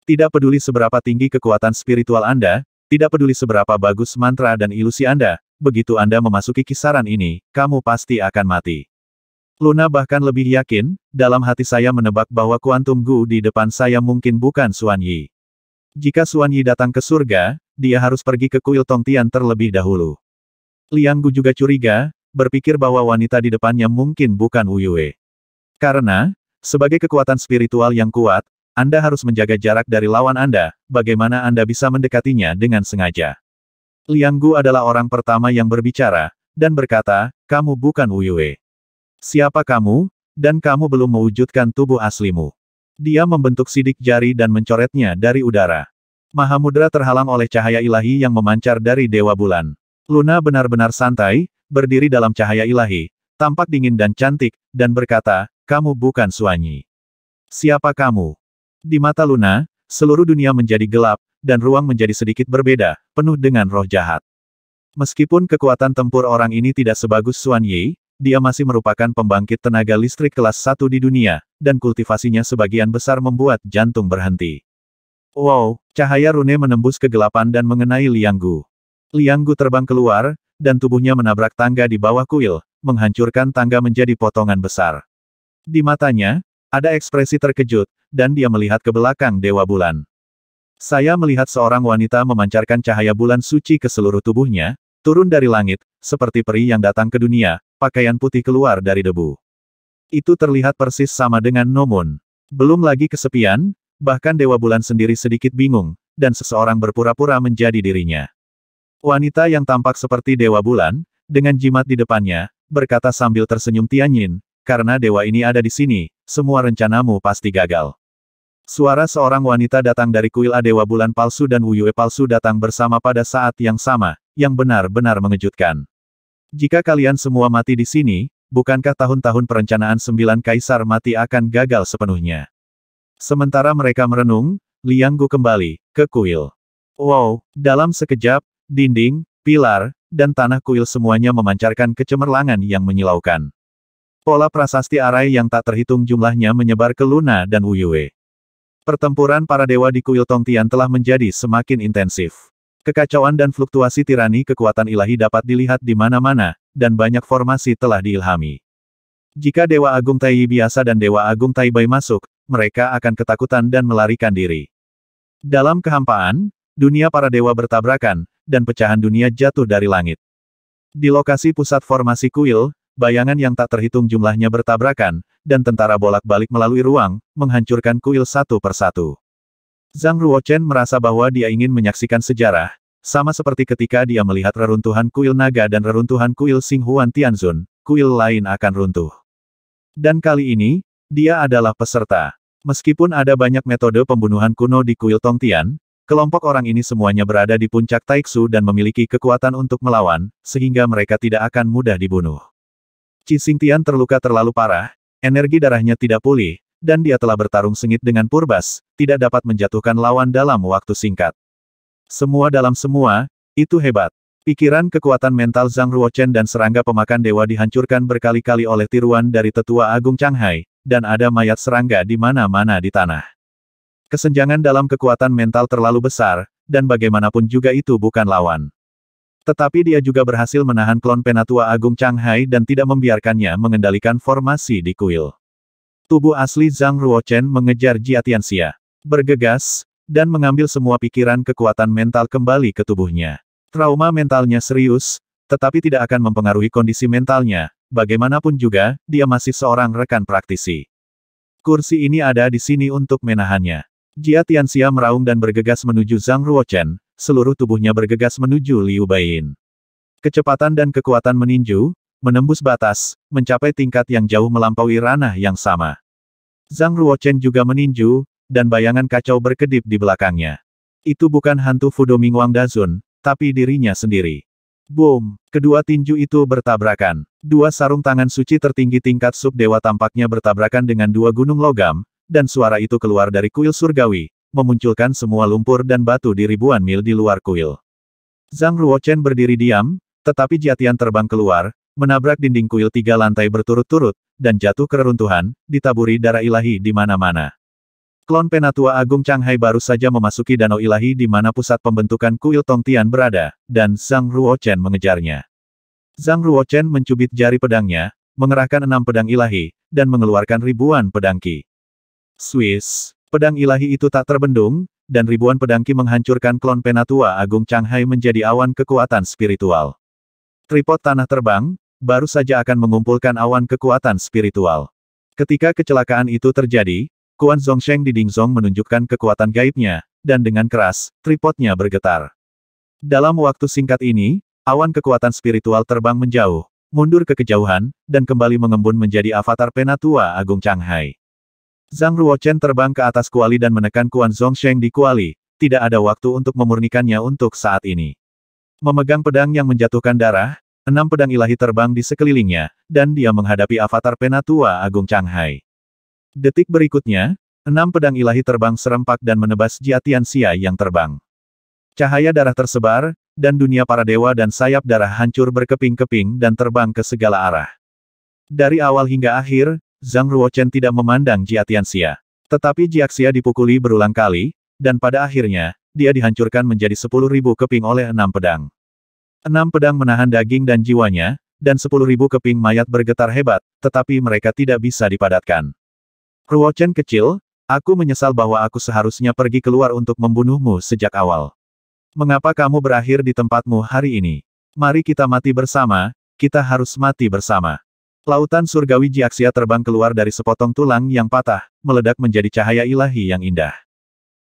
Tidak peduli seberapa tinggi kekuatan spiritual Anda, tidak peduli seberapa bagus mantra dan ilusi Anda, begitu Anda memasuki kisaran ini, kamu pasti akan mati. Luna bahkan lebih yakin, dalam hati saya menebak bahwa kuantum Gu di depan saya mungkin bukan Suan Yi. Jika Suan Yi datang ke surga, dia harus pergi ke kuil Tong Tian terlebih dahulu. Liang Gu juga curiga, berpikir bahwa wanita di depannya mungkin bukan Uyue. Karena, sebagai kekuatan spiritual yang kuat, Anda harus menjaga jarak dari lawan Anda, bagaimana Anda bisa mendekatinya dengan sengaja. Liang Gu adalah orang pertama yang berbicara, dan berkata, kamu bukan Uyue. Siapa kamu? Dan kamu belum mewujudkan tubuh aslimu. Dia membentuk sidik jari dan mencoretnya dari udara. Mahamudra terhalang oleh cahaya ilahi yang memancar dari Dewa Bulan. Luna benar-benar santai, berdiri dalam cahaya ilahi, tampak dingin dan cantik, dan berkata, kamu bukan suanyi. Siapa kamu? Di mata Luna, seluruh dunia menjadi gelap, dan ruang menjadi sedikit berbeda, penuh dengan roh jahat. Meskipun kekuatan tempur orang ini tidak sebagus Suan Yi, dia masih merupakan pembangkit tenaga listrik kelas 1 di dunia, dan kultivasinya sebagian besar membuat jantung berhenti. Wow, cahaya rune menembus kegelapan dan mengenai Lianggu. Lianggu terbang keluar, dan tubuhnya menabrak tangga di bawah kuil, menghancurkan tangga menjadi potongan besar. Di matanya, ada ekspresi terkejut, dan dia melihat ke belakang Dewa Bulan. Saya melihat seorang wanita memancarkan cahaya bulan suci ke seluruh tubuhnya, turun dari langit, seperti peri yang datang ke dunia, pakaian putih keluar dari debu. Itu terlihat persis sama dengan Nomun. Belum lagi kesepian, bahkan Dewa Bulan sendiri sedikit bingung, dan seseorang berpura-pura menjadi dirinya. Wanita yang tampak seperti Dewa Bulan, dengan jimat di depannya, berkata sambil tersenyum Tianyin, karena dewa ini ada di sini, semua rencanamu pasti gagal. Suara seorang wanita datang dari kuil Adewa Bulan Palsu dan Wuyue Palsu datang bersama pada saat yang sama, yang benar-benar mengejutkan. Jika kalian semua mati di sini, bukankah tahun-tahun perencanaan sembilan kaisar mati akan gagal sepenuhnya? Sementara mereka merenung, Liang Gu kembali, ke kuil. Wow, dalam sekejap, dinding, pilar, dan tanah kuil semuanya memancarkan kecemerlangan yang menyilaukan. Pola prasasti arai yang tak terhitung jumlahnya menyebar ke Luna dan Wuyue. Pertempuran para dewa di kuil Tongtian telah menjadi semakin intensif. Kekacauan dan fluktuasi tirani kekuatan ilahi dapat dilihat di mana-mana, dan banyak formasi telah diilhami. Jika Dewa Agung Tai biasa dan Dewa Agung Tai Bai masuk, mereka akan ketakutan dan melarikan diri. Dalam kehampaan, dunia para dewa bertabrakan, dan pecahan dunia jatuh dari langit. Di lokasi pusat formasi kuil, bayangan yang tak terhitung jumlahnya bertabrakan, dan tentara bolak-balik melalui ruang, menghancurkan kuil satu persatu. Zhang Ruochen merasa bahwa dia ingin menyaksikan sejarah, sama seperti ketika dia melihat reruntuhan kuil naga dan reruntuhan kuil Singhuan Tianzun, kuil lain akan runtuh. Dan kali ini, dia adalah peserta. Meskipun ada banyak metode pembunuhan kuno di kuil Tongtian, kelompok orang ini semuanya berada di puncak Taiksu dan memiliki kekuatan untuk melawan, sehingga mereka tidak akan mudah dibunuh. Ci Xingtian terluka terlalu parah, energi darahnya tidak pulih, dan dia telah bertarung sengit dengan Purbas, tidak dapat menjatuhkan lawan dalam waktu singkat. Semua dalam semua, itu hebat. Pikiran kekuatan mental Zhang Ruochen dan serangga pemakan dewa dihancurkan berkali-kali oleh tiruan dari tetua agung Changhai, dan ada mayat serangga di mana-mana di tanah. Kesenjangan dalam kekuatan mental terlalu besar, dan bagaimanapun juga itu bukan lawan. Tetapi dia juga berhasil menahan klon penatua agung Changhai dan tidak membiarkannya mengendalikan formasi di kuil. Tubuh asli Zhang Ruochen mengejar Jia Tianxia. Bergegas, dan mengambil semua pikiran kekuatan mental kembali ke tubuhnya. Trauma mentalnya serius, tetapi tidak akan mempengaruhi kondisi mentalnya. Bagaimanapun juga, dia masih seorang rekan praktisi. Kursi ini ada di sini untuk menahannya. Jia Tianxia meraung dan bergegas menuju Zhang Ruochen, seluruh tubuhnya bergegas menuju Liu Baiyin. Kecepatan dan kekuatan meninju, menembus batas, mencapai tingkat yang jauh melampaui ranah yang sama. Zhang Ruochen juga meninju, dan bayangan kacau berkedip di belakangnya. Itu bukan hantu Fudo Mingwang Dazun, tapi dirinya sendiri. Boom! Kedua tinju itu bertabrakan. Dua sarung tangan suci tertinggi tingkat sub dewa tampaknya bertabrakan dengan dua gunung logam, dan suara itu keluar dari kuil surgawi, memunculkan semua lumpur dan batu di ribuan mil di luar kuil. Zhang Ruochen berdiri diam, tetapi Jatian terbang keluar, menabrak dinding kuil tiga lantai berturut-turut, dan jatuh ke reruntuhan, ditaburi darah ilahi di mana-mana. Klon Penatua Agung Changhai baru saja memasuki danau ilahi di mana pusat pembentukan kuil Tongtian berada, dan Zhang Ruochen mengejarnya. Zhang Ruochen mencubit jari pedangnya, mengerahkan enam pedang ilahi, dan mengeluarkan ribuan pedangki. ki. Swiss, pedang ilahi itu tak terbendung, dan ribuan pedangki menghancurkan klon Penatua Agung Changhai menjadi awan kekuatan spiritual. Tripod tanah terbang, baru saja akan mengumpulkan awan kekuatan spiritual. Ketika kecelakaan itu terjadi, Kuan Zongsheng di Dingzong menunjukkan kekuatan gaibnya, dan dengan keras, tripodnya bergetar. Dalam waktu singkat ini, awan kekuatan spiritual terbang menjauh, mundur ke kejauhan, dan kembali mengembun menjadi avatar penatua Agung Changhai. Zhang Ruochen terbang ke atas kuali dan menekan Kuan Zongsheng di kuali, tidak ada waktu untuk memurnikannya untuk saat ini. Memegang pedang yang menjatuhkan darah, Enam pedang ilahi terbang di sekelilingnya, dan dia menghadapi avatar Penatua Agung Changhai. Detik berikutnya, enam pedang ilahi terbang serempak dan menebas Jiatian Sia yang terbang. Cahaya darah tersebar, dan dunia para dewa dan sayap darah hancur berkeping-keping dan terbang ke segala arah. Dari awal hingga akhir, Zhang Ruochen tidak memandang Jiatian Sia, Tetapi Jiaxia dipukuli berulang kali, dan pada akhirnya, dia dihancurkan menjadi sepuluh ribu keping oleh enam pedang. Enam pedang menahan daging dan jiwanya, dan sepuluh ribu keping mayat bergetar hebat, tetapi mereka tidak bisa dipadatkan. Ruochen kecil, aku menyesal bahwa aku seharusnya pergi keluar untuk membunuhmu sejak awal. Mengapa kamu berakhir di tempatmu hari ini? Mari kita mati bersama, kita harus mati bersama. Lautan surgawi Jiaxia terbang keluar dari sepotong tulang yang patah, meledak menjadi cahaya ilahi yang indah.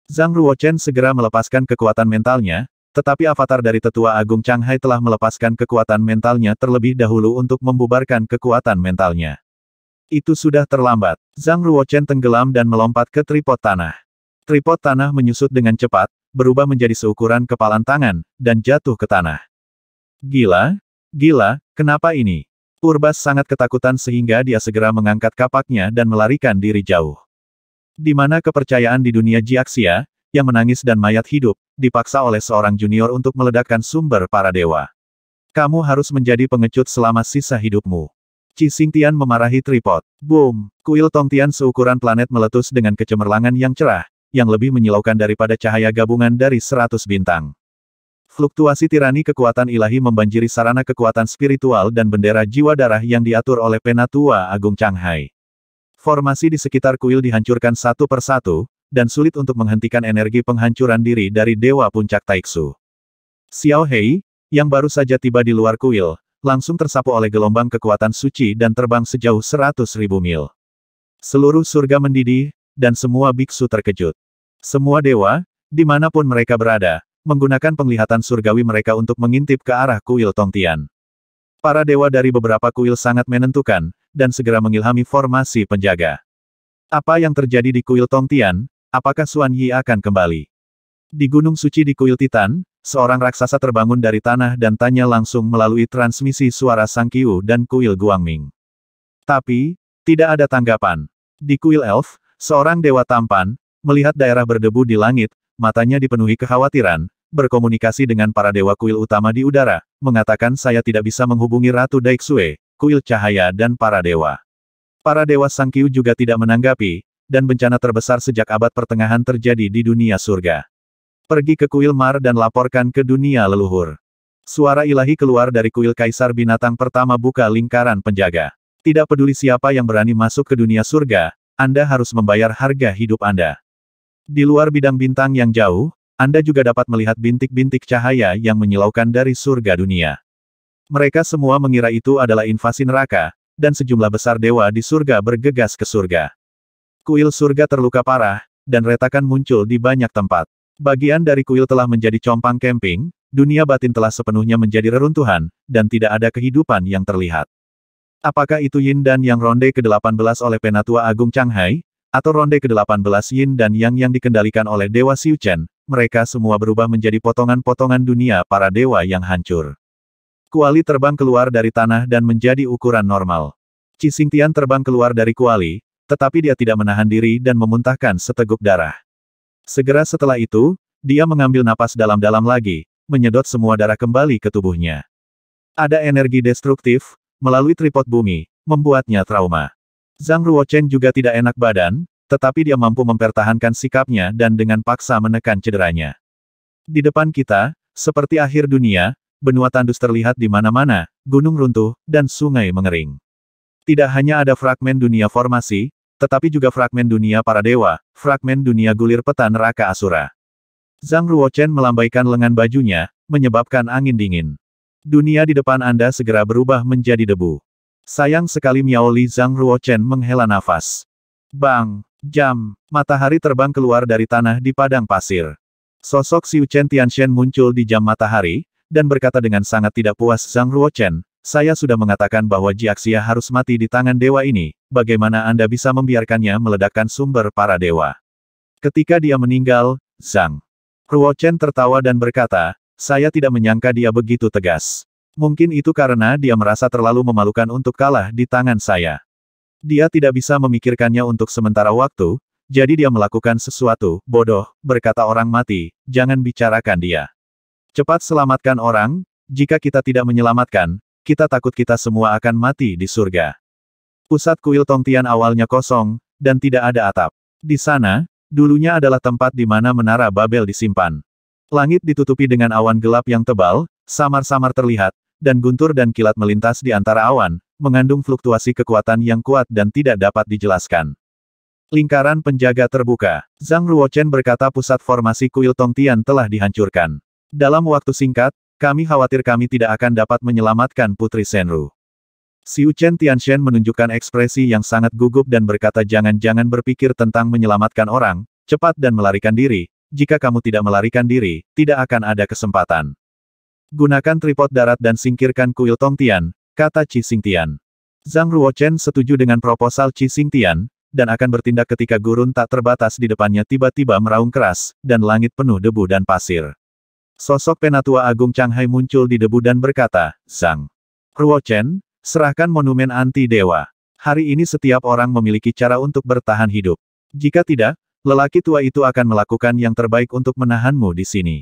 Zhang Ruochen segera melepaskan kekuatan mentalnya, tetapi avatar dari Tetua Agung Chang Hai telah melepaskan kekuatan mentalnya terlebih dahulu untuk membubarkan kekuatan mentalnya. Itu sudah terlambat. Zhang Ruochen tenggelam dan melompat ke tripod tanah. Tripod tanah menyusut dengan cepat, berubah menjadi seukuran kepalan tangan, dan jatuh ke tanah. Gila? Gila, kenapa ini? Urbas sangat ketakutan sehingga dia segera mengangkat kapaknya dan melarikan diri jauh. Di mana kepercayaan di dunia Jiaxia, yang menangis dan mayat hidup, dipaksa oleh seorang junior untuk meledakkan sumber para dewa. Kamu harus menjadi pengecut selama sisa hidupmu. Cising Tian memarahi tripod. Boom! Kuil Tongtian seukuran planet meletus dengan kecemerlangan yang cerah, yang lebih menyilaukan daripada cahaya gabungan dari seratus bintang. Fluktuasi tirani kekuatan ilahi membanjiri sarana kekuatan spiritual dan bendera jiwa darah yang diatur oleh Penatua Agung Changhai. Formasi di sekitar kuil dihancurkan satu persatu, dan sulit untuk menghentikan energi penghancuran diri dari Dewa Puncak Taiksu. Xiao Hei, yang baru saja tiba di luar kuil, langsung tersapu oleh gelombang kekuatan suci dan terbang sejauh seratus ribu mil. Seluruh surga mendidih, dan semua biksu terkejut. Semua dewa, dimanapun mereka berada, menggunakan penglihatan surgawi mereka untuk mengintip ke arah kuil Tongtian. Para dewa dari beberapa kuil sangat menentukan, dan segera mengilhami formasi penjaga. Apa yang terjadi di kuil Tongtian, Apakah Suan Yi akan kembali? Di Gunung Suci di Kuil Titan, seorang raksasa terbangun dari tanah dan tanya langsung melalui transmisi suara Sang Kiu dan Kuil Guangming. Tapi, tidak ada tanggapan. Di Kuil Elf, seorang dewa tampan, melihat daerah berdebu di langit, matanya dipenuhi kekhawatiran, berkomunikasi dengan para dewa kuil utama di udara, mengatakan saya tidak bisa menghubungi Ratu Daiksue, kuil cahaya dan para dewa. Para dewa Sang Kiu juga tidak menanggapi, dan bencana terbesar sejak abad pertengahan terjadi di dunia surga. Pergi ke kuil Mar dan laporkan ke dunia leluhur. Suara ilahi keluar dari kuil kaisar binatang pertama buka lingkaran penjaga. Tidak peduli siapa yang berani masuk ke dunia surga, Anda harus membayar harga hidup Anda. Di luar bidang bintang yang jauh, Anda juga dapat melihat bintik-bintik cahaya yang menyilaukan dari surga dunia. Mereka semua mengira itu adalah invasi neraka, dan sejumlah besar dewa di surga bergegas ke surga. Kuil surga terluka parah, dan retakan muncul di banyak tempat. Bagian dari kuil telah menjadi compang camping, dunia batin telah sepenuhnya menjadi reruntuhan, dan tidak ada kehidupan yang terlihat. Apakah itu Yin dan Yang Ronde ke-18 oleh Penatua Agung Hai, atau Ronde ke-18 Yin dan Yang yang dikendalikan oleh Dewa Xiu Chen, mereka semua berubah menjadi potongan-potongan dunia para dewa yang hancur. Kuali terbang keluar dari tanah dan menjadi ukuran normal. Cisintian terbang keluar dari kuali, tetapi dia tidak menahan diri dan memuntahkan seteguk darah. Segera setelah itu, dia mengambil napas dalam-dalam lagi, menyedot semua darah kembali ke tubuhnya. Ada energi destruktif, melalui tripod bumi, membuatnya trauma. Zhang Ruochen juga tidak enak badan, tetapi dia mampu mempertahankan sikapnya dan dengan paksa menekan cederanya. Di depan kita, seperti akhir dunia, benua tandus terlihat di mana-mana, gunung runtuh, dan sungai mengering. Tidak hanya ada fragmen dunia formasi, tetapi juga fragmen dunia para dewa, fragmen dunia gulir peta neraka Asura. Zhang Ruochen melambaikan lengan bajunya, menyebabkan angin dingin. Dunia di depan Anda segera berubah menjadi debu. Sayang sekali Miao Li Zhang Ruochen menghela nafas. Bang! Jam! Matahari terbang keluar dari tanah di padang pasir. Sosok Xiu Chen Tianxian muncul di jam matahari, dan berkata dengan sangat tidak puas Zhang Ruochen, saya sudah mengatakan bahwa Jiaxia harus mati di tangan dewa ini, bagaimana Anda bisa membiarkannya meledakkan sumber para dewa? Ketika dia meninggal, Zhang Ruochen tertawa dan berkata, saya tidak menyangka dia begitu tegas. Mungkin itu karena dia merasa terlalu memalukan untuk kalah di tangan saya. Dia tidak bisa memikirkannya untuk sementara waktu, jadi dia melakukan sesuatu, bodoh, berkata orang mati, jangan bicarakan dia. Cepat selamatkan orang, jika kita tidak menyelamatkan, kita takut kita semua akan mati di surga. Pusat kuil Tongtian awalnya kosong, dan tidak ada atap. Di sana, dulunya adalah tempat di mana menara Babel disimpan. Langit ditutupi dengan awan gelap yang tebal, samar-samar terlihat, dan guntur dan kilat melintas di antara awan, mengandung fluktuasi kekuatan yang kuat dan tidak dapat dijelaskan. Lingkaran penjaga terbuka. Zhang Ruochen berkata pusat formasi kuil Tongtian telah dihancurkan. Dalam waktu singkat, kami khawatir kami tidak akan dapat menyelamatkan Putri Senru. Xiu Chen Tianshen menunjukkan ekspresi yang sangat gugup dan berkata jangan-jangan berpikir tentang menyelamatkan orang, cepat dan melarikan diri, jika kamu tidak melarikan diri, tidak akan ada kesempatan. Gunakan tripod darat dan singkirkan kuil Tongtian, kata Qi Tian. Zhang Ruochen setuju dengan proposal Qi Tian, dan akan bertindak ketika gurun tak terbatas di depannya tiba-tiba meraung keras, dan langit penuh debu dan pasir. Sosok Penatua Agung Changhai muncul di debu dan berkata, "Sang Ruo Chen, serahkan monumen anti-dewa. Hari ini setiap orang memiliki cara untuk bertahan hidup. Jika tidak, lelaki tua itu akan melakukan yang terbaik untuk menahanmu di sini.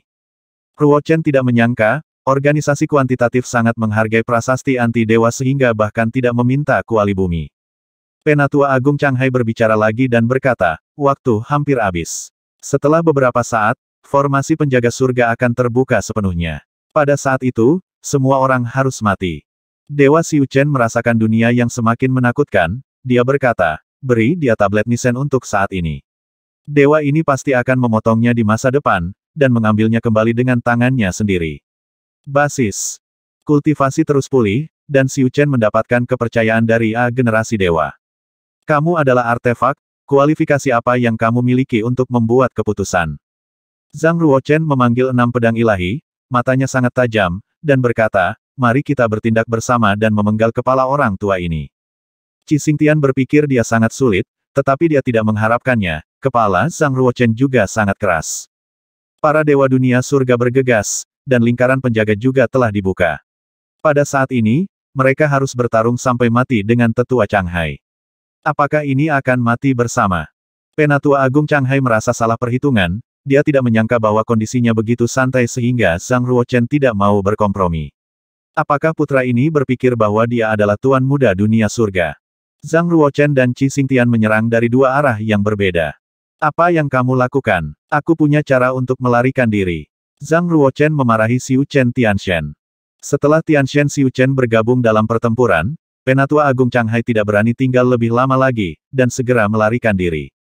Ruo Chen tidak menyangka, organisasi kuantitatif sangat menghargai prasasti anti-dewa sehingga bahkan tidak meminta kuali bumi. Penatua Agung Changhai berbicara lagi dan berkata, waktu hampir habis. Setelah beberapa saat, Formasi penjaga surga akan terbuka sepenuhnya. Pada saat itu, semua orang harus mati. Dewa Siu Chen merasakan dunia yang semakin menakutkan, dia berkata, beri dia tablet Nisen untuk saat ini. Dewa ini pasti akan memotongnya di masa depan, dan mengambilnya kembali dengan tangannya sendiri. Basis. Kultivasi terus pulih, dan Siu Chen mendapatkan kepercayaan dari A generasi dewa. Kamu adalah artefak, kualifikasi apa yang kamu miliki untuk membuat keputusan. Zhang Ruochen memanggil enam pedang ilahi, matanya sangat tajam, dan berkata, mari kita bertindak bersama dan memenggal kepala orang tua ini. Cixingtian berpikir dia sangat sulit, tetapi dia tidak mengharapkannya, kepala Zhang Ruochen juga sangat keras. Para dewa dunia surga bergegas, dan lingkaran penjaga juga telah dibuka. Pada saat ini, mereka harus bertarung sampai mati dengan tetua Hai. Apakah ini akan mati bersama? Penatua Agung Hai merasa salah perhitungan, dia tidak menyangka bahwa kondisinya begitu santai sehingga Zhang Ruochen tidak mau berkompromi. Apakah putra ini berpikir bahwa dia adalah tuan muda dunia surga? Zhang Ruochen dan Qi Xingtian menyerang dari dua arah yang berbeda. Apa yang kamu lakukan? Aku punya cara untuk melarikan diri. Zhang Ruochen memarahi Xiu Chen Tianshen. Setelah Tianshen Xiu Chen bergabung dalam pertempuran, Penatua Agung Changhai tidak berani tinggal lebih lama lagi, dan segera melarikan diri.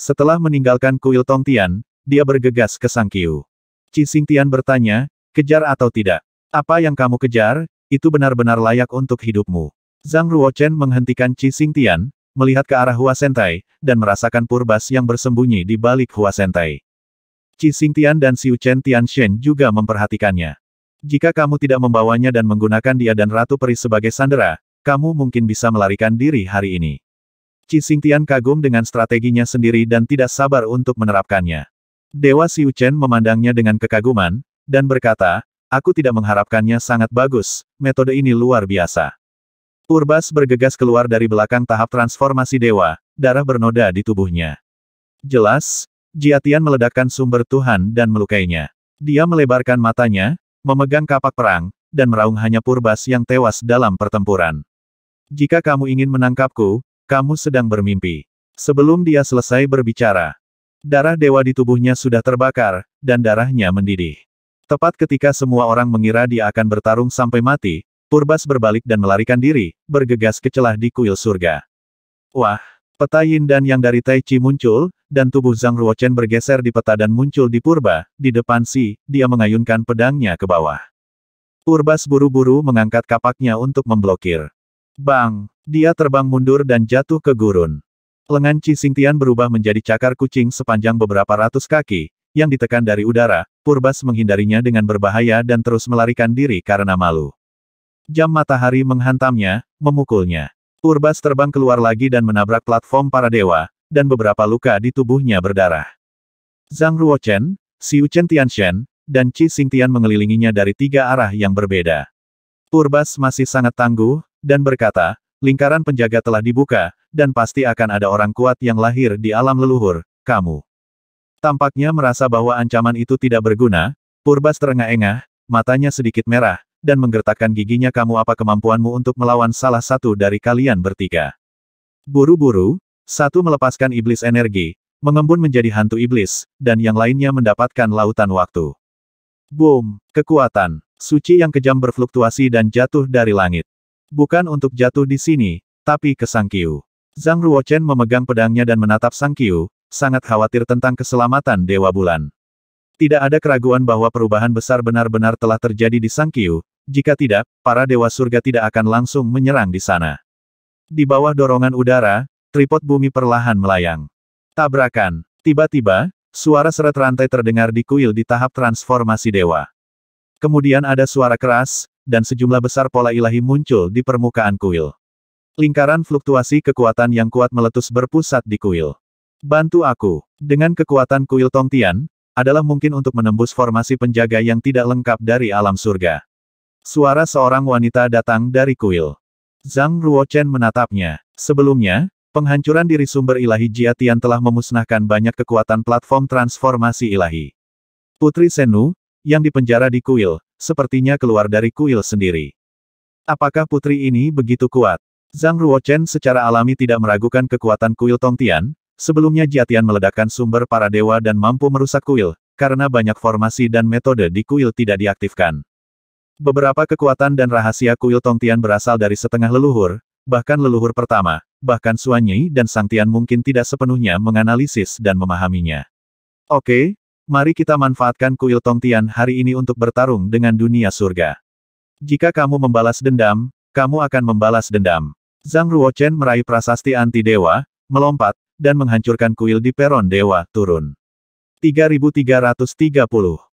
Setelah meninggalkan kuil Tongtian, dia bergegas ke Sang Sangkiu. Singtian bertanya, kejar atau tidak? Apa yang kamu kejar, itu benar-benar layak untuk hidupmu. Zhang Ruochen menghentikan Singtian, melihat ke arah Hua Sentai, dan merasakan purbas yang bersembunyi di balik Hua Sentai. Singtian dan Tian Shen juga memperhatikannya. Jika kamu tidak membawanya dan menggunakan dia dan Ratu Peri sebagai sandera, kamu mungkin bisa melarikan diri hari ini. Singtian kagum dengan strateginya sendiri dan tidak sabar untuk menerapkannya. Dewa Xiu Chen memandangnya dengan kekaguman, dan berkata, aku tidak mengharapkannya sangat bagus, metode ini luar biasa. Urbas bergegas keluar dari belakang tahap transformasi dewa, darah bernoda di tubuhnya. Jelas, Jiatian meledakkan sumber Tuhan dan melukainya. Dia melebarkan matanya, memegang kapak perang, dan meraung hanya Purbas yang tewas dalam pertempuran. Jika kamu ingin menangkapku, kamu sedang bermimpi. Sebelum dia selesai berbicara, Darah dewa di tubuhnya sudah terbakar, dan darahnya mendidih. Tepat ketika semua orang mengira dia akan bertarung sampai mati, Purbas berbalik dan melarikan diri, bergegas ke celah di kuil surga. Wah! Peta Yin dan Yang dari Tai Chi muncul, dan tubuh Zhang Ruochen bergeser di peta dan muncul di Purba, di depan Si, dia mengayunkan pedangnya ke bawah. Purbas buru-buru mengangkat kapaknya untuk memblokir. Bang! Dia terbang mundur dan jatuh ke gurun. Lengan Qi Xingtian berubah menjadi cakar kucing sepanjang beberapa ratus kaki, yang ditekan dari udara, Purbas menghindarinya dengan berbahaya dan terus melarikan diri karena malu. Jam matahari menghantamnya, memukulnya. Purbas terbang keluar lagi dan menabrak platform para dewa, dan beberapa luka di tubuhnya berdarah. Zhang Ruochen, Xiu Chen Tianshen, dan Qi Xingtian mengelilinginya dari tiga arah yang berbeda. Purbas masih sangat tangguh, dan berkata, Lingkaran penjaga telah dibuka, dan pasti akan ada orang kuat yang lahir di alam leluhur, kamu. Tampaknya merasa bahwa ancaman itu tidak berguna, Purbas terengah-engah, matanya sedikit merah, dan menggertakkan giginya kamu apa kemampuanmu untuk melawan salah satu dari kalian bertiga. Buru-buru, satu melepaskan iblis energi, mengembun menjadi hantu iblis, dan yang lainnya mendapatkan lautan waktu. Boom, kekuatan, suci yang kejam berfluktuasi dan jatuh dari langit. Bukan untuk jatuh di sini, tapi ke Sang Kiu. Zhang Ruochen memegang pedangnya dan menatap Sang Kiu, sangat khawatir tentang keselamatan Dewa Bulan. Tidak ada keraguan bahwa perubahan besar benar-benar telah terjadi di Sang Kiu, jika tidak, para Dewa Surga tidak akan langsung menyerang di sana. Di bawah dorongan udara, tripod bumi perlahan melayang. Tabrakan. Tiba-tiba, suara seret rantai terdengar di kuil di tahap transformasi dewa. Kemudian ada suara keras, dan sejumlah besar pola ilahi muncul di permukaan kuil. Lingkaran fluktuasi kekuatan yang kuat meletus berpusat di kuil. Bantu aku. Dengan kekuatan kuil Tongtian, adalah mungkin untuk menembus formasi penjaga yang tidak lengkap dari alam surga. Suara seorang wanita datang dari kuil. Zhang Ruochen menatapnya. Sebelumnya, penghancuran diri sumber ilahi Jiatian telah memusnahkan banyak kekuatan platform transformasi ilahi. Putri Senu, yang dipenjara di kuil, sepertinya keluar dari kuil sendiri. Apakah putri ini begitu kuat? Zhang Ruochen secara alami tidak meragukan kekuatan kuil Tongtian, sebelumnya Jiatian meledakkan sumber para dewa dan mampu merusak kuil, karena banyak formasi dan metode di kuil tidak diaktifkan. Beberapa kekuatan dan rahasia kuil Tongtian berasal dari setengah leluhur, bahkan leluhur pertama, bahkan Suanyi dan Sangtian mungkin tidak sepenuhnya menganalisis dan memahaminya. Oke, Mari kita manfaatkan kuil Tongtian hari ini untuk bertarung dengan dunia surga. Jika kamu membalas dendam, kamu akan membalas dendam. Zhang Ruochen meraih prasasti anti-dewa, melompat, dan menghancurkan kuil di peron dewa, turun. 3330